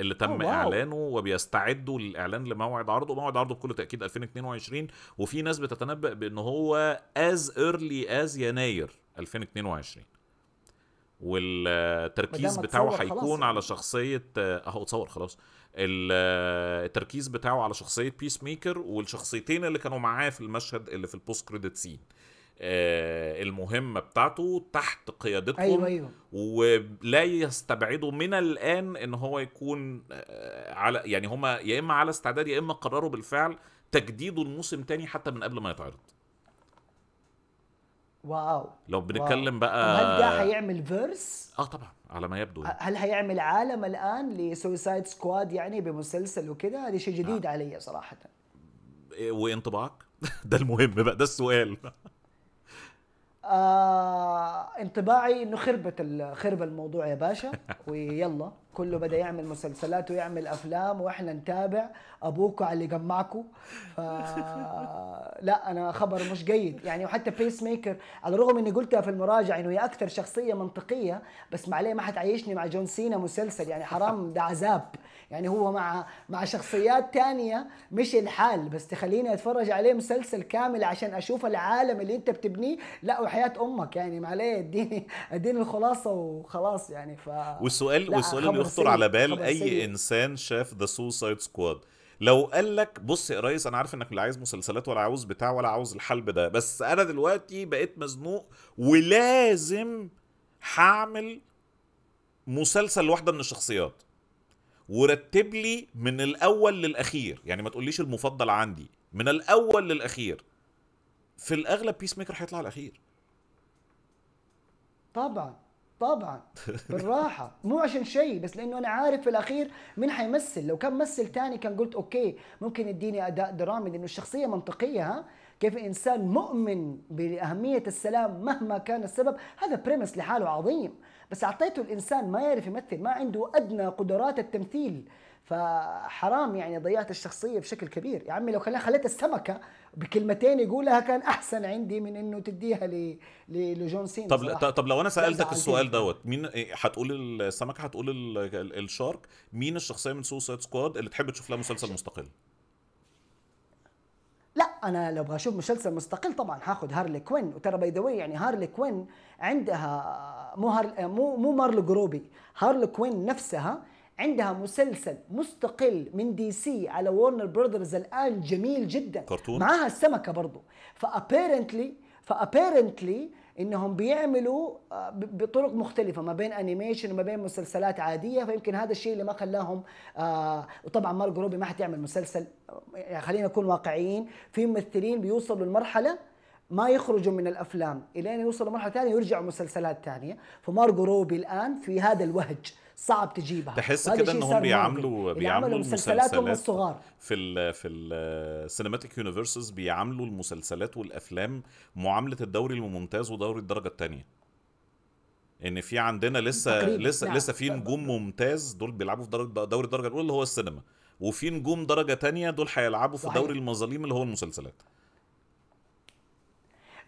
اللي آه، تم أوه اعلانه وبيستعدوا للاعلان لموعد عرضه موعد عرضه بكل تاكيد 2022 وفي ناس بتتنبأ بان هو از ايرلي از يناير 2022 والتركيز بتاعه هيكون على يعني. شخصيه اهو اتصور خلاص التركيز بتاعه على شخصيه بيس ميكر والشخصيتين اللي كانوا معاه في المشهد اللي في البوست كريدت سين آه، المهمه بتاعته تحت قيادتهم أيوة أيوة. ولا يستبعدوا من الان ان هو يكون آه، على يعني هما يا اما على استعداد يا اما قرروا بالفعل تجديده لموسم تاني حتى من قبل ما يتعرض واو لو بنتكلم واو. بقى هل ده هيعمل فيرس؟ اه طبعا على ما يبدو يعني. هل هيعمل عالم الان لسويسايد سكواد يعني بمسلسل وكده هذا شيء جديد آه. علي صراحه إيه، وانطباعك؟ ده المهم بقى ده السؤال آه انطباعي انه خربت خرب الموضوع يا باشا ويلا كله بدا يعمل مسلسلات ويعمل افلام واحنا نتابع ابوكو على اللي جمعكو ف... لا انا خبر مش جيد يعني وحتى بيس ميكر على الرغم اني قلتها في المراجعه انه هي اكثر شخصيه منطقيه بس معليه ما حتعيشني مع جون سينا مسلسل يعني حرام ده عذاب يعني هو مع مع شخصيات تانية مش الحال بس تخليني اتفرج عليه مسلسل كامل عشان اشوف العالم اللي انت بتبنيه لا وحياه امك يعني معليه اديني اديني الخلاصه وخلاص يعني ف والسؤال والسؤال اللي يخطر على بال اي انسان شاف ذا سوسايد سكواد لو قال لك بص يا ريس انا عارف انك لا عايز مسلسلات ولا عاوز بتاع ولا عاوز الحلب ده بس انا دلوقتي بقيت مزنوق ولازم هعمل مسلسل لواحده من الشخصيات ورتب لي من الاول للاخير يعني ما تقوليش المفضل عندي من الاول للاخير في الاغلب بيس ميكر هيطلع الاخير طبعا طبعا بالراحة مو عشان شيء بس لأنه أنا عارف في الأخير مين حيمثل لو كان ممثل تاني كان قلت أوكي ممكن يديني أداء درامي لأنه الشخصية منطقية ها كيف الإنسان مؤمن بأهمية السلام مهما كان السبب هذا بريمس لحاله عظيم بس اعطيته الانسان ما يعرف يمثل ما عنده ادنى قدرات التمثيل فحرام يعني ضيعت الشخصيه بشكل كبير يا عمي لو خليت خليت السمكه بكلمتين يقولها كان احسن عندي من انه تديها ل لجون سين طب صراحة. طب لو انا سالتك السؤال دوت مين إيه، هتقول السمكه هتقول الشارك مين الشخصيه من سوسايد سكواد اللي تحب تشوف لها مسلسل مستقل انا لو ابغى اشوف مسلسل مستقل طبعا هاخذ هارلي كوين وترى باي ذا يعني هارلي كوين عندها مو هار مو مو مارلو جروبي هارلي كوين نفسها عندها مسلسل مستقل من دي سي على ورنر برادرز الان جميل جدا كرتون معاها السمكه برضو فابيرنتلي فابيرنتلي انهم بيعملوا آه، بطرق مختلفه ما بين انيميشن وما بين مسلسلات عاديه فيمكن هذا الشيء اللي ما خلاهم آه، وطبعا مارجو روبي ما حتعمل مسلسل يعني خلينا نكون واقعيين في ممثلين بيوصلوا لمرحله ما يخرجوا من الافلام الين يوصلوا مرحله ثانيه يرجعوا مسلسلات ثانيه فمارجو روبي الان في هذا الوهج صعب تجيبها تحس كده ان هم بيعملوا بيعملوا مسلسلات الصغار في الـ في السينماتيك يونيفرسز بيعاملوا المسلسلات والافلام معامله الدوري الممتاز ودوري الدرجه الثانيه ان في عندنا لسه لسه نعم. لسه في نجوم ممتاز دول بيلعبوا في درجه دوري الدرجه الاولى اللي هو السينما وفي نجوم درجه تانية دول هيلعبوا في دوري المظالم اللي هو المسلسلات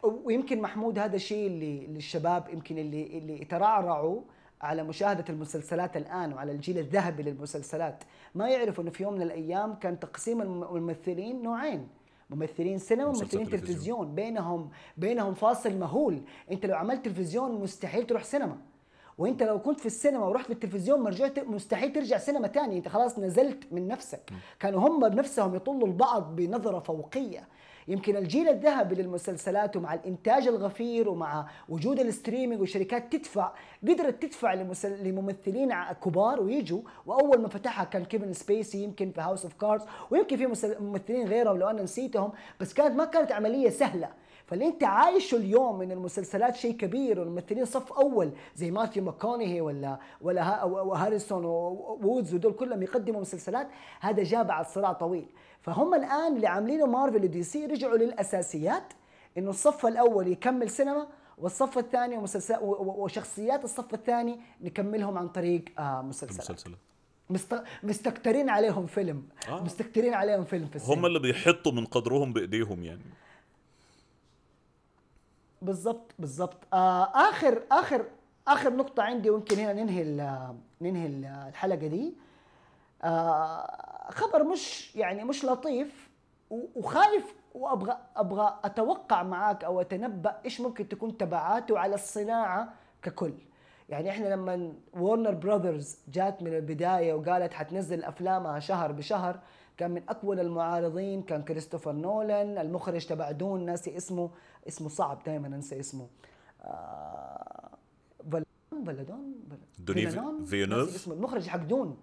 ويمكن محمود هذا الشيء اللي للشباب يمكن اللي اللي ترعرعوا على مشاهدة المسلسلات الآن وعلى الجيل الذهبي للمسلسلات ما يعرفوا أنه في يوم من الأيام كان تقسيم الممثلين نوعين ممثلين سينما وممثلين تلفزيون. تلفزيون بينهم بينهم فاصل مهول انت لو عملت تلفزيون مستحيل تروح سينما وانت لو كنت في السينما ورحت للتلفزيون مرجعت مستحيل ترجع سينما تاني انت خلاص نزلت من نفسك كانوا هم بنفسهم يطلوا البعض بنظره فوقيه يمكن الجيل الذهبي للمسلسلات ومع الانتاج الغفير ومع وجود الستريمينج وشركات تدفع قدرت تدفع لممثلين كبار ويجوا واول ما فتحها كان كيفن سبيسي يمكن في هاوس اوف كاردز ويمكن في ممثلين غيرهم لو انا نسيتهم بس كانت ما كانت عمليه سهله فاللي انت عايشه اليوم من المسلسلات شيء كبير والممثلين صف اول زي ماثيو ماكونهي ولا ولا هاريسون وودز ودول كلهم يقدموا مسلسلات هذا جاء بعد صراع طويل فهم الان اللي عاملينه مارفل ودي سي رجعوا للاساسيات انه الصف الاول يكمل سينما والصف الثاني وشخصيات الصف الثاني نكملهم عن طريق آه، مسلسلات مسلسلات مستكترين عليهم فيلم آه. مستكترين عليهم فيلم في السينما هم اللي بيحطوا من قدرهم بايديهم يعني بالضبط بالضبط آه اخر اخر اخر نقطه عندي ويمكن هنا ننهي الـ ننهي الحلقه دي آه، خبر مش يعني مش لطيف وخايف وابغى ابغى اتوقع معاك او اتنبا ايش ممكن تكون تبعاته على الصناعه ككل يعني احنا لما ورنر براذرز جات من البدايه وقالت حتنزل افلامها شهر بشهر كان من اقوى المعارضين كان كريستوفر نولان المخرج تبع دون ناسي اسمه اسمه صعب دائما انسى اسمه آه بلدون بلدون دوني فيونوف اسمه المخرج حق دون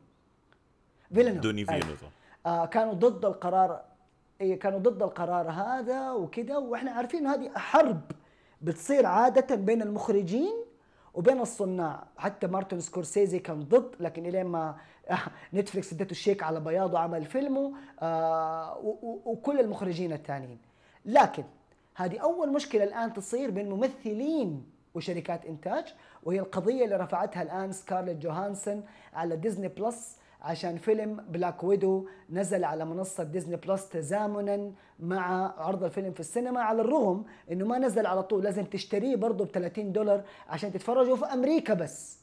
فيلنوف دوني فيلنوف آه كانوا ضد القرار إيه، كانوا ضد القرار هذا وكذا واحنا عارفين انه هذه حرب بتصير عاده بين المخرجين وبين الصناع حتى مارتن سكورسيزي كان ضد لكن الين ما نتفلكس ادته الشيك على بياض وعمل فيلمه آه وكل المخرجين الثانيين لكن هذه اول مشكله الان تصير بين ممثلين وشركات انتاج وهي القضيه اللي رفعتها الان سكارليت جوهانسون على ديزني بلس عشان فيلم بلاك ويدو نزل على منصة ديزني بلس تزامنا مع عرض الفيلم في السينما على الرغم انه ما نزل على طول لازم تشتريه برضه ب 30 دولار عشان تتفرجوا في امريكا بس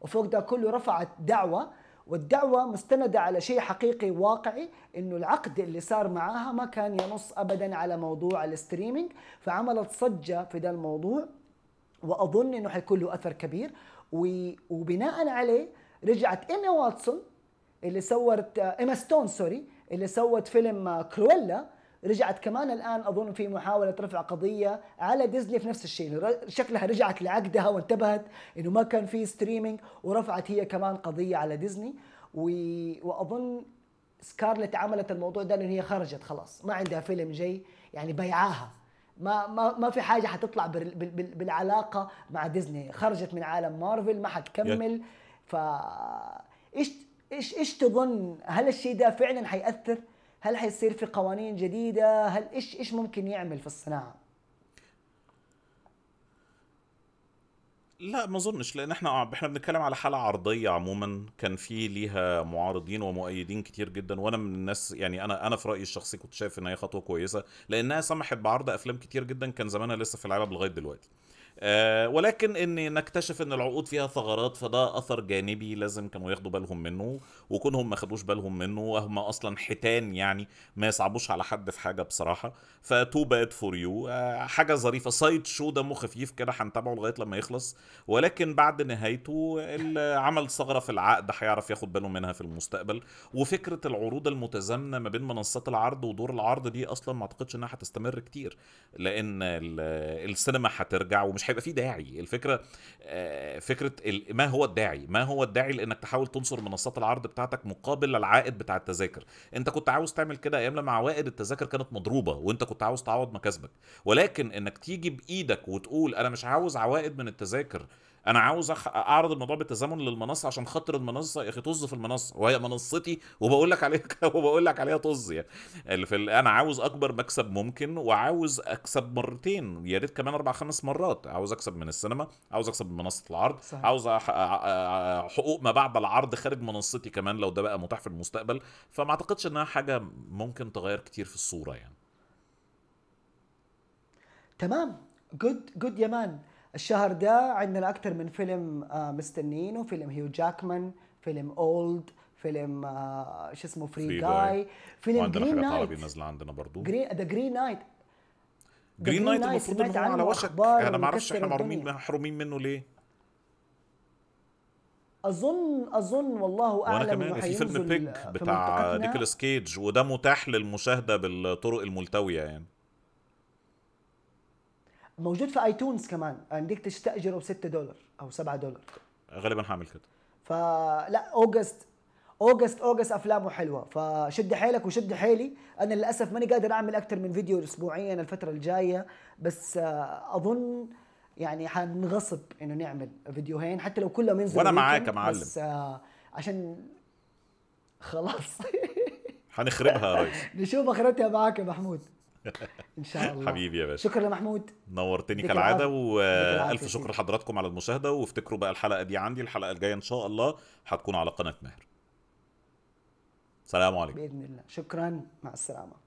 وفوق ده كله رفعت دعوة والدعوة مستندة على شيء حقيقي واقعي انه العقد اللي صار معاها ما كان ينص ابدا على موضوع الاستريمينج فعملت صجة في ده الموضوع واظن انه حيكون له اثر كبير وبناء عليه رجعت ايمي واتسون اللي صورت ايما آه، ستون سوري اللي سوت فيلم كرويلا آه، رجعت كمان الان اظن في محاوله رفع قضيه على ديزني في نفس الشيء شكلها رجعت لعقدها وانتبهت انه ما كان في ستريمينج ورفعت هي كمان قضيه على ديزني و... واظن سكارلت عملت الموضوع ده لان هي خرجت خلاص ما عندها فيلم جاي يعني بيعاها ما ما ما في حاجه حتطلع بال... بال... بالعلاقه مع ديزني خرجت من عالم مارفل ما حتكمل ف ايش ايش ايش تظن هل الشيء ده فعلا حيأثر هل حيصير في قوانين جديده هل ايش ايش ممكن يعمل في الصناعه لا ما اظنش لان احنا احنا بنتكلم على حاله عرضيه عموما كان في ليها معارضين ومؤيدين كتير جدا وانا من الناس يعني انا انا في رايي الشخصي كنت شايف ان هي خطوه كويسه لانها سمحت بعرض افلام كتير جدا كان زمانها لسه في العالم لغايه دلوقتي آه، ولكن ان نكتشف ان العقود فيها ثغرات فده اثر جانبي لازم كانوا ياخدوا بالهم منه وكونهم ما خدوش بالهم منه وهم اصلا حيتان يعني ما يصعبوش على حد في حاجه بصراحه فتو باد فور يو حاجه ظريفه سايد شو دمه خفيف كده هنتابعه لغايه لما يخلص ولكن بعد نهايته اللي عمل ثغره في العقد هيعرف ياخد باله منها في المستقبل وفكره العروض المتزامنه ما بين منصات العرض ودور العرض دي اصلا ما اعتقدش انها هتستمر كتير لان السينما هترجع ومش هيبقى في داعي الفكره آه، فكره ما هو الداعي ما هو الداعي لانك تحاول تنصر منصات العرض بتاعتك مقابل العائد بتاع التذاكر انت كنت عاوز تعمل كده ايام لما عوائد التذاكر كانت مضروبه وانت كنت عاوز تعوض مكاسبك ولكن انك تيجي بايدك وتقول انا مش عاوز عوائد من التذاكر انا عاوز اعرض الموضوع بالتزامن للمنصه عشان خاطر المنصه يا اخي طز في المنصه وهي منصتي وبقول لك عليها وبقول لك عليها طز يعني اللي في انا عاوز اكبر مكسب ممكن وعاوز اكسب مرتين يا ريت كمان اربع خمس مرات عاوز اكسب من السينما عاوز اكسب من منصه العرض صحيح. عاوز حقوق ما بعد العرض خارج منصتي كمان لو ده بقى متاح في المستقبل فما اعتقدش انها حاجه ممكن تغير كتير في الصوره يعني تمام جود جود يا مان الشهر ده عندنا اكثر من فيلم آه، مستنيينه فيلم هيو جاكمان فيلم اولد فيلم آه، شو اسمه فري جاي فيلم جرين نايت عربي نازله عندنا برضه جرين ذا جرين نايت جرين نايت المفروض ان هو على وشك انا ما اعرفش احنا محرومين محرومين منه ليه اظن اظن والله اعلم وانا كمان في فيلم بيك بتاع نيكولاس كيج وده متاح للمشاهده بالطرق الملتويه يعني موجود في ايتونز كمان عندك تستاجره ب 6 دولار او 7 دولار غالبا هعمل كده فلا اوجست اوجست اوجست افلامه حلوه فشد حيلك وشد حيلي انا للاسف ماني قادر اعمل اكثر من فيديو اسبوعيا الفتره الجايه بس آه، اظن يعني حنغصب انه نعمل فيديوهين حتى لو كلهم ينزلوا وانا معاك يا معلم بس آه، عشان خلاص حنخربها يا ريس نشوف اخرتها معاك يا محمود ان شاء الله حبيبي يا باشا شكرا لمحمود نورتني كالعاده والف شكر لحضراتكم على المشاهده وافتكروا بقى الحلقه دي عندي الحلقه الجايه ان شاء الله هتكون على قناه ماهر سلام عليكم باذن الله شكرا مع السلامه